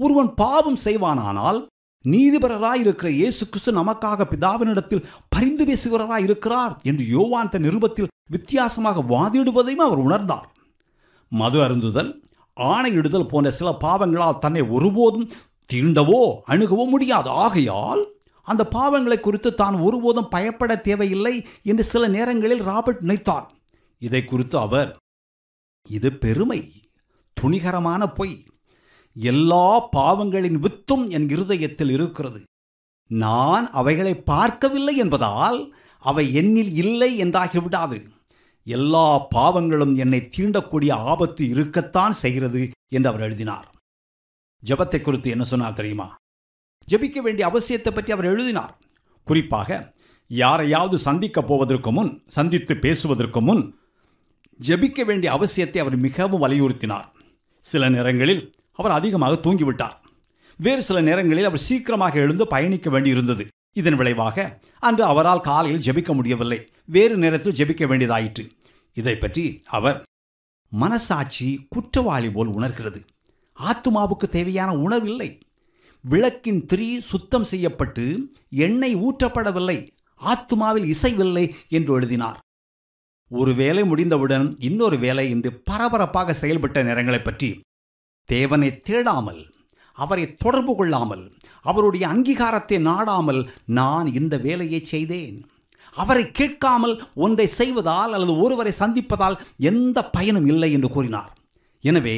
ஒருவன் பாவம் செய்வானானால் நீதிபரராய் இருக்கிற இயேசு கிறிஸ்து நமக்காக பிதாவினிடத்தில் பரிந்து பேசுகிறவராய் இருக்கிறார் என்று யோவான் தன் நிருபத்தில் வித்தியாசமாக வாதிடுவதையும் அவர் உணர்ந்தார் மது அருந்துதல் ஆணையிடுதல் போன்ற சில பாவங்களால் தன்னை ஒருபோதும் தீண்டவோ அணுகவோ முடியாது ஆகையால் அந்த பாவங்களை குறித்து தான் ஒருபோதும் பயப்பட தேவையில்லை என்று சில நேரங்களில் ராபர்ட் நினைத்தார் இதை குறித்து அவர் இது பெருமை துணிகரமான பொய் எல்லா பாவங்களின் வித்தும் என் இருதயத்தில் இருக்கிறது நான் அவைகளை பார்க்கவில்லை என்பதால் அவை என்னில் இல்லை என்றாகிவிடாது எல்லா பாவங்களும் என்னை தீண்டக்கூடிய ஆபத்து இருக்கத்தான் செய்கிறது என்று அவர் எழுதினார் ஜபத்தை குறித்து என்ன சொன்னார் தெரியுமா ஜபிக்க வேண்டிய அவசியத்தை பற்றி அவர் எழுதினார் குறிப்பாக யாரையாவது சந்திக்கப் போவதற்கு முன் சந்தித்து பேசுவதற்கு முன் ஜபிக்க வேண்டிய அவசியத்தை அவர் மிகவும் வலியுறுத்தினார் சில நேரங்களில் அவர் அதிகமாக தூங்கிவிட்டார் வேறு சில நேரங்களில் அவர் சீக்கிரமாக எழுந்து பயணிக்க வேண்டியிருந்தது இதன் விளைவாக அன்று அவரால் காலையில் ஜெபிக்க முடியவில்லை வேறு நேரத்தில் ஜெபிக்க வேண்டியதாயிற்று இதை பற்றி அவர் மனசாட்சி குற்றவாளி போல் உணர்கிறது ஆத்துமாவுக்கு தேவையான உணர்வில்லை விளக்கின் திரி சுத்தம் செய்யப்பட்டு எண்ணெய் ஊற்றப்படவில்லை ஆத்துமாவில் இசைவில்லை என்று எழுதினார் ஒரு வேலை முடிந்தவுடன் இன்னொரு வேலை என்று பரபரப்பாக செயல்பட்ட நேரங்களை பற்றி தேவனை தேடாமல் அவரை தொடர்பு கொள்ளாமல் அவருடைய அங்கீகாரத்தை நாடாமல் நான் இந்த வேலையை செய்தேன் அவரை கேட்காமல் ஒன்றை செய்வதால் அல்லது ஒருவரை சந்திப்பதால் எந்த பயனும் இல்லை என்று கூறினார் எனவே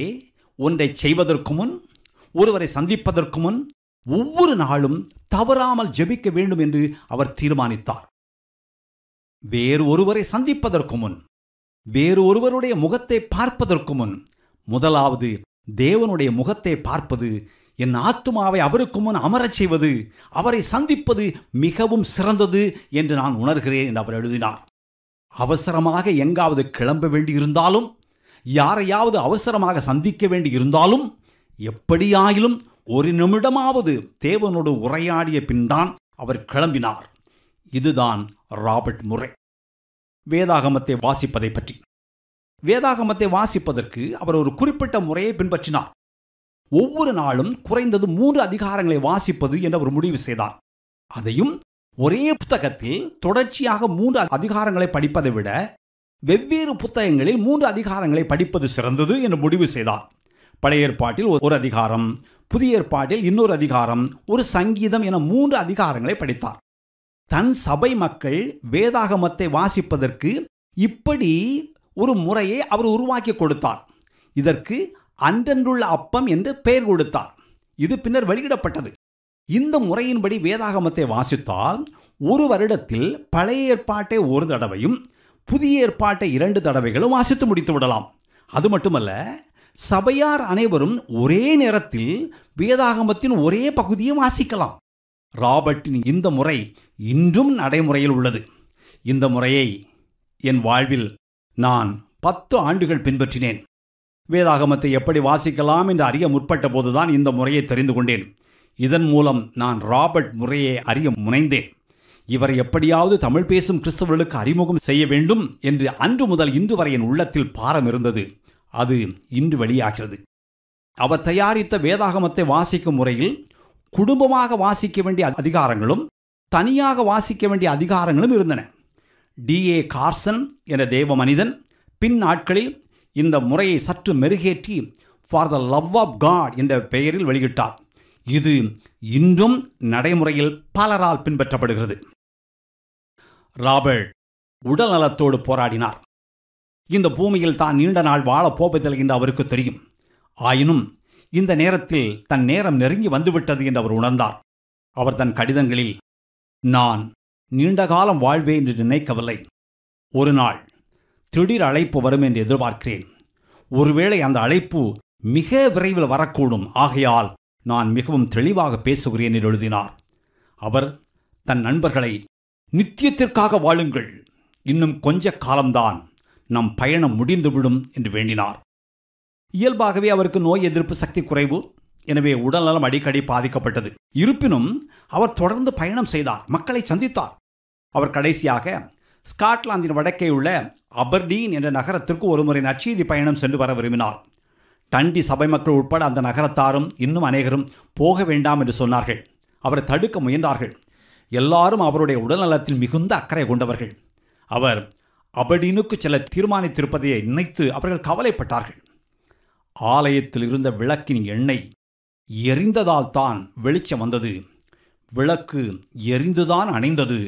ஒன்றை செய்வதற்கு முன் ஒருவரை சந்திப்பதற்கு முன் ஒவ்வொரு நாளும் தவறாமல் ஜெபிக்க வேண்டும் என்று அவர் தீர்மானித்தார் வேறு ஒருவரை சந்திப்பதற்கு முன் வேறு ஒருவருடைய முகத்தை பார்ப்பதற்கு முன் முதலாவது தேவனுடைய முகத்தை பார்ப்பது என் ஆத்துமாவை அவருக்கு முன் அமரச் செய்வது அவரை சந்திப்பது மிகவும் சிறந்தது என்று நான் உணர்கிறேன் என்று அவர் எழுதினார் அவசரமாக எங்காவது கிளம்ப வேண்டியிருந்தாலும் யாரையாவது அவசரமாக சந்திக்க வேண்டியிருந்தாலும் எப்படியாயிலும் ஒரு நிமிடமாவது தேவனோடு உரையாடிய பின்தான் அவர் கிளம்பினார் இதுதான் ராபர்ட் முறை வேதாகமத்தை வாசிப்பதை பற்றி வேதாகமத்தை வாசிப்பதற்கு அவர் ஒரு குறிப்பிட்ட முறையை பின்பற்றினார் ஒவ்வொரு நாளும் குறைந்தது மூன்று அதிகாரங்களை வாசிப்பது என்று அவர் முடிவு செய்தார் அதையும் ஒரே புத்தகத்தில் தொடர்ச்சியாக மூன்று அதிகாரங்களை படிப்பதை விட வெவ்வேறு புத்தகங்களில் மூன்று அதிகாரங்களை படிப்பது சிறந்தது என்று முடிவு செய்தார் பழைய ஏற்பாட்டில் ஒரு அதிகாரம் புதிய ஏற்பாட்டில் இன்னொரு அதிகாரம் ஒரு சங்கீதம் என மூன்று அதிகாரங்களை படித்தார் தன் சபை மக்கள் வேதாகமத்தை வாசிப்பதற்கு இப்படி ஒரு முறையை அவர் உருவாக்கி கொடுத்தார் இதற்கு அன்றென்றுள்ள அப்பம் என்று பெயர் கொடுத்தார் இது பின்னர் வெளியிடப்பட்டது இந்த முறையின்படி வேதாகமத்தை வாசித்தால் ஒரு வருடத்தில் பழைய ஏற்பாட்டை ஒரு தடவையும் புதிய ஏற்பாட்டை இரண்டு தடவைகளும் வாசித்து முடித்து விடலாம் அது மட்டுமல்ல சபையார் அனைவரும் ஒரே நேரத்தில் வேதாகமத்தின் ஒரே பகுதியும் வாசிக்கலாம் ராபர்ட்டின் இந்த முறை இன்றும் நடைமுறையில் உள்ளது இந்த முறையை என் வாழ்வில் நான் பத்து ஆண்டுகள் பின்பற்றினேன் வேதாகமத்தை எப்படி வாசிக்கலாம் என்று அறிய முற்பட்ட போதுதான் இந்த முறையை தெரிந்து கொண்டேன் இதன் மூலம் நான் ராபர்ட் முறையை அறிய முனைந்தேன் இவர் எப்படியாவது தமிழ் பேசும் கிறிஸ்தவர்களுக்கு அறிமுகம் செய்ய வேண்டும் என்று அன்று முதல் இந்து வரையின் உள்ளத்தில் பாரம் இருந்தது அது இன்று வெளியாகிறது அவர் தயாரித்த வேதாகமத்தை வாசிக்கும் முறையில் குடும்பமாக வாசிக்க வேண்டிய அதிகாரங்களும் தனியாக வாசிக்க வேண்டிய அதிகாரங்களும் இருந்தன டிஏ கார்சன் என்ற தேவ மனிதன் பின் நாட்களில் இந்த முறையை சற்று மெருகேற்றி for the love of God என்ற பெயரில் வெளியிட்டார் இது இன்றும் நடைமுறையில் பலரால் பின்பற்றப்படுகிறது ராபர்ட் உடல் நலத்தோடு போராடினார் இந்த பூமியில் தான் நீண்ட நாள் வாழப் போவதில்லை என்று அவருக்கு தெரியும் ஆயினும் இந்த நேரத்தில் தன் நேரம் நெருங்கி வந்துவிட்டது என்று அவர் உணர்ந்தார் அவர் தன் கடிதங்களில் நான் நீண்ட காலம் வாழ்வே என்று நினைக்கவில்லை ஒரு நாள் திடீர் அழைப்பு வரும் என்று எதிர்பார்க்கிறேன் ஒருவேளை அந்த அழைப்பு மிக விரைவில் வரக்கூடும் ஆகையால் நான் மிகவும் தெளிவாக பேசுகிறேன் என்று எழுதினார் அவர் தன் நண்பர்களை நித்தியத்திற்காக வாழுங்கள் இன்னும் கொஞ்ச காலம்தான் நம் பயணம் முடிந்துவிடும் என்று வேண்டினார் இயல்பாகவே அவருக்கு நோய் எதிர்ப்பு சக்தி குறைவு எனவே உடல்நலம் அடிக்கடி பாதிக்கப்பட்டது இருப்பினும் அவர் தொடர்ந்து பயணம் செய்தார் மக்களை சந்தித்தார் அவர் கடைசியாக ஸ்காட்லாந்தின் வடக்கே உள்ள அபர்டீன் என்ற நகரத்திற்கு ஒருமுறை நச்சீதி பயணம் சென்று வர விரும்பினார் டண்டி சபை மக்கள் உட்பட அந்த நகரத்தாரும் இன்னும் அநேகரும் போக வேண்டாம் என்று சொன்னார்கள் அவரை தடுக்க முயன்றார்கள் எல்லாரும் அவருடைய உடல்நலத்தில் மிகுந்த அக்கறை கொண்டவர்கள் அவர் அபடீனுக்கு செல்ல தீர்மானித்திருப்பதை நினைத்து அவர்கள் கவலைப்பட்டார்கள் ஆலயத்தில் இருந்த விளக்கின் எண்ணெய் எரிந்ததால் தான் வெளிச்சம் வந்தது விளக்கு எரிந்துதான் அணைந்தது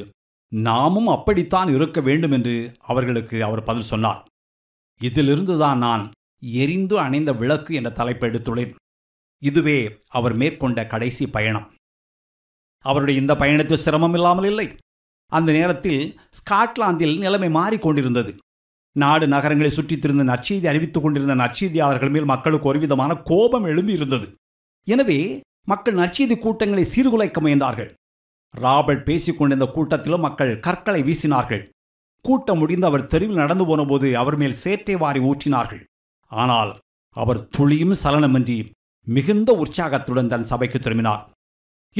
நாமும் அப்படித்தான் இருக்க வேண்டும் என்று அவர்களுக்கு அவர் பதில் சொன்னார் இதிலிருந்துதான் நான் எரிந்து அணைந்த விளக்கு என்ற தலைப்பை எடுத்துள்ளேன் இதுவே அவர் மேற்கொண்ட கடைசி பயணம் அவருடைய இந்த பயணத்தில் சிரமம் இல்லாமல் இல்லை அந்த நேரத்தில் ஸ்காட்லாந்தில் நிலைமை மாறிக்கொண்டிருந்தது நாடு நகரங்களை சுற்றித்திருந்த நற்செய்தி அறிவித்துக் கொண்டிருந்த நற்செய்தியாளர்கள் மேல் மக்களுக்கு ஒருவிதமான கோபம் எழும்பியிருந்தது எனவே மக்கள் நற்செய்தி கூட்டங்களை சீர்குலைக்க முயன்றார்கள் ராபர்ட் பேசிக்கொண்டிருந்த கூட்டத்திலும் மக்கள் கற்களை வீசினார்கள் கூட்டம் முடிந்து அவர் தெருவில் நடந்து போனபோது அவர் மேல் சேற்றை வாரி ஊற்றினார்கள் ஆனால் அவர் துளியும் சலனமின்றி மிகுந்த உற்சாகத்துடன் தன் சபைக்கு திரும்பினார்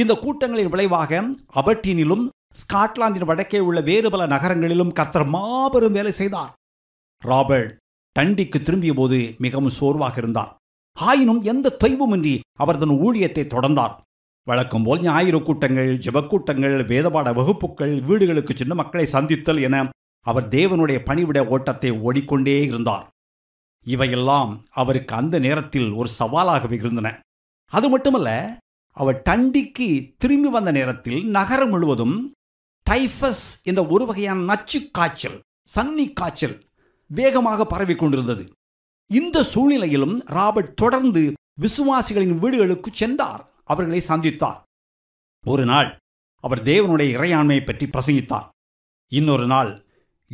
இந்த கூட்டங்களின் விளைவாக அபர்டீனிலும் ஸ்காட்லாந்தின் வடக்கே உள்ள வேறு பல நகரங்களிலும் கர்த்தர் மாபெரும் வேலை செய்தார் ராபர்ட் டண்டிக்கு திரும்பிய போது மிகவும் சோர்வாக இருந்தார் ஆயினும் எந்த தொய்வுமின்றி அவர் தன் ஊழியத்தை தொடர்ந்தார் வழக்கம் போல் ஞாயிறு கூட்டங்கள் ஜபக்கூட்டங்கள் வேதபாட வகுப்புகள் வீடுகளுக்கு சென்று மக்களை சந்தித்தல் என அவர் தேவனுடைய பணிவிட ஓட்டத்தை ஓடிக்கொண்டே இருந்தார் இவையெல்லாம் அவருக்கு அந்த நேரத்தில் ஒரு சவாலாகவே இருந்தன அது மட்டுமல்ல அவர் டண்டிக்கு திரும்பி வந்த நேரத்தில் நகரம் முழுவதும் டைஃபஸ் என்ற ஒரு வகையான நச்சு காய்ச்சல் சன்னி காய்ச்சல் வேகமாக பரவி கொண்டிருந்தது இந்த சூழ்நிலையிலும் ராபர்ட் தொடர்ந்து விசுவாசிகளின் வீடுகளுக்கு சென்றார் அவர்களை சந்தித்தார் ஒரு நாள் அவர் தேவனுடைய இறையாண்மையை பற்றி பிரசங்கித்தார் இன்னொரு நாள்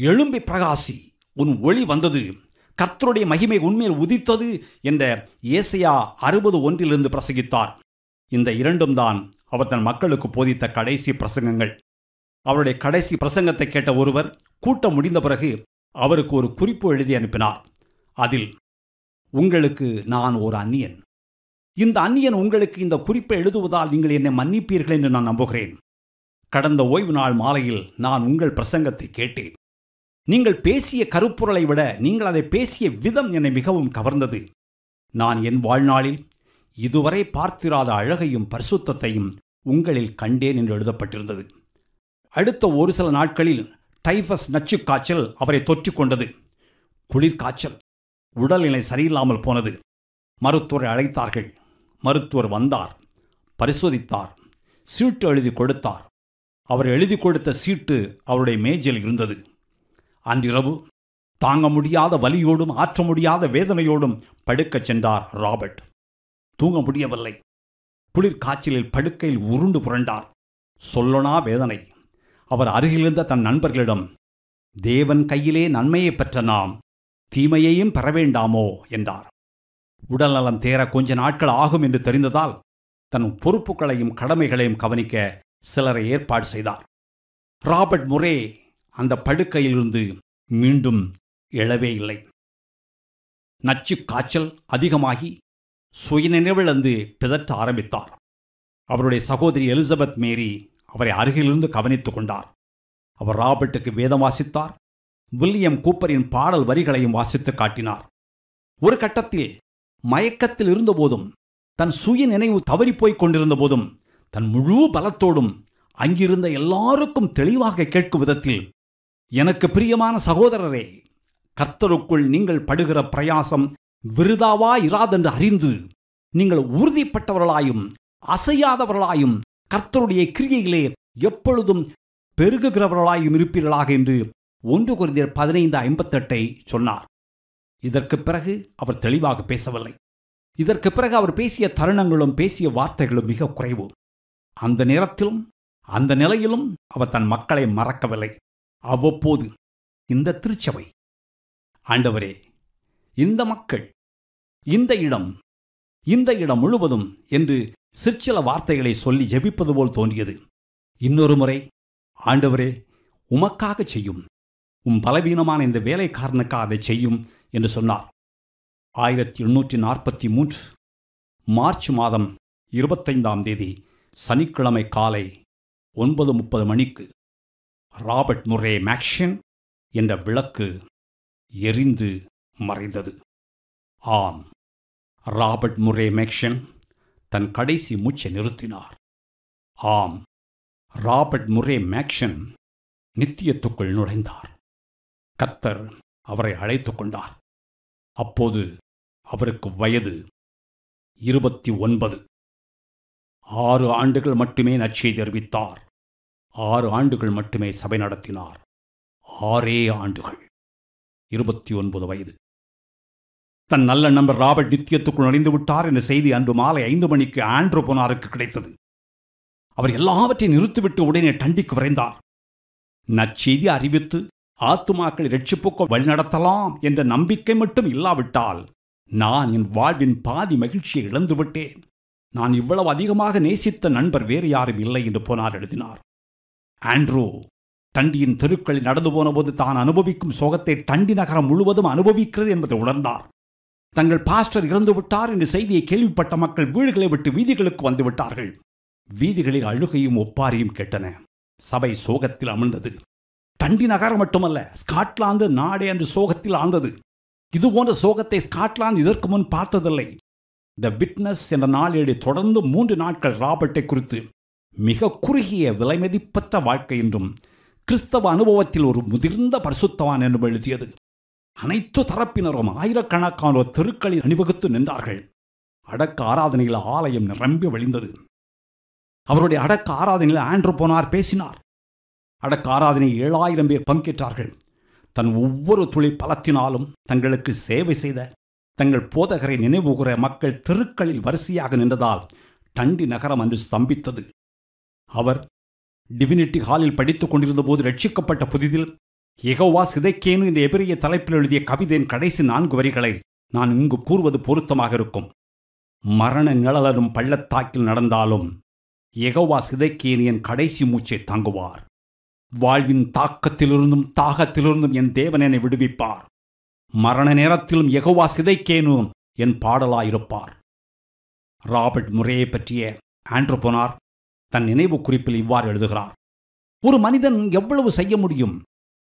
எழும்பி பிரகாசி உன் ஒளி வந்தது கர்த்தருடைய மகிமை உண்மையில் உதித்தது என்ற ஏசையா அறுபது ஒன்றிலிருந்து பிரசங்கித்தார் இந்த இரண்டும் தான் அவர் தன் மக்களுக்கு போதித்த கடைசி பிரசங்கங்கள் அவருடைய கடைசி பிரசங்கத்தை கேட்ட ஒருவர் கூட்டம் முடிந்த பிறகு அவருக்கு ஒரு குறிப்பு எழுதி அனுப்பினார் அதில் உங்களுக்கு நான் ஒரு அந்நியன் இந்த அந்நியன் உங்களுக்கு இந்த குறிப்பை எழுதுவதால் நீங்கள் என்னை மன்னிப்பீர்கள் என்று நான் நம்புகிறேன் கடந்த ஓய்வு நாள் மாலையில் நான் உங்கள் பிரசங்கத்தை கேட்டேன் நீங்கள் பேசிய கருப்பொருளை விட நீங்கள் அதை பேசிய விதம் என்னை மிகவும் கவர்ந்தது நான் என் வாழ்நாளில் இதுவரை பார்த்திராத அழகையும் பரிசுத்தத்தையும் உங்களில் கண்டேன் என்று எழுதப்பட்டிருந்தது அடுத்த ஒரு சில நாட்களில் டைஃபஸ் நச்சு காய்ச்சல் அவரை தொற்றிக்கொண்டது குளிர்காய்ச்சல் உடல்நிலை சரியில்லாமல் போனது மருத்துவரை அழைத்தார்கள் மருத்துவர் வந்தார் பரிசோதித்தார் சீட்டு எழுதி கொடுத்தார் அவர் எழுதி கொடுத்த சீட்டு அவருடைய மேஜில் இருந்தது அன்றிரவு தாங்க முடியாத வலியோடும் ஆற்ற முடியாத வேதனையோடும் படுக்கச் சென்றார் ராபர்ட் தூங்க முடியவில்லை குளிர் காய்ச்சலில் படுக்கையில் உருண்டு புரண்டார் சொல்லனா வேதனை அவர் அருகிலிருந்த தன் நண்பர்களிடம் தேவன் கையிலே நன்மையை பெற்ற நாம் தீமையையும் பெற வேண்டாமோ என்றார் உடல்நலம் தேர கொஞ்ச நாட்கள் ஆகும் என்று தெரிந்ததால் தன் பொறுப்புகளையும் கடமைகளையும் கவனிக்க சிலரை ஏற்பாடு செய்தார் ராபர்ட் முரே அந்த படுக்கையிலிருந்து மீண்டும் எழவே இல்லை நச்சு காய்ச்சல் அதிகமாகி சுயநினைவிழந்து பிதற்ற ஆரம்பித்தார் அவருடைய சகோதரி எலிசபெத் மேரி அவரை அருகிலிருந்து கவனித்துக் கொண்டார் அவர் ராபர்ட்டுக்கு வேதம் வாசித்தார் வில்லியம் கூப்பரின் பாடல் வரிகளையும் வாசித்து காட்டினார் ஒரு கட்டத்தில் மயக்கத்தில் இருந்தபோதும் தன் சுய நினைவு தவறிப்போய்க் கொண்டிருந்த போதும் தன் முழு பலத்தோடும் அங்கிருந்த எல்லாருக்கும் தெளிவாக கேட்கும் விதத்தில் எனக்கு பிரியமான சகோதரரே கர்த்தருக்குள் நீங்கள் படுகிற பிரயாசம் விருதாவா இராதென்று அறிந்து நீங்கள் உறுதிப்பட்டவர்களாயும் அசையாதவர்களாயும் கர்த்தருடைய கிரியையிலே எப்பொழுதும் பெருகுகிறவர்களாயும் இருப்பீர்களாக என்று ஒன்று குறைந்தர் பதினைந்து ஐம்பத்தெட்டை சொன்னார் இதற்கு பிறகு அவர் தெளிவாக பேசவில்லை இதற்கு பிறகு அவர் பேசிய தருணங்களும் பேசிய வார்த்தைகளும் மிக குறைவு அந்த நேரத்திலும் அந்த நிலையிலும் அவர் தன் மக்களை மறக்கவில்லை அவ்வப்போது இந்த திருச்சபை ஆண்டவரே இந்த மக்கள் இந்த இடம் இந்த இடம் முழுவதும் என்று சிற்சில வார்த்தைகளை சொல்லி ஜெபிப்பது போல் தோன்றியது இன்னொரு முறை ஆண்டவரே உமக்காக செய்யும் உம் பலவீனமான இந்த வேலைக்காரனுக்காக அதை செய்யும் என்று சொன்னார் ஆயிரத்தி எண்ணூற்றி நாற்பத்தி மூன்று மார்ச் மாதம் இருபத்தைந்தாம் தேதி சனிக்கிழமை காலை ஒன்பது முப்பது மணிக்கு ராபர்ட் முரே மேக்ஷன் என்ற விளக்கு எரிந்து மறைந்தது ஆம் ராபர்ட் முரே மேக்ஷன் தன் கடைசி மூச்சை நிறுத்தினார் ஆம் ராபர்ட் முரே மேக்ஷன் நித்தியத்துக்குள் நுழைந்தார் கத்தர் அவரை அழைத்து கொண்டார் அப்போது அவருக்கு வயது இருபத்தி ஒன்பது ஆறு ஆண்டுகள் மட்டுமே நற்செய்தி அறிவித்தார் ஆறு ஆண்டுகள் மட்டுமே சபை நடத்தினார் ஆறே ஆண்டுகள் இருபத்தி ஒன்பது வயது தன் நல்ல நண்பர் ராபர்ட் நித்தியத்துக்குள் நுழைந்து விட்டார் என்ற செய்தி அன்று மாலை ஐந்து மணிக்கு ஆண்ட்ரோ போனாருக்கு கிடைத்தது அவர் எல்லாவற்றையும் நிறுத்திவிட்டு உடனே டண்டிக்கு விரைந்தார் நச்செய்தி அறிவித்து ஆத்துமாக்களை ரட்சிப்புக்கு வழிநடத்தலாம் என்ற நம்பிக்கை மட்டும் இல்லாவிட்டால் நான் என் வாழ்வின் பாதி மகிழ்ச்சியை இழந்துவிட்டேன் நான் இவ்வளவு அதிகமாக நேசித்த நண்பர் வேறு யாரும் இல்லை என்று போனார் எழுதினார் ஆண்ட்ரூ டண்டியின் தெருக்களில் நடந்து போனபோது தான் அனுபவிக்கும் சோகத்தை டண்டி நகரம் முழுவதும் அனுபவிக்கிறது என்பதை உணர்ந்தார் தங்கள் பாஸ்டர் இறந்துவிட்டார் என்று என்ற செய்தியை கேள்விப்பட்ட மக்கள் வீடுகளை விட்டு வீதிகளுக்கு வந்துவிட்டார்கள் வீதிகளில் அழுகையும் ஒப்பாரியும் கேட்டன சபை சோகத்தில் அமிழ்ந்தது டண்டி நகரம் மட்டுமல்ல ஸ்காட்லாந்து நாடே என்று சோகத்தில் ஆழ்ந்தது இது போன்ற சோகத்தை ஸ்காட்லாந்து இதற்கு முன் பார்த்ததில்லை த விட்னஸ் என்ற நாளேடு தொடர்ந்து மூன்று நாட்கள் ராபர்ட்டை குறித்து மிக குறுகிய விலைமதிப்பற்ற வாழ்க்கை என்றும் கிறிஸ்தவ அனுபவத்தில் ஒரு முதிர்ந்த பரிசுத்தவான் என்றும் எழுதியது அனைத்து தரப்பினரும் ஆயிரக்கணக்கானோர் தெருக்களில் அணிவகுத்து நின்றார்கள் அடக்க ஆராதனையில் ஆலயம் நிரம்பி வழிந்தது அவருடைய அடக்க ஆராதனையில் ஆண்ட்ரு போனார் பேசினார் அடக்க ஆராதனை ஏழாயிரம் பேர் பங்கேற்றார்கள் தன் ஒவ்வொரு துளி பலத்தினாலும் தங்களுக்கு சேவை செய்த தங்கள் போதகரை நினைவுகூற மக்கள் தெருக்களில் வரிசையாக நின்றதால் டண்டி நகரம் அன்று ஸ்தம்பித்தது அவர் டிவினிட்டி ஹாலில் படித்துக் கொண்டிருந்த போது ரட்சிக்கப்பட்ட புதிதில் எகோவா சிதைக்கேனு என்ற எபிரிய தலைப்பில் எழுதிய கவிதையின் கடைசி நான்கு வரிகளை நான் இங்கு கூறுவது பொருத்தமாக இருக்கும் மரண நிழலரும் பள்ளத்தாக்கில் நடந்தாலும் எகோவா சிதைக்கேனியின் கடைசி மூச்சை தாங்குவார் வாழ்வின் தாக்கத்திலிருந்தும் தாகத்திலிருந்தும் என் தேவன் என்னை விடுவிப்பார் மரண நேரத்திலும் எகவா சிதைக்கேனும் என் பாடலாயிருப்பார் ராபர்ட் முறையை பற்றிய ஆண்ட்ரோபோனார் தன் நினைவு குறிப்பில் இவ்வாறு எழுதுகிறார் ஒரு மனிதன் எவ்வளவு செய்ய முடியும்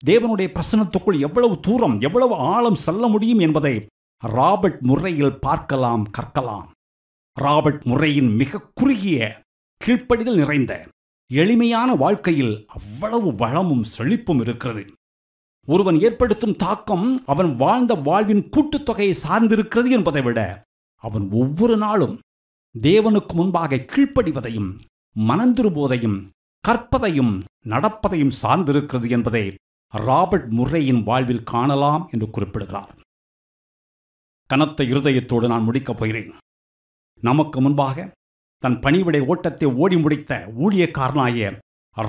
தேவனுடைய பிரசனத்துக்குள் எவ்வளவு தூரம் எவ்வளவு ஆழம் செல்ல முடியும் என்பதை ராபர்ட் முறையில் பார்க்கலாம் கற்கலாம் ராபர்ட் முறையின் மிக குறுகிய கீழ்ப்படிதல் நிறைந்த எளிமையான வாழ்க்கையில் அவ்வளவு வளமும் செழிப்பும் இருக்கிறது ஒருவன் ஏற்படுத்தும் தாக்கம் அவன் வாழ்ந்த வாழ்வின் கூட்டுத்தொகையை சார்ந்திருக்கிறது என்பதை விட அவன் ஒவ்வொரு நாளும் தேவனுக்கு முன்பாக கீழ்ப்படிவதையும் மனந்திருபோதையும் கற்பதையும் நடப்பதையும் சார்ந்திருக்கிறது என்பதை ராபர்ட் முர்ரேயின் வாழ்வில் காணலாம் என்று குறிப்பிடுகிறார் கனத்த இருதயத்தோடு நான் முடிக்கப் போகிறேன் நமக்கு முன்பாக தன் பணிவிடை ஓட்டத்தை ஓடி முடித்த ஊழியக்காரனாய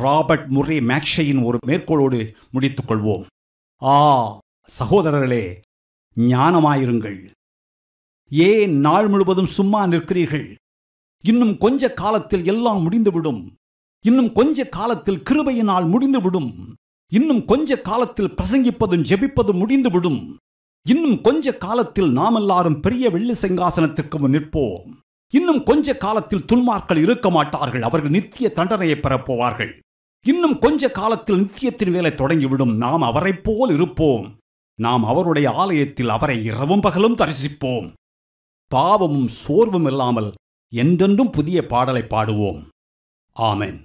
ராபர்ட் முரே மேக்ஷையின் ஒரு மேற்கோளோடு முடித்துக் கொள்வோம் ஆ சகோதரர்களே ஞானமாயிருங்கள் ஏன் நாள் முழுவதும் சும்மா நிற்கிறீர்கள் இன்னும் கொஞ்ச காலத்தில் எல்லாம் முடிந்துவிடும் இன்னும் கொஞ்ச காலத்தில் கிருபையினால் முடிந்துவிடும் இன்னும் கொஞ்ச காலத்தில் பிரசங்கிப்பதும் ஜெபிப்பதும் முடிந்துவிடும் இன்னும் கொஞ்ச காலத்தில் நாம் எல்லாரும் பெரிய வெள்ளி சிங்காசனத்திற்கு நிற்போம் இன்னும் கொஞ்ச காலத்தில் துன்மார்கள் இருக்க மாட்டார்கள் அவர்கள் நித்திய தண்டனையை பெறப்போவார்கள் இன்னும் கொஞ்ச காலத்தில் நித்தியத்தின் வேலை தொடங்கிவிடும் நாம் அவரைப் போல் இருப்போம் நாம் அவருடைய ஆலயத்தில் அவரை இரவும் பகலும் தரிசிப்போம் பாவமும் சோர்வும் இல்லாமல் என்றென்றும் புதிய பாடலை பாடுவோம் ஆமேன்